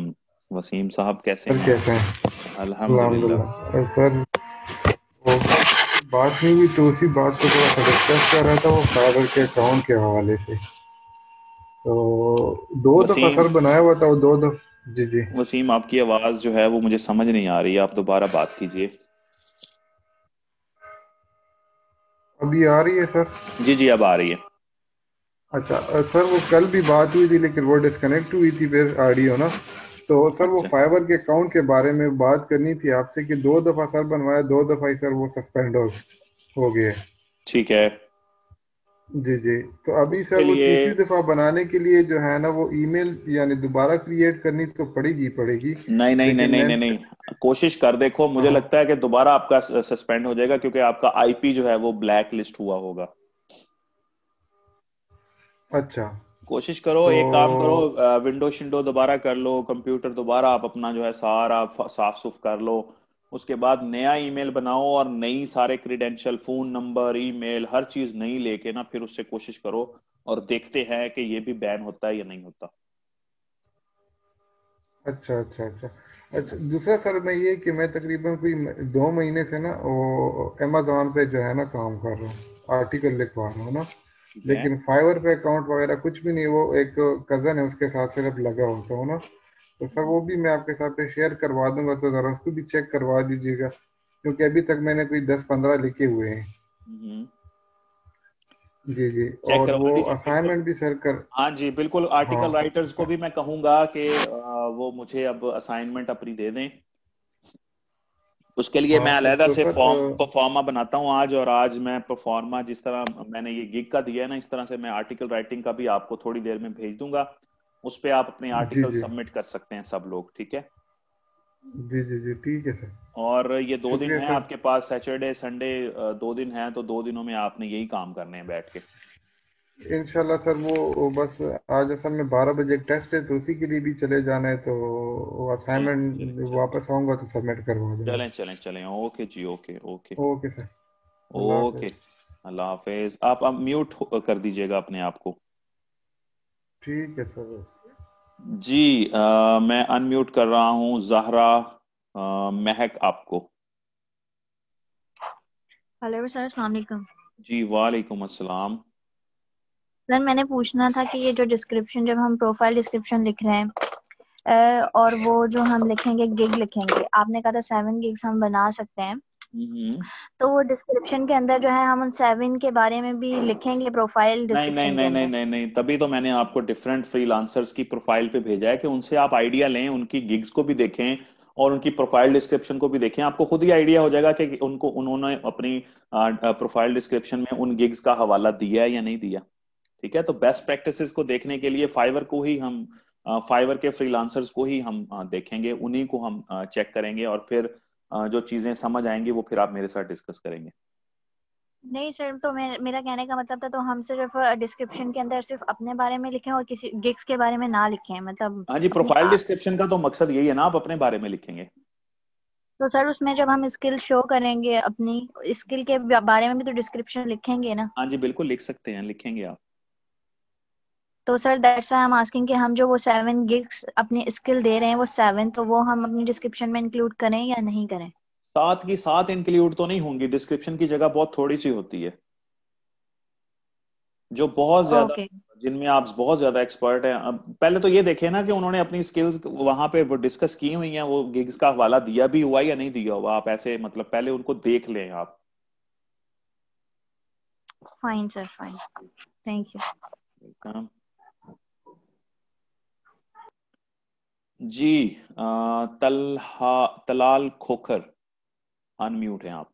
वसीम साहब कैसे हैं कैसे हैं अल्हम्दुलिल्लाह सर वो बात नहीं हुई तो उसी बात को थोड़ा सा डिस्कस कर रहा था वो फादर के अकाउंट के हवाले से तो दो दफा सर बनाया हुआ था वो दो दफा जी जी वसीम आपकी आवाज जो है वो मुझे समझ नहीं आ रही आप दोबारा बात कीजिए अभी आ रही है सर जी जी अब आ रही है अच्छा सर वो कल भी बात हुई थी लेकिन वो डिस्कनेक्ट हुई थी फिर ऑडियो ना तो सर वो फाइबर अच्छा। के अकाउंट के बारे में बात करनी थी आपसे कि दो दफा सर बनवाया दो दफा ही सर वो सस्पेंड हो, हो गए ठीक है जी जी तो अभी सर वो तीसरी दफा बनाने के लिए जो है ना वो ईमेल यानी दोबारा क्रिएट करनी तो पड़ेगी पड़ेगी नहीं नहीं नहीं नहीं नहीं नहीं कोशिश कर देखो मुझे हाँ। लगता है कि दोबारा आपका सस्पेंड हो जाएगा क्योंकि आपका आईपी जो है वो ब्लैक लिस्ट हुआ होगा अच्छा कोशिश करो तो... एक काम करो विंडो शिंडो दोबारा कर लो कंप्यूटर दोबारा आप अपना जो है सारा साफ सुफ कर लो उसके बाद नया ईमेल बनाओ और नई सारे क्रीडेंशियल फोन नंबर ईमेल हर चीज नई लेके ना फिर उससे कोशिश करो और देखते हैं कि ये भी बैन होता है या नहीं होता अच्छा अच्छा अच्छा अच्छा दूसरा सर मैं ये कि मैं तकरीबन कोई दो महीने से ना वो अमेजोन पे जो है ना काम कर रहा हूँ आर्टिकल लिखवा रहा हूँ ना लेकिन फाइवर पे अकाउंट वगैरह कुछ भी नहीं वो एक कजन है उसके साथ सिर्फ लगा होता हूँ ना तो सर वो भी मैं आपके साथ शेयर करवा दूंगा तो जरा उसको भी चेक करवा दीजिएगा क्योंकि अभी तक मैंने कोई दस पंद्रह लिखे हुए हैं हम्म। जी जी और वो असाइनमेंट भी सर कर हाँ जी बिल्कुल आर्टिकल हाँ। राइटर्स को भी मैं कहूंगा कि वो मुझे अब असाइनमेंट अपनी दे दें उसके लिए हाँ, मैं तो अलहदा तो से फॉर्म परफॉर्मा बनाता हूँ आज और आज मैं परफॉर्मा जिस तरह मैंने ये गिग का दिया है ना इस तरह से मैं आर्टिकल राइटिंग का भी आपको थोड़ी देर में भेज दूंगा उस पर आप अपने आर्टिकल सबमिट कर सकते हैं सब लोग ठीक है जी जी जी ठीक है सर और ये दो दिन है आपके पास सैटरडे संडे दो दिन है तो दो दिनों में आपने यही काम करने हैं बैठ के इनशाला सर वो बस आज असल में बारह बजे टेस्ट है तो उसी के लिए भी चले जाना है तो असाइनमेंट वापस आऊंगा तो सबमिट करवा दूंगा चलें चलें चलें ओके जी okay okay okay sir okay अल्लाह हाफिज आप अब म्यूट कर दीजिएगा अपने आप को ठीक है सर जी आ, मैं अनम्यूट कर रहा हूँ जहरा महक आपको हेलो सर अस्सलाम जी वालेकुम अस्सलाम सर मैंने पूछना था कि ये जो डिस्क्रिप्शन जब हम प्रोफाइल डिस्क्रिप्शन लिख रहे हैं और वो जो हम लिखेंगे गिग लिखेंगे आपने कहा था सेवन गिग्स हम बना सकते हैं हम्म। तो वो डिस्क्रिप्शन के अंदर जो है हम उन सेवन के बारे में भी लिखेंगे प्रोफाइल नहीं नहीं नहीं नहीं नहीं नहीं तभी तो मैंने आपको डिफरेंट फ्रीलांसर्स की प्रोफाइल पे भेजा है कि उनसे आप आइडिया लें उनकी गिग्स को भी देखें और उनकी प्रोफाइल डिस्क्रिप्शन को भी देखें आपको खुद ही आइडिया हो जाएगा कि उनको उन्होंने अपनी प्रोफाइल डिस्क्रिप्शन में उन गिग्स का हवाला दिया है या नहीं दिया ठीक है तो बेस्ट प्रैक्टिसेस को देखने के लिए फाइवर को ही हम फाइवर के फ्रीलांसर्स को ही हम देखेंगे उन्हीं को हम चेक करेंगे और फिर जो चीजें समझ आएंगी वो फिर आप मेरे साथ डिस्कस करेंगे नहीं सर तो मे, मेरा कहने का मतलब था तो हम सिर्फ डिस्क्रिप्शन के अंदर सिर्फ अपने बारे में लिखें और किसी गिग्स के बारे में ना लिखें मतलब हाँ जी प्रोफाइल डिस्क्रिप्शन का तो मकसद यही है ना आप अपने बारे में लिखेंगे तो सर उसमें जब हम स्किल शो करेंगे अपनी स्किल के बारे में भी तो डिस्क्रिप्शन लिखेंगे ना हाँ जी बिल्कुल लिख सकते हैं लिखेंगे आप तो सर दैट्स वाई हम आस्किंग कि हम जो वो सेवन गिग्स अपने स्किल दे रहे हैं वो सेवन तो वो हम अपनी डिस्क्रिप्शन में इंक्लूड करें या नहीं करें सात की सात इंक्लूड तो नहीं होंगी डिस्क्रिप्शन की जगह बहुत थोड़ी सी होती है जो बहुत ज्यादा okay. जिनमें आप बहुत ज्यादा एक्सपर्ट हैं पहले तो ये देखे ना कि उन्होंने अपनी स्किल्स वहां पे वो डिस्कस की हुई हैं वो गिग्स का हवाला दिया भी हुआ या नहीं दिया हुआ आप ऐसे मतलब पहले उनको देख लें आप fine sir fine thank you जी तलहा तलाल खोखर अनम्यूट हैं आप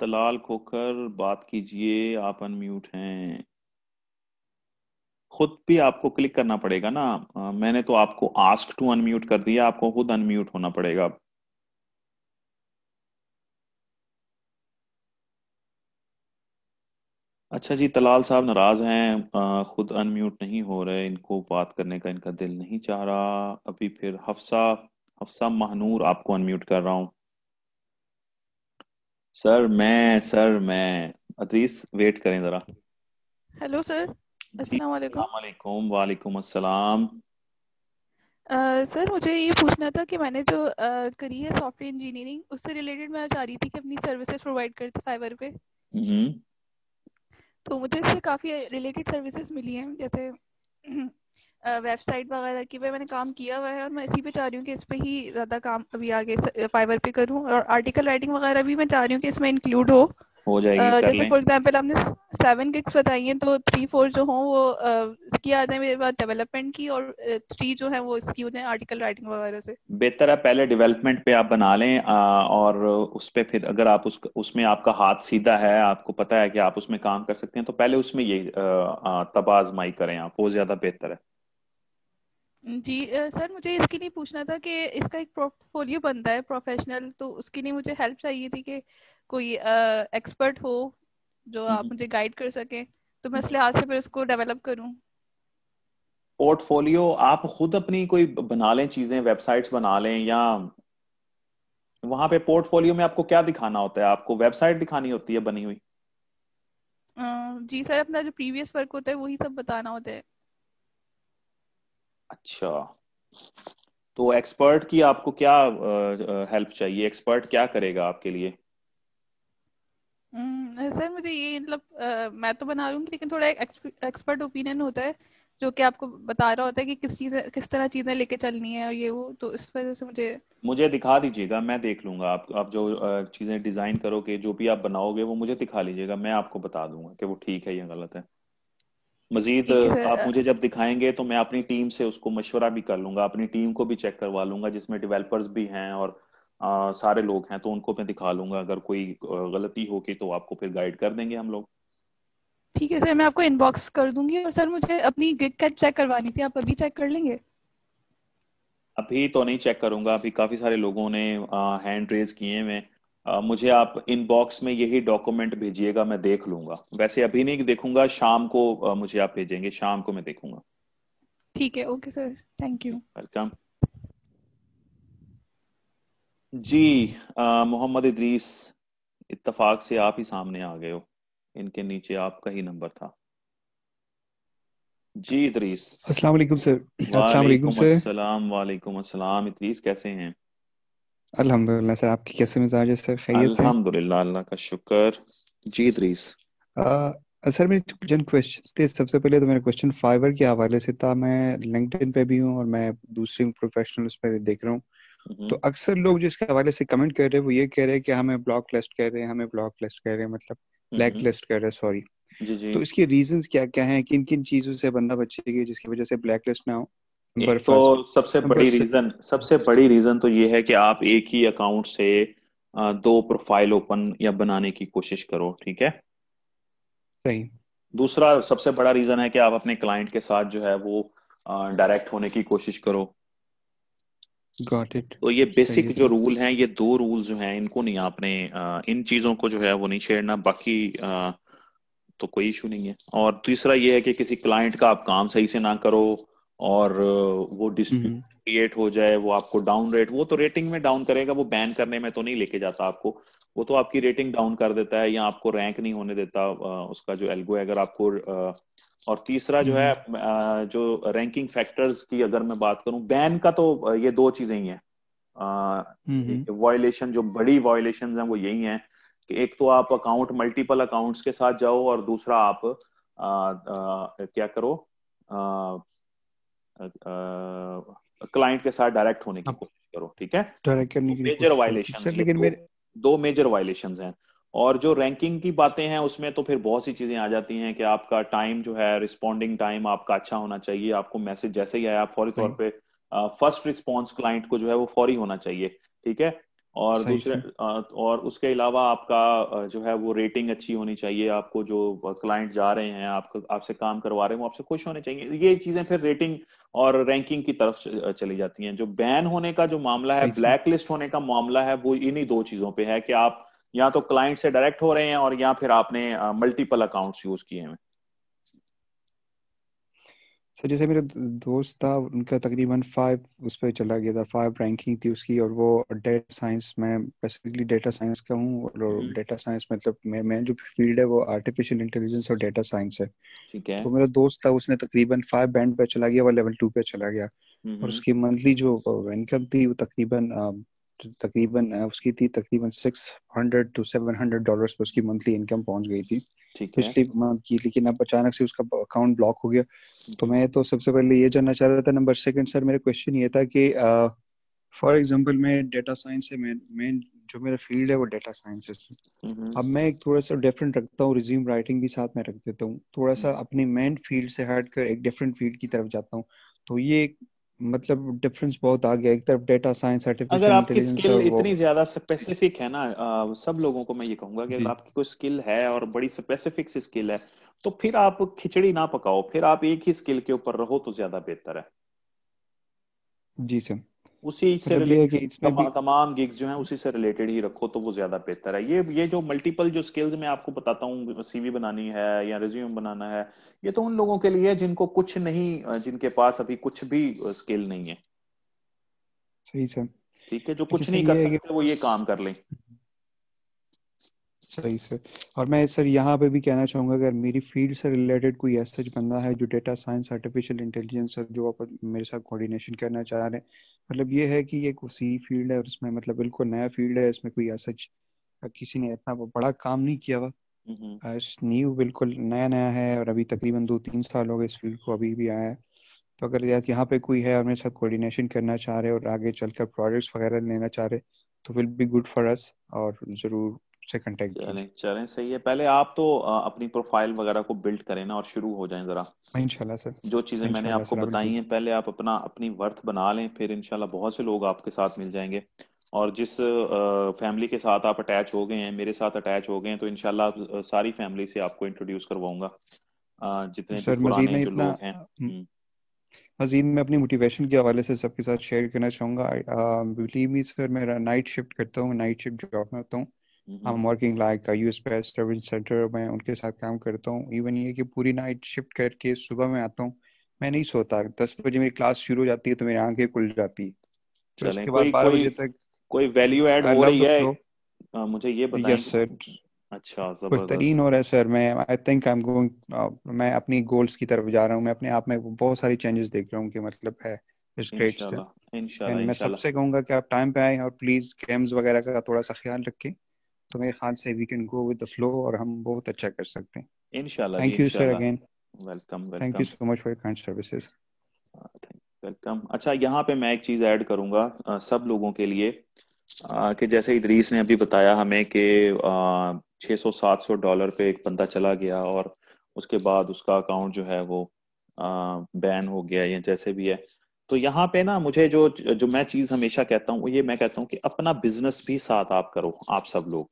तलाल खोखर बात कीजिए आप अनम्यूट हैं खुद भी आपको क्लिक करना पड़ेगा ना मैंने तो आपको आस्क टू अनम्यूट कर दिया आपको खुद अनम्यूट होना पड़ेगा अच्छा जी तलाल साहब नाराज हैं खुद अनम्यूट नहीं हो रहे इनको बात करने का इनका दिल नहीं चाह रहा अभी फिर हफ्सा हफ्सा महनूर आपको अनम्यूट कर रहा हूँ सर मैं सर मैं अदरीस वेट करें जरा हेलो सर अस्सलाम वालेकुम वालेकुम अस्सलाम अ, सर मुझे ये पूछना था कि मैंने जो uh, करी है सॉफ्टवेयर इंजीनियरिंग उससे रिलेटेड मैं चाह रही थी कि अपनी सर्विसेज प्रोवाइड करते फाइबर पे हम्म तो मुझे इससे काफ़ी रिलेटेड सर्विसेज मिली हैं जैसे वेबसाइट *clears throat* वगैरह की मैंने काम किया हुआ है और मैं इसी पे चाह रही हूँ कि इस पे ही ज़्यादा काम अभी आगे फाइबर पे करूँ और आर्टिकल राइटिंग वगैरह भी मैं चाह रही हूँ कि इसमें इंक्लूड हो हो जाएगी uh, जैसे फॉर एग्जांपल आपने सेवन किक्स बताई हैं तो थ्री फोर जो हों वो uh, इसकी आ जाए मेरे पास डेवलपमेंट की और थ्री uh, जो है वो इसकी हो जाए आर्टिकल राइटिंग वगैरह से बेहतर है पहले डेवलपमेंट पे आप बना लें आ, और उस पर फिर अगर आप उस उसमें आपका हाथ सीधा है आपको पता है कि आप उसमें काम कर सकते हैं तो पहले उसमें ये तबाजमाई करें आप वो ज्यादा बेहतर है जी सर मुझे इसके लिए पूछना था कि इसका एक पोर्टफोलियो बनता है प्रोफेशनल तो उसके लिए मुझे हेल्प चाहिए थी कि कोई एक्सपर्ट uh, हो जो आप मुझे गाइड कर सके तो मैं उस लिहाज से फिर उसको डेवलप करूं पोर्टफोलियो आप खुद अपनी कोई बना लें चीजें वेबसाइट्स बना लें या वहां पे पोर्टफोलियो में आपको क्या दिखाना होता है आपको वेबसाइट दिखानी होती है बनी हुई जी सर अपना जो प्रीवियस वर्क होता है वही सब बताना होता है अच्छा तो एक्सपर्ट की आपको क्या हेल्प चाहिए एक्सपर्ट क्या करेगा आपके लिए हम्म, सर मुझे ये मतलब मैं तो बना लूंगी लेकिन थोड़ा एक्सपर्ट ओपिनियन होता है जो कि आपको बता रहा होता है कि किस चीज किस तरह चीजें लेके चलनी है और ये वो तो इस वजह से मुझे मुझे दिखा दीजिएगा मैं देख लूंगा आप आप जो चीजें डिजाइन करोगे जो भी आप बनाओगे वो मुझे दिखा लीजिएगा मैं आपको बता दूंगा कि वो ठीक है या गलत है मजीद आप मुझे जब दिखाएंगे तो मैं अपनी टीम से उसको मशवरा भी कर लूंगा अपनी टीम को भी चेक करवा लूंगा जिसमें डेवलपर्स भी हैं और आ, सारे लोग हैं तो उनको मैं दिखा लूंगा अगर कोई गलती होगी तो आपको फिर गाइड कर देंगे हम लोग ठीक है सर मैं आपको इनबॉक्स कर दूंगी और सर मुझे अपनी गिग का चेक करवानी थी आप अभी चेक कर लेंगे अभी तो नहीं चेक करूंगा अभी काफी सारे लोगों ने हैंड रेज किए हैं मुझे आप इनबॉक्स में यही डॉक्यूमेंट भेजिएगा मैं देख लूंगा वैसे अभी नहीं देखूंगा शाम को आ, मुझे आप भेजेंगे शाम को मैं देखूंगा ठीक है okay sir thank you welcome जी मोहम्मद इदरीस इत्तफाक से आप ही सामने आ गए हो इनके नीचे आपका ही नंबर था जी इदरीस अस्सलाम वालेकुम सर अस्सलाम वालेकुम सर अस्सलाम वालेकुम अस्सलाम इदरीस कैसे हैं अल्हम्दुलिल्लाह सर आपकी कैसे मिजाज है सर खैरियत से अल्हम्दुलिल्लाह अल्लाह का शुक्र जी इदरीस सर मेरे जन क्वेश्चन थे सबसे पहले तो मेरा क्वेश्चन फाइवर के हवाले से था मैं लिंक्डइन पे भी हूँ और मैं दूसरी प्रोफेशनल्स पे देख रहा हूँ तो हम्म। अक्सर लोग जो इसके हवाले से कमेंट कर रहे हैं वो ये कह रहे हैं कि हमें ब्लॉक लिस्ट कह रहे हैं हमें ब्लॉक लिस्ट कह रहे हैं मतलब ब्लैक हम्म, लिस्ट हम्म। कह रहे हैं सॉरी तो इसके रीजन क्या क्या है किन किन चीजों से बंदा बचेगी जिसकी वजह से ब्लैक लिस्ट ना हो तो सबसे बड़ी रीजन सबसे बड़ी रीजन तो ये है कि आप एक ही अकाउंट से दो प्रोफाइल ओपन या बनाने की कोशिश करो ठीक है सही दूसरा सबसे बड़ा रीजन है कि आप अपने क्लाइंट के साथ जो है वो डायरेक्ट होने की कोशिश करो Got it. तो ये बेसिक जो रूल हैं ये दो रूल जो हैं इनको नहीं आपने इन चीजों को जो है वो नहीं छेड़ना बाकी तो कोई इशू नहीं है और तीसरा ये है कि किसी क्लाइंट का आप काम सही से ना करो और वो हम्म। क्रिएट हो जाए वो आपको डाउन रेट वो तो रेटिंग में डाउन करेगा वो बैन करने में तो नहीं लेके जाता आपको वो तो आपकी रेटिंग डाउन कर देता है या आपको रैंक नहीं होने देता उसका जो एल्गो है अगर आपको और तीसरा जो है हम्म। जो रैंकिंग फैक्टर्स की अगर मैं बात करूं बैन का तो ये दो चीजें ही है वायलेशन जो बड़ी वायलेशन है वो यही है कि एक तो आप अकाउंट मल्टीपल अकाउंट्स के साथ जाओ और दूसरा आप आ, आ, क्या करो आ, आ, क्लाइंट के साथ डायरेक्ट होने की हाँ। कोशिश करो ठीक है डायरेक्ट करने की मेजर वायलेशन लेकिन दो मेजर वायलेशन हैं और जो रैंकिंग की बातें हैं उसमें तो फिर बहुत सी चीजें आ जाती हैं कि आपका टाइम जो है रिस्पॉन्डिंग टाइम आपका अच्छा होना चाहिए आपको मैसेज जैसे ही आया फौरी तौर पर फर्स्ट रिस्पॉन्स क्लाइंट को जो है वो फौरी होना चाहिए ठीक है और दूसरे और उसके अलावा आपका जो है वो रेटिंग अच्छी होनी चाहिए आपको जो क्लाइंट जा रहे हैं आपको आपसे काम करवा रहे हैं वो आपसे खुश होने चाहिए ये चीजें फिर रेटिंग और रैंकिंग की तरफ चली जाती हैं जो बैन होने का जो मामला है ब्लैक लिस्ट होने का मामला है वो इन्हीं दो चीजों पे है कि आप या तो क्लाइंट से डायरेक्ट हो रहे हैं और या फिर आपने मल्टीपल अकाउंट्स यूज किए हैं सर तो जैसे मेरे दोस्त था उनका तकरीबन फाइव उस पर चला गया था फाइव रैंकिंग थी उसकी और वो डेटा साइंस में बेसिकली डेटा साइंस का हूँ और डेटा साइंस हम्म। मतलब मैं मैं जो फील्ड है वो आर्टिफिशियल इंटेलिजेंस और डेटा साइंस है ठीक है तो मेरा दोस्त था उसने तकरीबन फाइव बैंड पे चला गया वो लेवल टू पे चला गया और हम्म। उसकी मंथली जो इनकम थी वो तकरीबन तकरीबन उसकी थी तकरीबन six hundred to seven hundred dollar पे उसकी मंथली इनकम पहुंच गई थी पिछली मंथ की लेकिन अब अचानक से उसका अकाउंट ब्लॉक हो गया तो मैं तो सबसे पहले ये जानना चाह रहा था नंबर सेकंड सर मेरा क्वेश्चन ये था कि फॉर uh, एग्जांपल मैं डेटा साइंस से मैं, मैं जो मेरा फील्ड है वो डेटा साइंस है अब मैं एक थोड़ा सा डिफरेंट रखता हूँ रिज्यूम राइटिंग भी साथ में रख देता हूँ थोड़ा सा हम्म। अपने मेन फील्ड से हट कर एक डिफरेंट फील्ड की तरफ जाता हूँ तो ये मतलब डिफरेंस बहुत आ गया एक तरफ डेटा साइंस अगर आपकी स्किल इतनी ज्यादा स्पेसिफिक है ना आ, सब लोगों को मैं ये कहूंगा कि आपकी कोई स्किल है और बड़ी स्पेसिफिक सी स्किल है तो फिर आप खिचड़ी ना पकाओ फिर आप एक ही स्किल के ऊपर रहो तो ज्यादा बेहतर है जी सर तो उसी से तमा, तमाम गिग्स जो है उसी से रिलेटेड ही रखो तो वो ज्यादा बेहतर है ये ये जो मल्टीपल जो स्किल्स मैं आपको बताता हूँ सीवी बनानी है या रिज्यूम बनाना है ये तो उन लोगों के लिए है जिनको कुछ नहीं जिनके पास अभी कुछ भी स्किल नहीं है सही सर ठीक है जो अच्छा कुछ नहीं कर सकते वो ये काम कर लें सही सर और मैं सर यहाँ पे भी कहना चाहूंगा अगर मेरी फील्ड से रिलेटेड कोई ऐसा बंदा है जो डेटा साइंस आर्टिफिशियल इंटेलिजेंस और जो आप मेरे साथ कोऑर्डिनेशन करना चाह रहे हैं मतलब ये है कि ये कोई फील्ड है और इसमें मतलब बिल्कुल नया फील्ड है इसमें कोई ऐसा किसी ने इतना बड़ा काम नहीं किया हुआ न्यू हम्म। बिल्कुल नया नया है और अभी तकरीबन दो तीन साल हो गए इस फील्ड को अभी भी आया है तो अगर यहाँ पे कोई है और मेरे साथ कोऑर्डिनेशन करना चाह रहे और आगे चलकर प्रोजेक्ट्स वगैरह लेना चाह रहे तो will be good for us और जरूर से कांटेक्ट चलें चलें सही है पहले आप तो अपनी प्रोफाइल वगैरह को बिल्ड करें ना और शुरू हो जाएं जरा इंशाल्लाह सर जो चीजें मैंने आपको बताई हैं पहले आप अपना अपनी वर्थ बना लें फिर इंशाल्लाह बहुत से लोग आपके साथ मिल जाएंगे और जिस फैमिली के साथ आप अटैच हो गए हैं मेरे साथ अटैच हो गए हैं तो इनशाला सारी फैमिली से आपको इंट्रोड्यूस करवाऊंगा जितने सर, मजीद में इतना हैं हम्म। हम्म। मजीद मैं अपनी मोटिवेशन के हवाले से सबके साथ शेयर करना चाहूंगा बिलीव मी सर मैं नाइट शिफ्ट करता हूँ नाइट शिफ्ट जॉब में होता हूँ I working like US pay service center मैं उनके साथ काम करता हूँ इवन ये कि पूरी नाइट शिफ्ट करके सुबह में आता हूँ मैं नहीं सोता दस बजे मेरी क्लास शुरू हो जाती है तो मेरी आंखें खुल जाती है उसके बाद बारह बजे तक कोई वैल्यू ऐड हो रही है मुझे ये बताइए यस सर अच्छा बेहतरीन हो रहा है सर मैं I think I am going मैं अपनी गोल्स की तरफ जा रहा हूँ मैं अपने आप में बहुत सारी चेंजेस देख रहा हूँ कि मतलब है इंशाल्लाह मैं सबसे कहूंगा कि आप टाइम पे आए और प्लीज गेम्स वगैरह का थोड़ा सा ख्याल रखें तो मेरे ख्याल से we can go with the flow और हम बहुत अच्छा कर सकते हैं इंशाल्लाह thank you sir again welcome thank you so much for kind services welcome अच्छा यहाँ पे मैं एक चीज ऐड करूंगा आ, सब लोगों के लिए आ, कि जैसे इदरीस ने अभी बताया हमें कि 600-700 डॉलर पे एक बंदा चला गया और उसके बाद उसका अकाउंट जो है वो बैन हो गया या जैसे भी है तो यहाँ पे ना मुझे जो जो मैं चीज हमेशा कहता हूँ ये मैं कहता हूँ कि अपना बिजनेस भी साथ आप करो आप सब लोग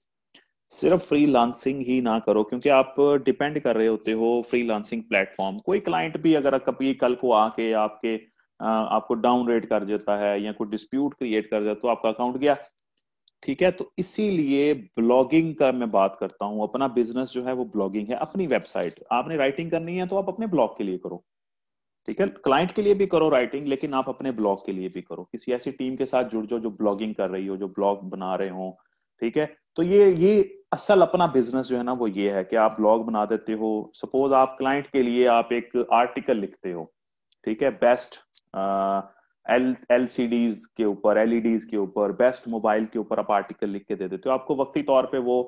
सिर्फ फ्रीलांसिंग ही ना करो क्योंकि आप डिपेंड कर रहे होते हो फ्रीलांसिंग प्लेटफॉर्म कोई क्लाइंट भी अगर कभी कल को आके आपके आपको डाउन रेट कर देता है या कोई डिस्प्यूट क्रिएट कर देता तो आपका अकाउंट गया ठीक है तो इसीलिए ब्लॉगिंग का मैं बात करता हूँ अपना बिजनेस जो है वो ब्लॉगिंग है अपनी वेबसाइट आपने राइटिंग करनी है तो आप अपने ब्लॉग के लिए करो ठीक है क्लाइंट के लिए भी करो राइटिंग लेकिन आप अपने ब्लॉग के लिए भी करो किसी ऐसी टीम के साथ जुड़ जाओ जो ब्लॉगिंग कर रही हो जो ब्लॉग बना रहे हो ठीक है तो ये ये असल अपना बिजनेस जो है ना वो ये है कि आप ब्लॉग बना देते हो सपोज आप क्लाइंट के लिए आप एक आर्टिकल लिखते हो ठीक है best L L C Ds के ऊपर एलईडीज e के ऊपर बेस्ट मोबाइल के ऊपर आप आर्टिकल लिख के दे देते हो आपको वक्ती तौर पे वो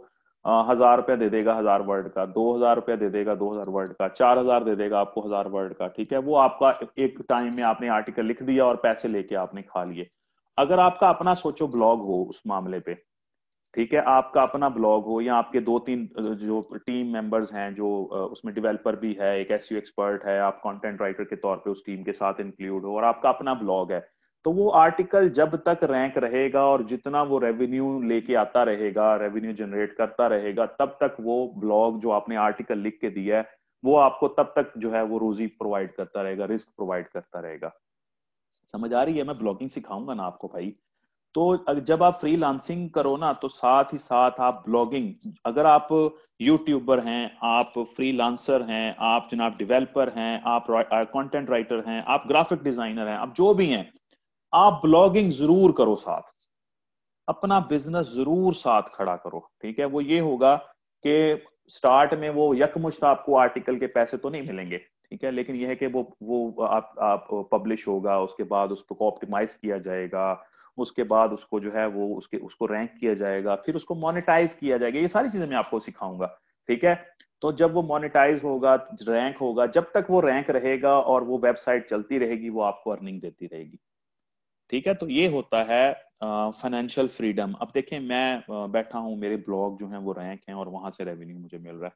आ, हजार रुपया दे देगा हजार वर्ड का दो हजार रुपया दे देगा दो हजार वर्ड का चार हजार दे देगा आपको हजार वर्ड का ठीक है वो आपका एक टाइम में आपने आर्टिकल लिख दिया और पैसे लेके आपने खा लिए अगर आपका अपना सोचो ब्लॉग हो उस मामले पे ठीक है आपका अपना ब्लॉग हो या आपके दो तीन जो टीम मेंबर्स हैं जो उसमें डेवलपर भी है एक एस एक्सपर्ट है आप कंटेंट राइटर के तौर पे उस टीम के साथ इंक्लूड हो और आपका अपना ब्लॉग है तो वो आर्टिकल जब तक रैंक रहेगा और जितना वो रेवेन्यू लेके आता रहेगा रेवेन्यू जनरेट करता रहेगा तब तक वो ब्लॉग जो आपने आर्टिकल लिख के दिया है वो आपको तब तक जो है वो रोजी प्रोवाइड करता रहेगा रिस्क प्रोवाइड करता रहेगा समझ आ रही है मैं ब्लॉगिंग सिखाऊंगा ना आपको भाई तो जब आप फ्रीलांसिंग करो ना तो साथ ही साथ आप ब्लॉगिंग अगर आप यूट्यूबर हैं आप फ्रीलांसर हैं आप जनाब डेवलपर हैं आप कंटेंट राइटर uh, हैं आप ग्राफिक डिजाइनर हैं आप जो भी हैं आप ब्लॉगिंग जरूर करो साथ अपना बिजनेस जरूर साथ खड़ा करो ठीक है वो ये होगा कि स्टार्ट में वो यकमुश्त आपको आर्टिकल के पैसे तो नहीं मिलेंगे ठीक है लेकिन यह है कि वो वो आप आप पब्लिश होगा उसके बाद उसको ऑप्टिमाइज किया जाएगा उसके बाद उसको जो है वो उसके उसको रैंक किया जाएगा फिर उसको मोनिटाइज किया जाएगा ये सारी चीजें मैं आपको सिखाऊंगा ठीक है तो जब वो मोनेटाइज होगा रैंक होगा जब तक वो रैंक रहेगा और वो वेबसाइट चलती रहेगी वो आपको अर्निंग देती रहेगी ठीक है तो ये होता है फाइनेंशियल फ्रीडम अब देखें मैं बैठा हूं मेरे ब्लॉग जो हैं वो रैंक हैं और वहां से रेवेन्यू मुझे मिल रहा है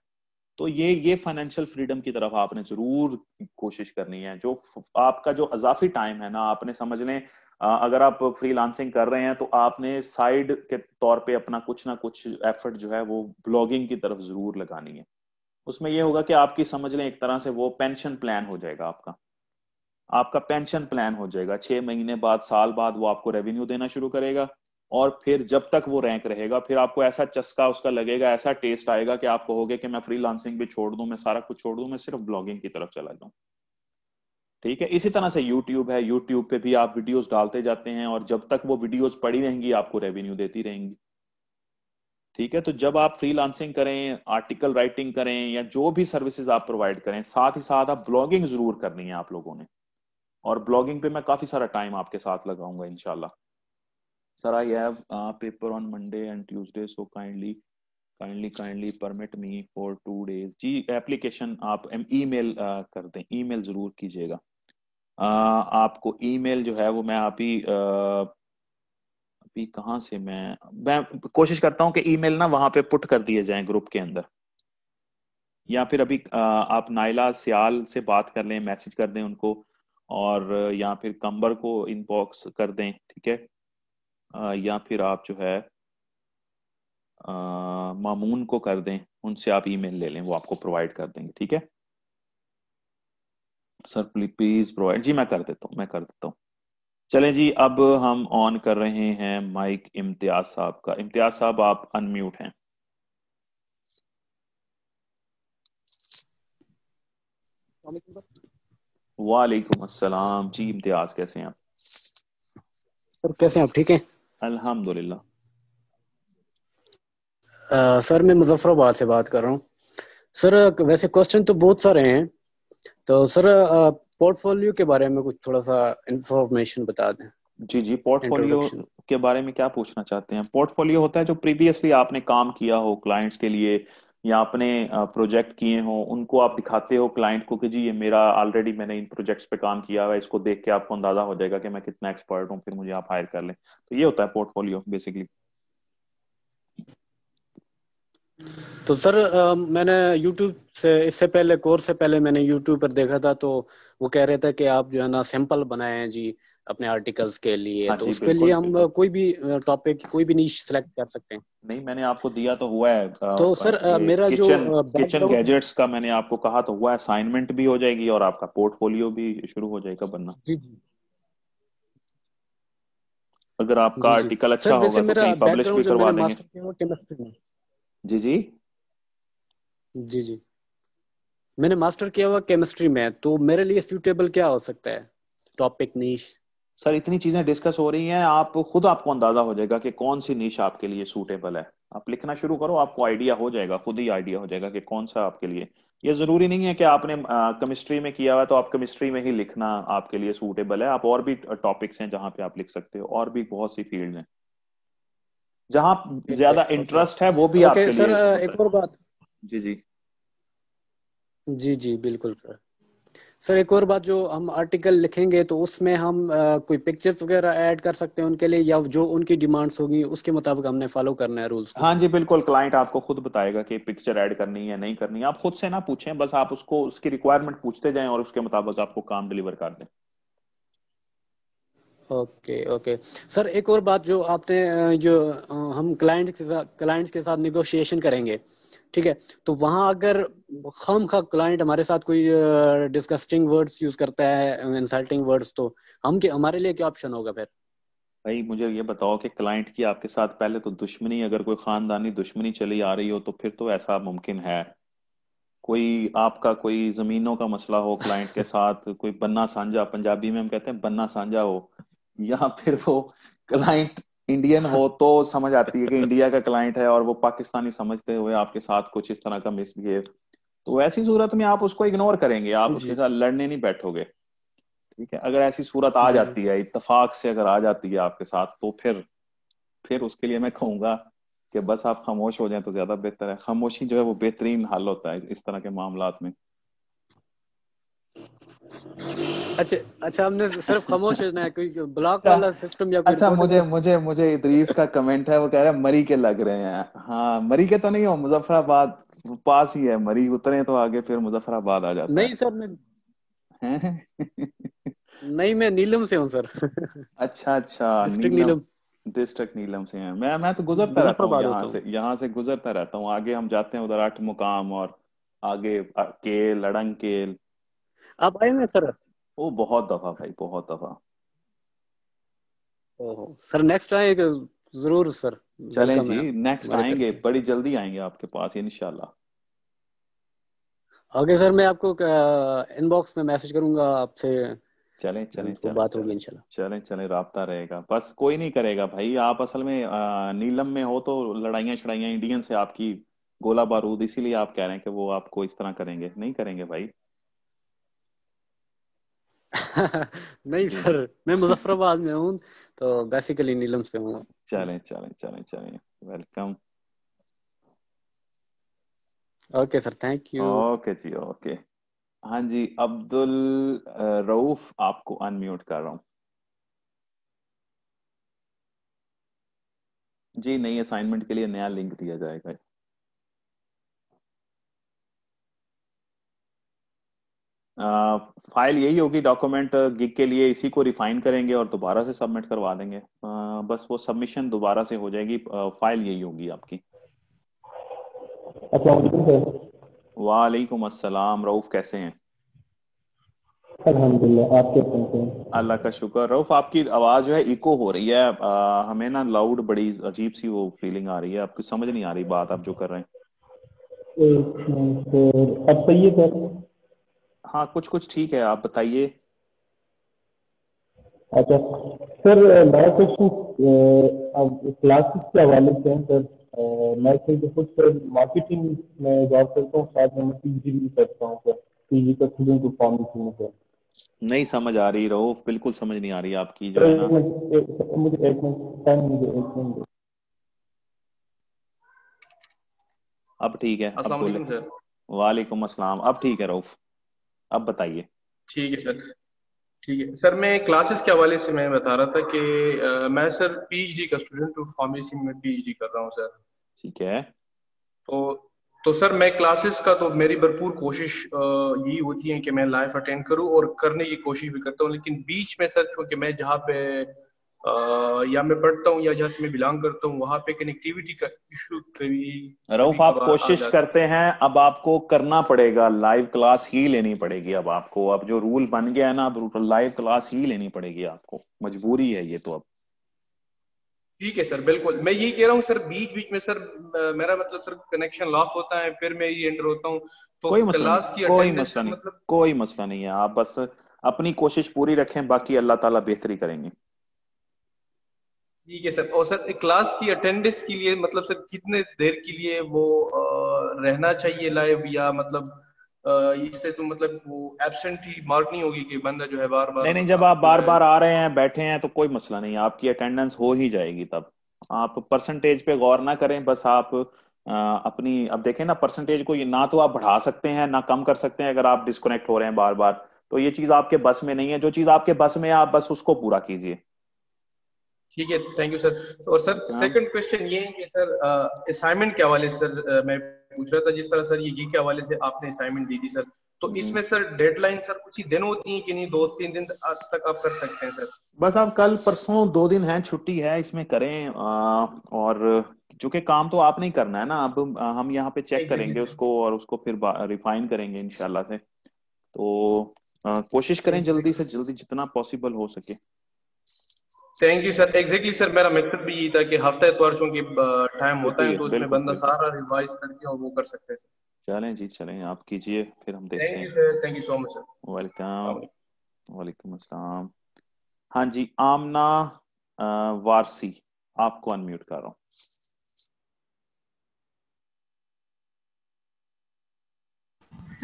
तो ये ये फाइनेंशियल फ्रीडम की तरफ आपने जरूर कोशिश करनी है जो आपका जो अजाफी टाइम है ना आपने समझ लें अगर आप फ्रीलांसिंग कर रहे हैं तो आपने साइड के तौर पे अपना कुछ ना कुछ एफर्ट जो है वो ब्लॉगिंग की तरफ जरूर लगानी है उसमें यह होगा कि आपकी समझ लें एक तरह से वो पेंशन प्लान हो जाएगा आपका आपका पेंशन प्लान हो जाएगा छह महीने बाद साल बाद वो आपको रेवेन्यू देना शुरू करेगा और फिर जब तक वो रैंक रहेगा फिर आपको ऐसा चस्का उसका लगेगा ऐसा टेस्ट आएगा कि आप कहोगे कि मैं फ्री लांसिंग भी छोड़ दूं मैं सारा कुछ छोड़ दूं मैं सिर्फ ब्लॉगिंग की तरफ चला जाऊं ठीक है इसी तरह से यूट्यूब है यूट्यूब पे भी आप वीडियोस डालते जाते हैं और जब तक वो वीडियोस पड़ी रहेंगी आपको रेवेन्यू देती रहेंगी ठीक है तो जब आप फ्रीलांसिंग करें आर्टिकल राइटिंग करें या जो भी सर्विसेज आप प्रोवाइड करें साथ ही साथ आप ब्लॉगिंग जरूर करनी है आप लोगों ने और ब्लॉगिंग पे मैं काफी सारा टाइम आपके साथ लगाऊंगा इनशाला sir I have paper on Monday and Tuesday so kindly kindly kindly permit me for two days जी एप्लीकेशन आप ईमेल uh, कर दें ईमेल जरूर कीजिएगा uh, आपको ईमेल जो है वो मैं आप ही uh, अभी कहाँ से मैं मैं कोशिश करता हूँ कि ईमेल ना वहां पे पुट कर दिए जाए ग्रुप के अंदर या फिर अभी आप नाइला सियाल से बात कर लें मैसेज कर दें उनको और या फिर कंबर को इनबॉक्स कर दें ठीक है या फिर आप जो है मामून को कर दें उनसे आप ईमेल ले लें वो आपको प्रोवाइड कर देंगे ठीक है सर प्लीज प्रोवाइड जी मैं कर देता हूँ मैं कर देता हूँ चलें जी अब हम ऑन कर रहे हैं माइक इम्तियाज साहब का इम्तियाज साहब आप अनम्यूट हैं वालेकुम अस्सलाम जी इम्तियाज कैसे हैं आप सर कैसे हैं आप ठीक हैं अल्हम्दुलिल्लाह सर मैं मुजफ्फराबाद से बात कर रहा हूँ सर वैसे क्वेश्चन तो बहुत सारे हैं तो सर पोर्टफोलियो के बारे में कुछ थोड़ा सा इंफॉर्मेशन बता दें जी जी पोर्टफोलियो के बारे में क्या पूछना चाहते हैं पोर्टफोलियो होता है जो प्रीवियसली आपने काम किया हो क्लाइंट्स के लिए या आपने प्रोजेक्ट किए हो उनको आप दिखाते हो क्लाइंट को कि जी ये मेरा ऑलरेडी मैंने इन प्रोजेक्ट्स पे काम किया हुआ है इसको देख के आपको अंदाजा हो जाएगा कि मैं कितना एक्सपर्ट हूँ फिर मुझे आप हायर कर लें तो ये होता है पोर्टफोलियो बेसिकली तो सर आ, मैंने YouTube से इससे पहले कोर्स से पहले मैंने YouTube पर देखा था तो वो कह रहे थे कि आप जो है ना सैंपल बनाए हैं जी अपने आर्टिकल्स के लिए हाँ तो जी, उसके लिए हम कोई भी टॉपिक कोई भी नीच सेलेक्ट कर सकते हैं नहीं मैंने आपको दिया तो हुआ है तो सर मेरा जो किचन गैजेट्स का मैंने आपको कहा तो हुआ असाइनमेंट भी हो जाएगी और आपका पोर्टफोलियो भी शुरू हो जाएगा बनना जी जी अगर आपका आर्टिकल अच्छा होगा तो पब्लिश भी करवा देंगे जी जी जी जी मैंने मास्टर किया हुआ केमिस्ट्री में तो मेरे लिए सूटेबल क्या हो सकता है टॉपिक नीश सर इतनी चीजें डिस्कस हो रही हैं आप खुद आपको अंदाजा हो जाएगा कि कौन सी नीश आपके लिए सूटेबल है आप लिखना शुरू करो आपको आइडिया हो जाएगा खुद ही आइडिया हो जाएगा कि कौन सा आपके लिए ये जरूरी नहीं है कि आपने केमिस्ट्री में किया हुआ तो आप केमिस्ट्री में ही लिखना आपके लिए सूटेबल है आप और भी टॉपिक्स हैं जहाँ पे आप लिख सकते हो और भी बहुत सी फील्ड हैं जहाँ ज्यादा इंटरेस्ट है वो भी okay, आपके सर लिए एक और बात जी जी जी जी बिल्कुल सर सर एक और बात जो हम आर्टिकल लिखेंगे तो उसमें हम आ, कोई पिक्चर्स वगैरह ऐड कर सकते हैं उनके लिए या जो उनकी डिमांड्स होगी उसके मुताबिक हमने फॉलो करना है रूल्स हाँ जी बिल्कुल क्लाइंट आपको खुद बताएगा कि पिक्चर ऐड करनी है नहीं करनी है आप खुद से ना पूछें बस आप उसको उसकी रिक्वायरमेंट पूछते जाएं और उसके मुताबिक आपको काम डिलीवर कर दें ओके ओके सर एक और बात जो आपने जो हम क्लाइंट के साथ के साथ निगोशिएशन करेंगे ठीक है तो वहाँ अगर हम खा क्लाइंट हमारे साथ कोई डिस्कस्टिंग वर्ड्स यूज करता है इंसल्टिंग वर्ड्स तो हम के हमारे लिए क्या ऑप्शन होगा फिर भाई मुझे ये बताओ कि क्लाइंट की आपके साथ पहले तो दुश्मनी अगर कोई खानदानी दुश्मनी चली आ रही हो तो फिर तो ऐसा मुमकिन है कोई आपका कोई जमीनों का मसला हो क्लाइंट के साथ कोई बन्ना सांझा पंजाबी में हम कहते हैं बन्ना सांझा हो या फिर वो क्लाइंट इंडियन हो तो समझ आती है कि इंडिया का क्लाइंट है और वो पाकिस्तानी समझते हुए आपके साथ कुछ इस तरह का मिसबिहेव तो ऐसी सूरत में आप उसको इग्नोर करेंगे आप उसके साथ लड़ने नहीं बैठोगे ठीक है अगर ऐसी सूरत आ जाती है इतफाक से अगर आ जाती है आपके साथ तो फिर फिर उसके लिए मैं कहूंगा कि बस आप खामोश हो जाए तो ज्यादा बेहतर है खामोशी जो है वो बेहतरीन हल होता है इस तरह के मामला में अच्छा अच्छा हमने सिर्फ खामोश रहना है कोई ब्लॉक अच्छा, वाला सिस्टम या अच्छा मुझे मुझे मुझे इदरीस का कमेंट है वो कह रहा है मरी के लग रहे हैं हाँ मरी के तो नहीं हो मुजफ्फराबाद पास ही है मरी उतरे तो आगे फिर मुजफ्फराबाद आ जाता नहीं सर मैं नहीं मैं नीलम से हूँ सर अच्छा अच्छा डिस्ट्रिक्ट नीलम डिस्ट्रिक्ट नीलम से हैं मैं मैं तो गुजरता रहता हूँ यहाँ से यहाँ से गुजरता रहता हूँ आगे हम जाते हैं उधर आठ मुकाम और आगे केल लड़ंग केल आप आए ना सर वो बहुत दफा भाई बहुत दफा सर नेक्स्ट आए जरूर सर चले जी नेक्स्ट आएंगे बड़ी जल्दी आएंगे आपके पास इंशाल्लाह ओके सर मैं आपको इनबॉक्स में मैसेज करूंगा आपसे चले चले तो बात होगी इंशाल्लाह चले चले रहा रहेगा बस कोई नहीं करेगा भाई आप असल में आ, नीलम में हो तो लड़ाइया छड़ाइया इंडियन से आपकी गोला बारूद इसीलिए आप कह रहे हैं कि वो आपको इस तरह करेंगे नहीं करेंगे भाई नहीं *laughs* सर मैं मुजफ्फराबाद में हूँ तो बेसिकली नीलम से हूँ चलें चलें चलें चलें welcome okay sir thank you okay जी ओके हाँ जी अब्दुल रऊफ आपको अनम्यूट कर रहा हूँ जी नई असाइनमेंट के लिए नया लिंक दिया जाएगा फाइल यही होगी डॉक्यूमेंट गिग के लिए इसी को रिफाइन करेंगे और दोबारा से सबमिट करवा देंगे आ, बस वो सबमिशन दोबारा से हो जाएगी आ, फाइल यही होगी आपकी वालेकुम अस्सलाम रऊफ कैसे हैं अल्हम्दुलिल्लाह अल्लाह का शुक्र रऊफ आपकी आवाज जो है इको हो रही है आ, हमें ना लाउड बड़ी अजीब सी वो फीलिंग आ रही है आपको समझ नहीं आ रही बात आप जो कर रहे हैं अब सही है हाँ कुछ कुछ ठीक है आप बताइए अच्छा सर मैं तो कुछ अब क्लासेस के हवाले से हैं सर मैं तो सर जो खुद सर मार्केटिंग में जॉब करता हूँ साथ में मैं पीजी भी करता हूँ सर पीजी का स्टूडेंट को फॉर्म भी सुनू सर नहीं समझ आ रही रहो बिल्कुल समझ नहीं आ रही आपकी जो है ना मुझे एक मिनट टाइम मुझे एक मिनट अब ठीक है वालेकुम अस्सलाम अब ठीक है रऊफ अब बताइए ठीक है सर ठीक है सर मैं क्लासेस के हवाले से मैं बता रहा था कि मैं सर पीएचडी का स्टूडेंट हूँ फार्मेसी में पीएचडी कर रहा हूँ सर ठीक है तो तो सर मैं क्लासेस का तो मेरी भरपूर कोशिश यही होती है कि मैं लाइफ अटेंड करूँ और करने की कोशिश भी करता हूँ लेकिन बीच में सर चूंकि मैं जहाँ पे या मैं पढ़ता हूँ या जहाँ से मैं बिलोंग करता हूँ वहां पे कनेक्टिविटी का इशू कभी रऊफ आप कोशिश करते हैं अब आपको करना पड़ेगा लाइव क्लास ही लेनी पड़ेगी अब आपको अब जो रूल बन गया है ना अब लाइव क्लास ही लेनी पड़ेगी आपको मजबूरी है ये तो अब ठीक है सर बिल्कुल मैं यही कह रहा हूँ सर बीच बीच में सर मेरा मतलब सर कनेक्शन लॉस होता है फिर मैं ये एंटर होता हूँ तो कोई मसला नहीं कोई मसला नहीं मतलब... कोई मसला नहीं है आप बस अपनी कोशिश पूरी रखें बाकी अल्लाह ताला बेहतरी करेंगे ठीक है सर और सर क्लास की अटेंडेंस के लिए मतलब सर कितने देर के लिए वो आ, रहना चाहिए लाइव या मतलब इससे तो मतलब वो ही मार्क नहीं होगी कि बंदा जो है बार बार नहीं नहीं जब आप बार बार आ रहे हैं बैठे हैं तो कोई मसला नहीं आपकी अटेंडेंस हो ही जाएगी तब आप परसेंटेज पे गौर ना करें बस आप आ, अपनी अब देखें ना परसेंटेज को ये ना तो आप बढ़ा सकते हैं ना कम कर सकते हैं अगर आप डिस्कनेक्ट हो रहे हैं बार बार तो ये चीज आपके बस में नहीं है जो चीज आपके बस में है आप बस उसको पूरा कीजिए ठीक है थैंक यू सर और सर सेकंड क्वेश्चन ये है कि सर असाइनमेंट uh, के हवाले सर uh, मैं पूछ रहा था जिस तरह सर ये जी के हवाले से आपने असाइनमेंट दी थी सर तो हम्म। इसमें सर डेडलाइन सर कुछ ही दिन होती है कि नहीं दो तीन दिन तक आप कर सकते हैं सर बस आप कल परसों दो दिन है छुट्टी है इसमें करें आ, और चूंकि काम तो आपने ही करना है ना अब हम यहाँ पे चेक करेंगे उसको और उसको फिर रिफाइन करेंगे इनशाला से तो आ, कोशिश करें जल्दी से जल्दी जितना पॉसिबल हो सके thank you sir exactly sir मेरा मकसद भी यही था कि हफ्ते इतवार चूंकि टाइम होता है तो उसमें बंदा सारा रिवाइज करके और वो कर सकते हैं चलें जी चलें आप कीजिए फिर हम देखते हैं thank you so much sir welcome वालेकुम अस्सलाम हाँ जी आमना वारसी आपको अनम्यूट कर रहा हूँ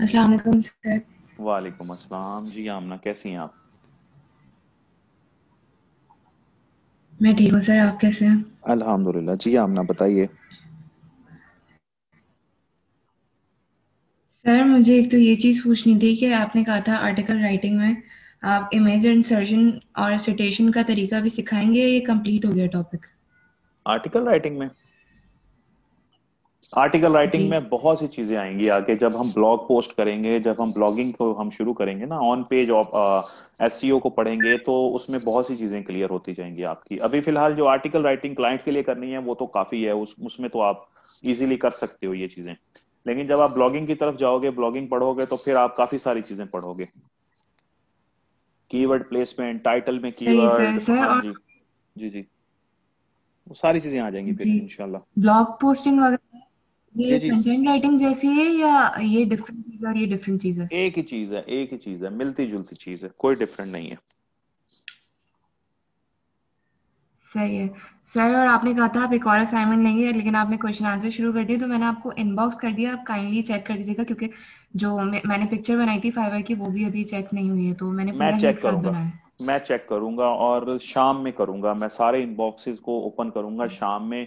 अस्सलाम वालेकुम सर वालेकुम अस्सलाम जी आमना कैसी हैं आप मैं ठीक हूँ सर आप कैसे हैं अल्हम्दुलिल्लाह जी आमना बताइए सर मुझे एक तो ये चीज़ पूछनी थी कि आपने कहा था आर्टिकल राइटिंग में आप इमेज इंसर्शन और सिटेशन का तरीका भी सिखाएंगे ये कंप्लीट हो गया टॉपिक आर्टिकल राइटिंग में आर्टिकल राइटिंग में बहुत सी चीजें आएंगी आगे जब हम ब्लॉग पोस्ट करेंगे जब हम ब्लॉगिंग को हम शुरू करेंगे ना ऑन पेज एस सी को पढ़ेंगे तो उसमें बहुत सी चीजें क्लियर होती जाएंगी आपकी अभी फिलहाल जो आर्टिकल राइटिंग क्लाइंट के लिए करनी है वो तो काफी है उस, उसमें तो आप इजिली कर सकते हो ये चीजें लेकिन जब आप ब्लॉगिंग की तरफ जाओगे ब्लॉगिंग पढ़ोगे तो फिर आप काफी सारी चीजें पढ़ोगे कीवर्ड प्लेसमेंट टाइटल में कीवर्ड हाँ जी जी जी सारी चीजें आ जाएंगी फिर इंशाल्लाह ब्लॉग पोस्टिंग वगैरह एक ही चीज है एक ही चीज है मिलती जुलती चीज है कोई डिफरेंट नहीं है सही है सर और आपने कहा था आप एक और असाइनमेंट लेंगे लेकिन आपने क्वेश्चन आंसर शुरू कर दिया तो मैंने आपको इनबॉक्स कर दिया आप काइंडली चेक कर दीजिएगा क्योंकि जो मैंने पिक्चर बनाई थी फाइवर की वो भी अभी चेक नहीं हुई है तो मैंने मैं चेक करूंगा मैं चेक करूंगा और शाम में करूंगा मैं सारे इनबॉक्सेस को ओपन करूंगा शाम में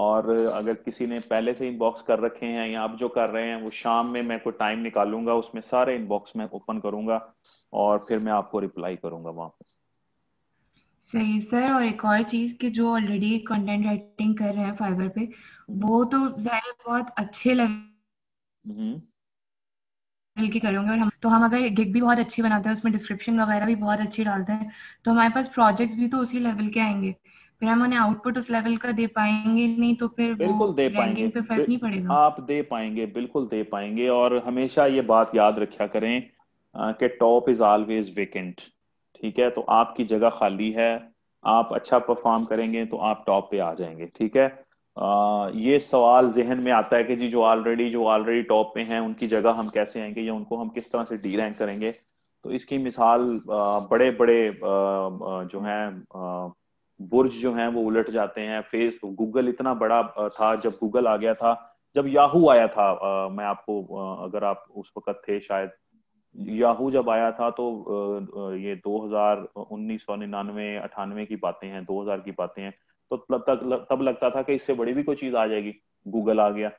और अगर किसी ने पहले से इनबॉक्स कर रखे हैं या आप जो कर रहे हैं वो शाम में मैं कोई टाइम निकालूंगा उसमें सारे इनबॉक्स में ओपन करूंगा और फिर मैं आपको रिप्लाई करूंगा वहां पर सही सर और एक और चीज कि जो ऑलरेडी कंटेंट राइटिंग कर रहे हैं फाइबर पे वो तो जाहिर बहुत अच्छे लेवल हम्म। मिलके करेंगे और हम तो हम अगर गिग भी बहुत अच्छी बनाते हैं उसमें डिस्क्रिप्शन वगैरह भी बहुत अच्छी डालते हैं तो हमारे पास प्रोजेक्ट्स भी तो उसी लेवल के आएंगे फिर हम उन्हें आउटपुट उस लेवल का दे पाएंगे नहीं तो फिर बिल्कुल दे पाएंगे पे फर्क नहीं पड़ेगा आप दे पाएंगे बिल्कुल दे पाएंगे और हमेशा ये बात याद रखा करें कि टॉप इज ऑलवेज वेकेंट ठीक है तो आपकी जगह खाली है आप अच्छा परफॉर्म करेंगे तो आप टॉप पे आ जाएंगे ठीक है आ, ये सवाल जहन में आता है कि जी जो ऑलरेडी जो ऑलरेडी टॉप पे हैं उनकी जगह हम कैसे आएंगे या उनको हम किस तरह से डी रैंक करेंगे तो इसकी मिसाल आ, बड़े बड़े आ, जो हैं बुर्ज जो हैं वो उलट जाते हैं फेस गूगल इतना बड़ा था जब गूगल आ गया था जब याहू आया था आ, मैं आपको आ, अगर आप उस वक्त थे शायद याहू जब आया था तो आ, ये हजार उन्नीस सौ निन्यानवे अठानवे की बातें हैं 2000 की बातें हैं तो तब तक तब लगता था कि इससे बड़ी भी कोई चीज आ जाएगी गूगल आ गया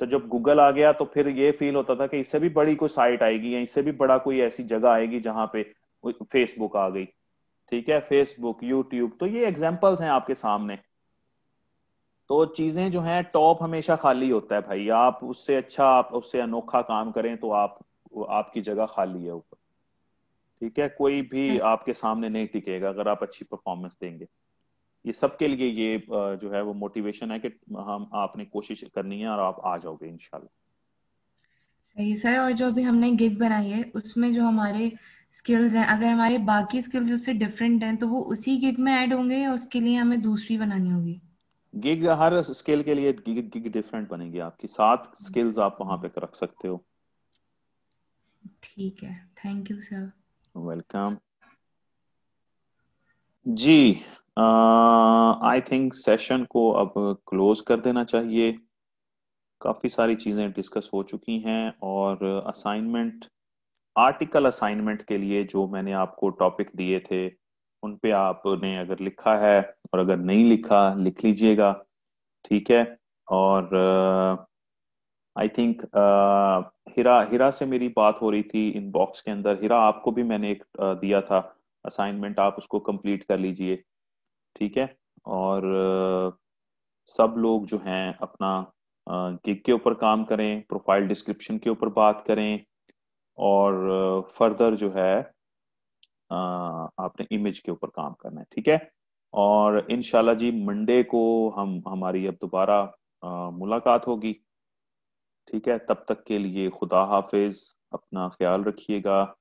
तो जब गूगल आ गया तो फिर ये फील होता था कि इससे भी बड़ी कोई साइट आएगी या इससे भी बड़ा कोई ऐसी जगह आएगी जहां पे फेसबुक आ गई ठीक है फेसबुक यूट्यूब तो ये एग्जाम्पल्स हैं आपके सामने तो चीजें जो हैं टॉप हमेशा खाली होता है भाई आप उससे अच्छा आप उससे अनोखा काम करें तो आप आपकी जगह खाली है ऊपर ठीक है कोई भी हम्म। आपके सामने नहीं टिकेगा अगर आप अच्छी परफॉर्मेंस देंगे ये सबके लिए ये जो है वो मोटिवेशन है कि हम आपने कोशिश करनी है और आप आ जाओगे इनशाला सर और जो भी हमने गिग बनाई है उसमें जो हमारे स्किल्स हैं अगर हमारे बाकी स्किल्स उससे डिफरेंट हैं तो वो उसी गिग में ऐड होंगे या उसके लिए हमें दूसरी बनानी होगी गिग हर स्किल के लिए गिग, गिग डिफरेंट बनेगी आपकी सात स्किल्स आप वहां पे रख सकते हो ठीक है थैंक यू सर वेलकम जी आई थिंक सेशन को अब क्लोज कर देना चाहिए काफी सारी चीजें डिस्कस हो चुकी हैं और असाइनमेंट uh, आर्टिकल असाइनमेंट के लिए जो मैंने आपको टॉपिक दिए थे उन पे आपने अगर लिखा है और अगर नहीं लिखा लिख लीजिएगा ठीक है और आई थिंक हिरा हिरा से मेरी बात हो रही थी इन बॉक्स के अंदर हिरा आपको भी मैंने एक uh, दिया था असाइनमेंट आप उसको कंप्लीट कर लीजिए ठीक है और uh, सब लोग जो हैं अपना गिग के ऊपर काम करें प्रोफाइल डिस्क्रिप्शन के ऊपर बात करें और फर्दर जो है आपने इमेज के ऊपर काम करना है ठीक है और इनशाला जी मंडे को हम हमारी अब दोबारा मुलाकात होगी ठीक है तब तक के लिए खुदा हाफिज अपना ख्याल रखिएगा